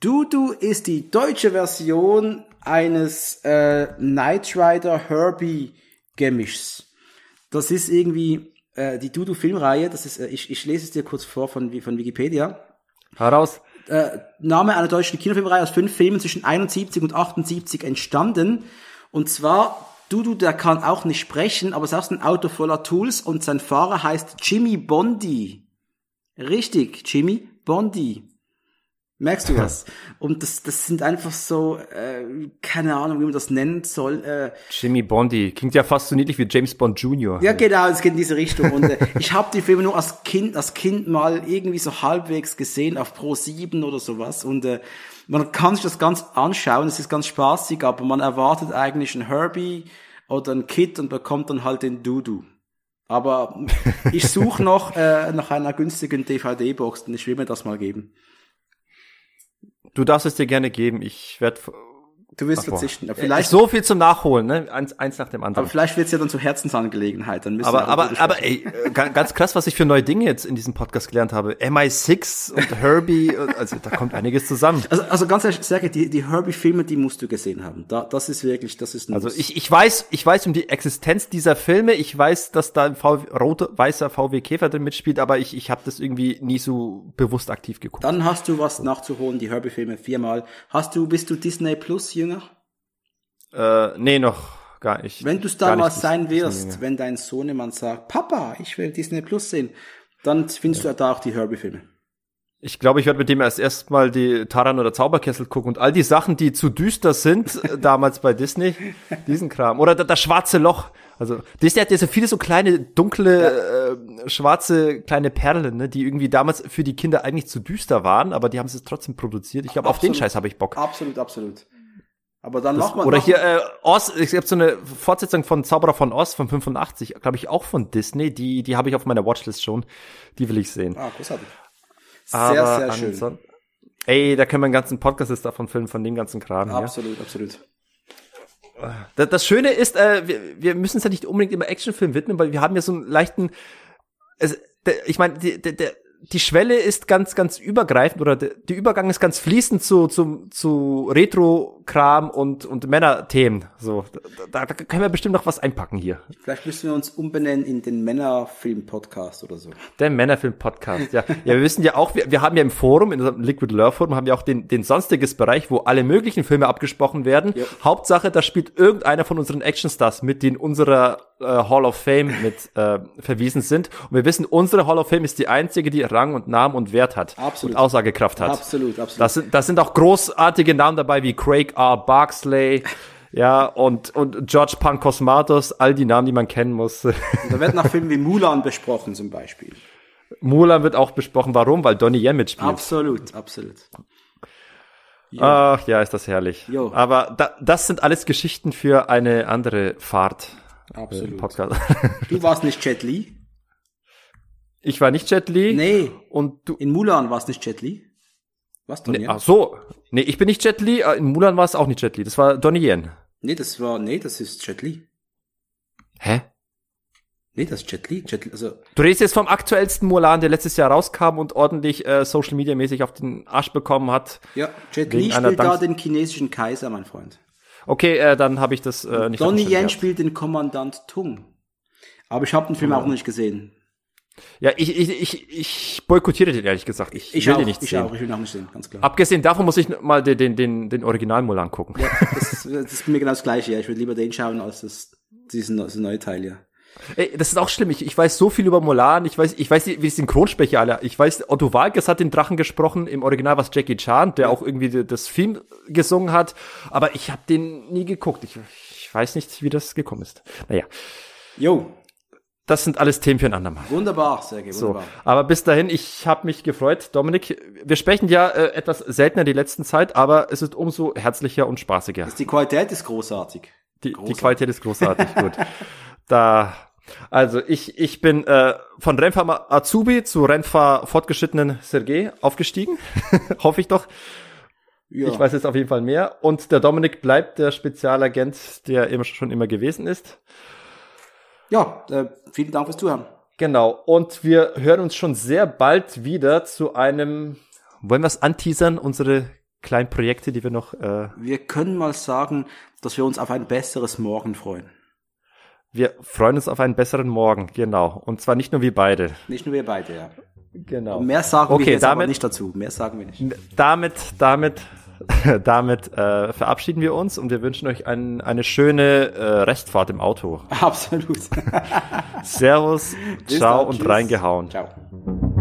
Dudu ist die deutsche Version eines äh, Knight Rider Herbie Gemischs. Das ist irgendwie äh, die Dudu Filmreihe. Das ist, äh, ich, ich lese es dir kurz vor von, von Wikipedia. Heraus. Äh, Name einer deutschen Kinofilmreihe aus fünf Filmen zwischen 71 und 78 entstanden. Und zwar Dudu, der kann auch nicht sprechen, aber es ist auch ein Auto voller Tools und sein Fahrer heißt Jimmy Bondi. Richtig, Jimmy Bondi. Merkst du was? Und das, das sind einfach so, äh, keine Ahnung, wie man das nennen soll. Äh, Jimmy Bondi klingt ja fast so niedlich wie James Bond Jr. Ja, genau, es geht in diese Richtung. Und äh, ich habe die Filme nur als Kind, als Kind mal irgendwie so halbwegs gesehen auf Pro 7 oder sowas. Und äh, man kann sich das ganz anschauen, es ist ganz spaßig, aber man erwartet eigentlich einen Herbie oder einen Kid und bekommt dann halt den Dudu. Aber <laughs> ich suche noch äh, nach einer günstigen DVD-Box, dann ich will mir das mal geben. Du darfst es dir gerne geben. Ich werde Du wirst Ach, verzichten. Aber äh, vielleicht so viel zum Nachholen, ne? Eins, eins nach dem anderen. Aber vielleicht wird's ja dann zur Herzensangelegenheit. Dann müssen aber aber, aber ey, äh, ganz krass, was ich für neue Dinge jetzt in diesem Podcast gelernt habe. MI6 und Herbie, äh, also da kommt einiges zusammen. Also, also ganz ehrlich, Serge, die, die Herbie-Filme, die musst du gesehen haben. Da, das ist wirklich, das ist ein Also ich, ich weiß, ich weiß um die Existenz dieser Filme. Ich weiß, dass da ein VW, rote, weißer VW Käfer drin mitspielt, aber ich, ich habe das irgendwie nie so bewusst aktiv geguckt. Dann hast du was nachzuholen, die Herbie-Filme viermal. Hast du, bist du Disney Plus, Jürgen? Jünger? Äh, nee, noch gar nicht. Wenn du es damals sein wirst, wenn dein Sohnemann sagt, Papa, ich will Disney Plus sehen, dann findest ja. du da auch die Herbie-Filme. Ich glaube, ich werde mit dem erst erstmal die Taran oder Zauberkessel gucken und all die Sachen, die zu düster sind, <laughs> äh, damals bei Disney, diesen Kram. Oder das, schwarze Loch. Also Disney hat ja so viele so kleine, dunkle, ja. äh, schwarze, kleine Perlen, ne, die irgendwie damals für die Kinder eigentlich zu düster waren, aber die haben es trotzdem produziert. Ich glaube, auf den Scheiß habe ich Bock. Absolut, absolut. Aber dann das, noch mal. Oder noch hier äh, Oz, ich habe so eine Fortsetzung von Zauberer von Oz von 85, glaube ich, auch von Disney. Die, die habe ich auf meiner Watchlist schon. Die will ich sehen. Ah, großartig. Sehr, Aber sehr schön. Ey, da können wir einen ganzen Podcast jetzt davon filmen, von dem ganzen Kram. Ja, absolut, absolut. Äh, das, das Schöne ist, äh, wir, wir müssen es ja nicht unbedingt immer Actionfilm widmen, weil wir haben ja so einen leichten. Es, der, ich meine, der, der, die Schwelle ist ganz, ganz übergreifend oder der Übergang ist ganz fließend zu, zu, zu Retro-Kram und, und Männer-Themen. So, da, da können wir bestimmt noch was einpacken hier. Vielleicht müssen wir uns umbenennen in den Männerfilm-Podcast oder so. Der Männerfilm-Podcast, ja. ja, wir wissen ja auch, wir, wir haben ja im Forum, in unserem Liquid Love Forum, haben wir auch den, den sonstiges Bereich, wo alle möglichen Filme abgesprochen werden. Ja. Hauptsache, da spielt irgendeiner von unseren Actionstars mit, die in unserer äh, Hall of Fame mit äh, verwiesen sind. Und wir wissen, unsere Hall of Fame ist die einzige, die Rang und Namen und Wert hat absolut. und Aussagekraft hat. Absolut, absolut. Das sind, das sind auch großartige Namen dabei wie Craig R. Barksley. <laughs> Ja, und, und George Pankosmatos, all die Namen, die man kennen muss. Und da wird nach Filmen wie Mulan besprochen zum Beispiel. Mulan wird auch besprochen. Warum? Weil Donnie Yen mitspielt. Absolut, absolut. Jo. Ach ja, ist das herrlich. Jo. Aber da, das sind alles Geschichten für eine andere Fahrt. Äh, absolut. Podcast. Du warst nicht Chet Lee. Ich war nicht Jet Li. Nee. Und du. In Mulan war es nicht Jet Li. Was, Donnie nee, Yen? Ach so. Nee, ich bin nicht Jet Li. Äh, in Mulan war es auch nicht Jet Li. Das war Donnie Yen. Nee, das war, nee, das ist Jet Li. Hä? Nee, das ist Jet Li. Jet Li also du redest jetzt vom aktuellsten Mulan, der letztes Jahr rauskam und ordentlich äh, Social Media mäßig auf den Arsch bekommen hat. Ja, Jet Li spielt da den chinesischen Kaiser, mein Freund. Okay, äh, dann habe ich das äh, nicht Donnie Yen gehabt. spielt den Kommandant Tung. Aber ich habe den Film oh. auch noch nicht gesehen. Ja, ich, ich, ich, ich boykottiere den ehrlich gesagt. Ich, ich will auch, den nicht ich sehen. Auch, ich will ihn auch nicht sehen, ganz klar. Abgesehen davon muss ich mal den, den, den, den Original Mulan gucken. Ja, das, das ist mir genau das Gleiche. Ja. Ich würde lieber den schauen als das, diesen, diesen neue Teil, ja. Ey, das ist auch schlimm. Ich, ich weiß so viel über Mulan. Ich weiß, ich weiß, wie es den alle. Ich weiß, Otto Walkes hat den Drachen gesprochen. Im Original war es Jackie Chan, der ja. auch irgendwie das Film gesungen hat. Aber ich habe den nie geguckt. Ich, ich weiß nicht, wie das gekommen ist. Naja. Jo, das sind alles Themen für ein andermal. Wunderbar, Sergej, wunderbar. So, aber bis dahin, ich habe mich gefreut, Dominik. Wir sprechen ja äh, etwas seltener die letzten Zeit, aber es ist umso herzlicher und spaßiger. die Qualität ist großartig. Die, großartig. die Qualität ist großartig, <laughs> gut. Da, also ich, ich bin äh, von Renfer Azubi zu Renfer fortgeschrittenen Sergei aufgestiegen, <laughs> hoffe ich doch. Ja. Ich weiß jetzt auf jeden Fall mehr. Und der Dominik bleibt der Spezialagent, der eben schon immer gewesen ist. Ja, äh, vielen Dank fürs Zuhören. Genau, und wir hören uns schon sehr bald wieder zu einem, wollen wir es anteasern, unsere kleinen Projekte, die wir noch. Äh wir können mal sagen, dass wir uns auf ein besseres Morgen freuen. Wir freuen uns auf einen besseren Morgen, genau. Und zwar nicht nur wir beide. Nicht nur wir beide, ja. Genau. mehr sagen okay, wir jetzt damit, aber nicht dazu. Mehr sagen wir nicht. Damit, damit <laughs> damit äh, verabschieden wir uns und wir wünschen euch ein, eine schöne äh, Restfahrt im Auto. Absolut. <laughs> Servus, ciao und reingehauen. Ciao.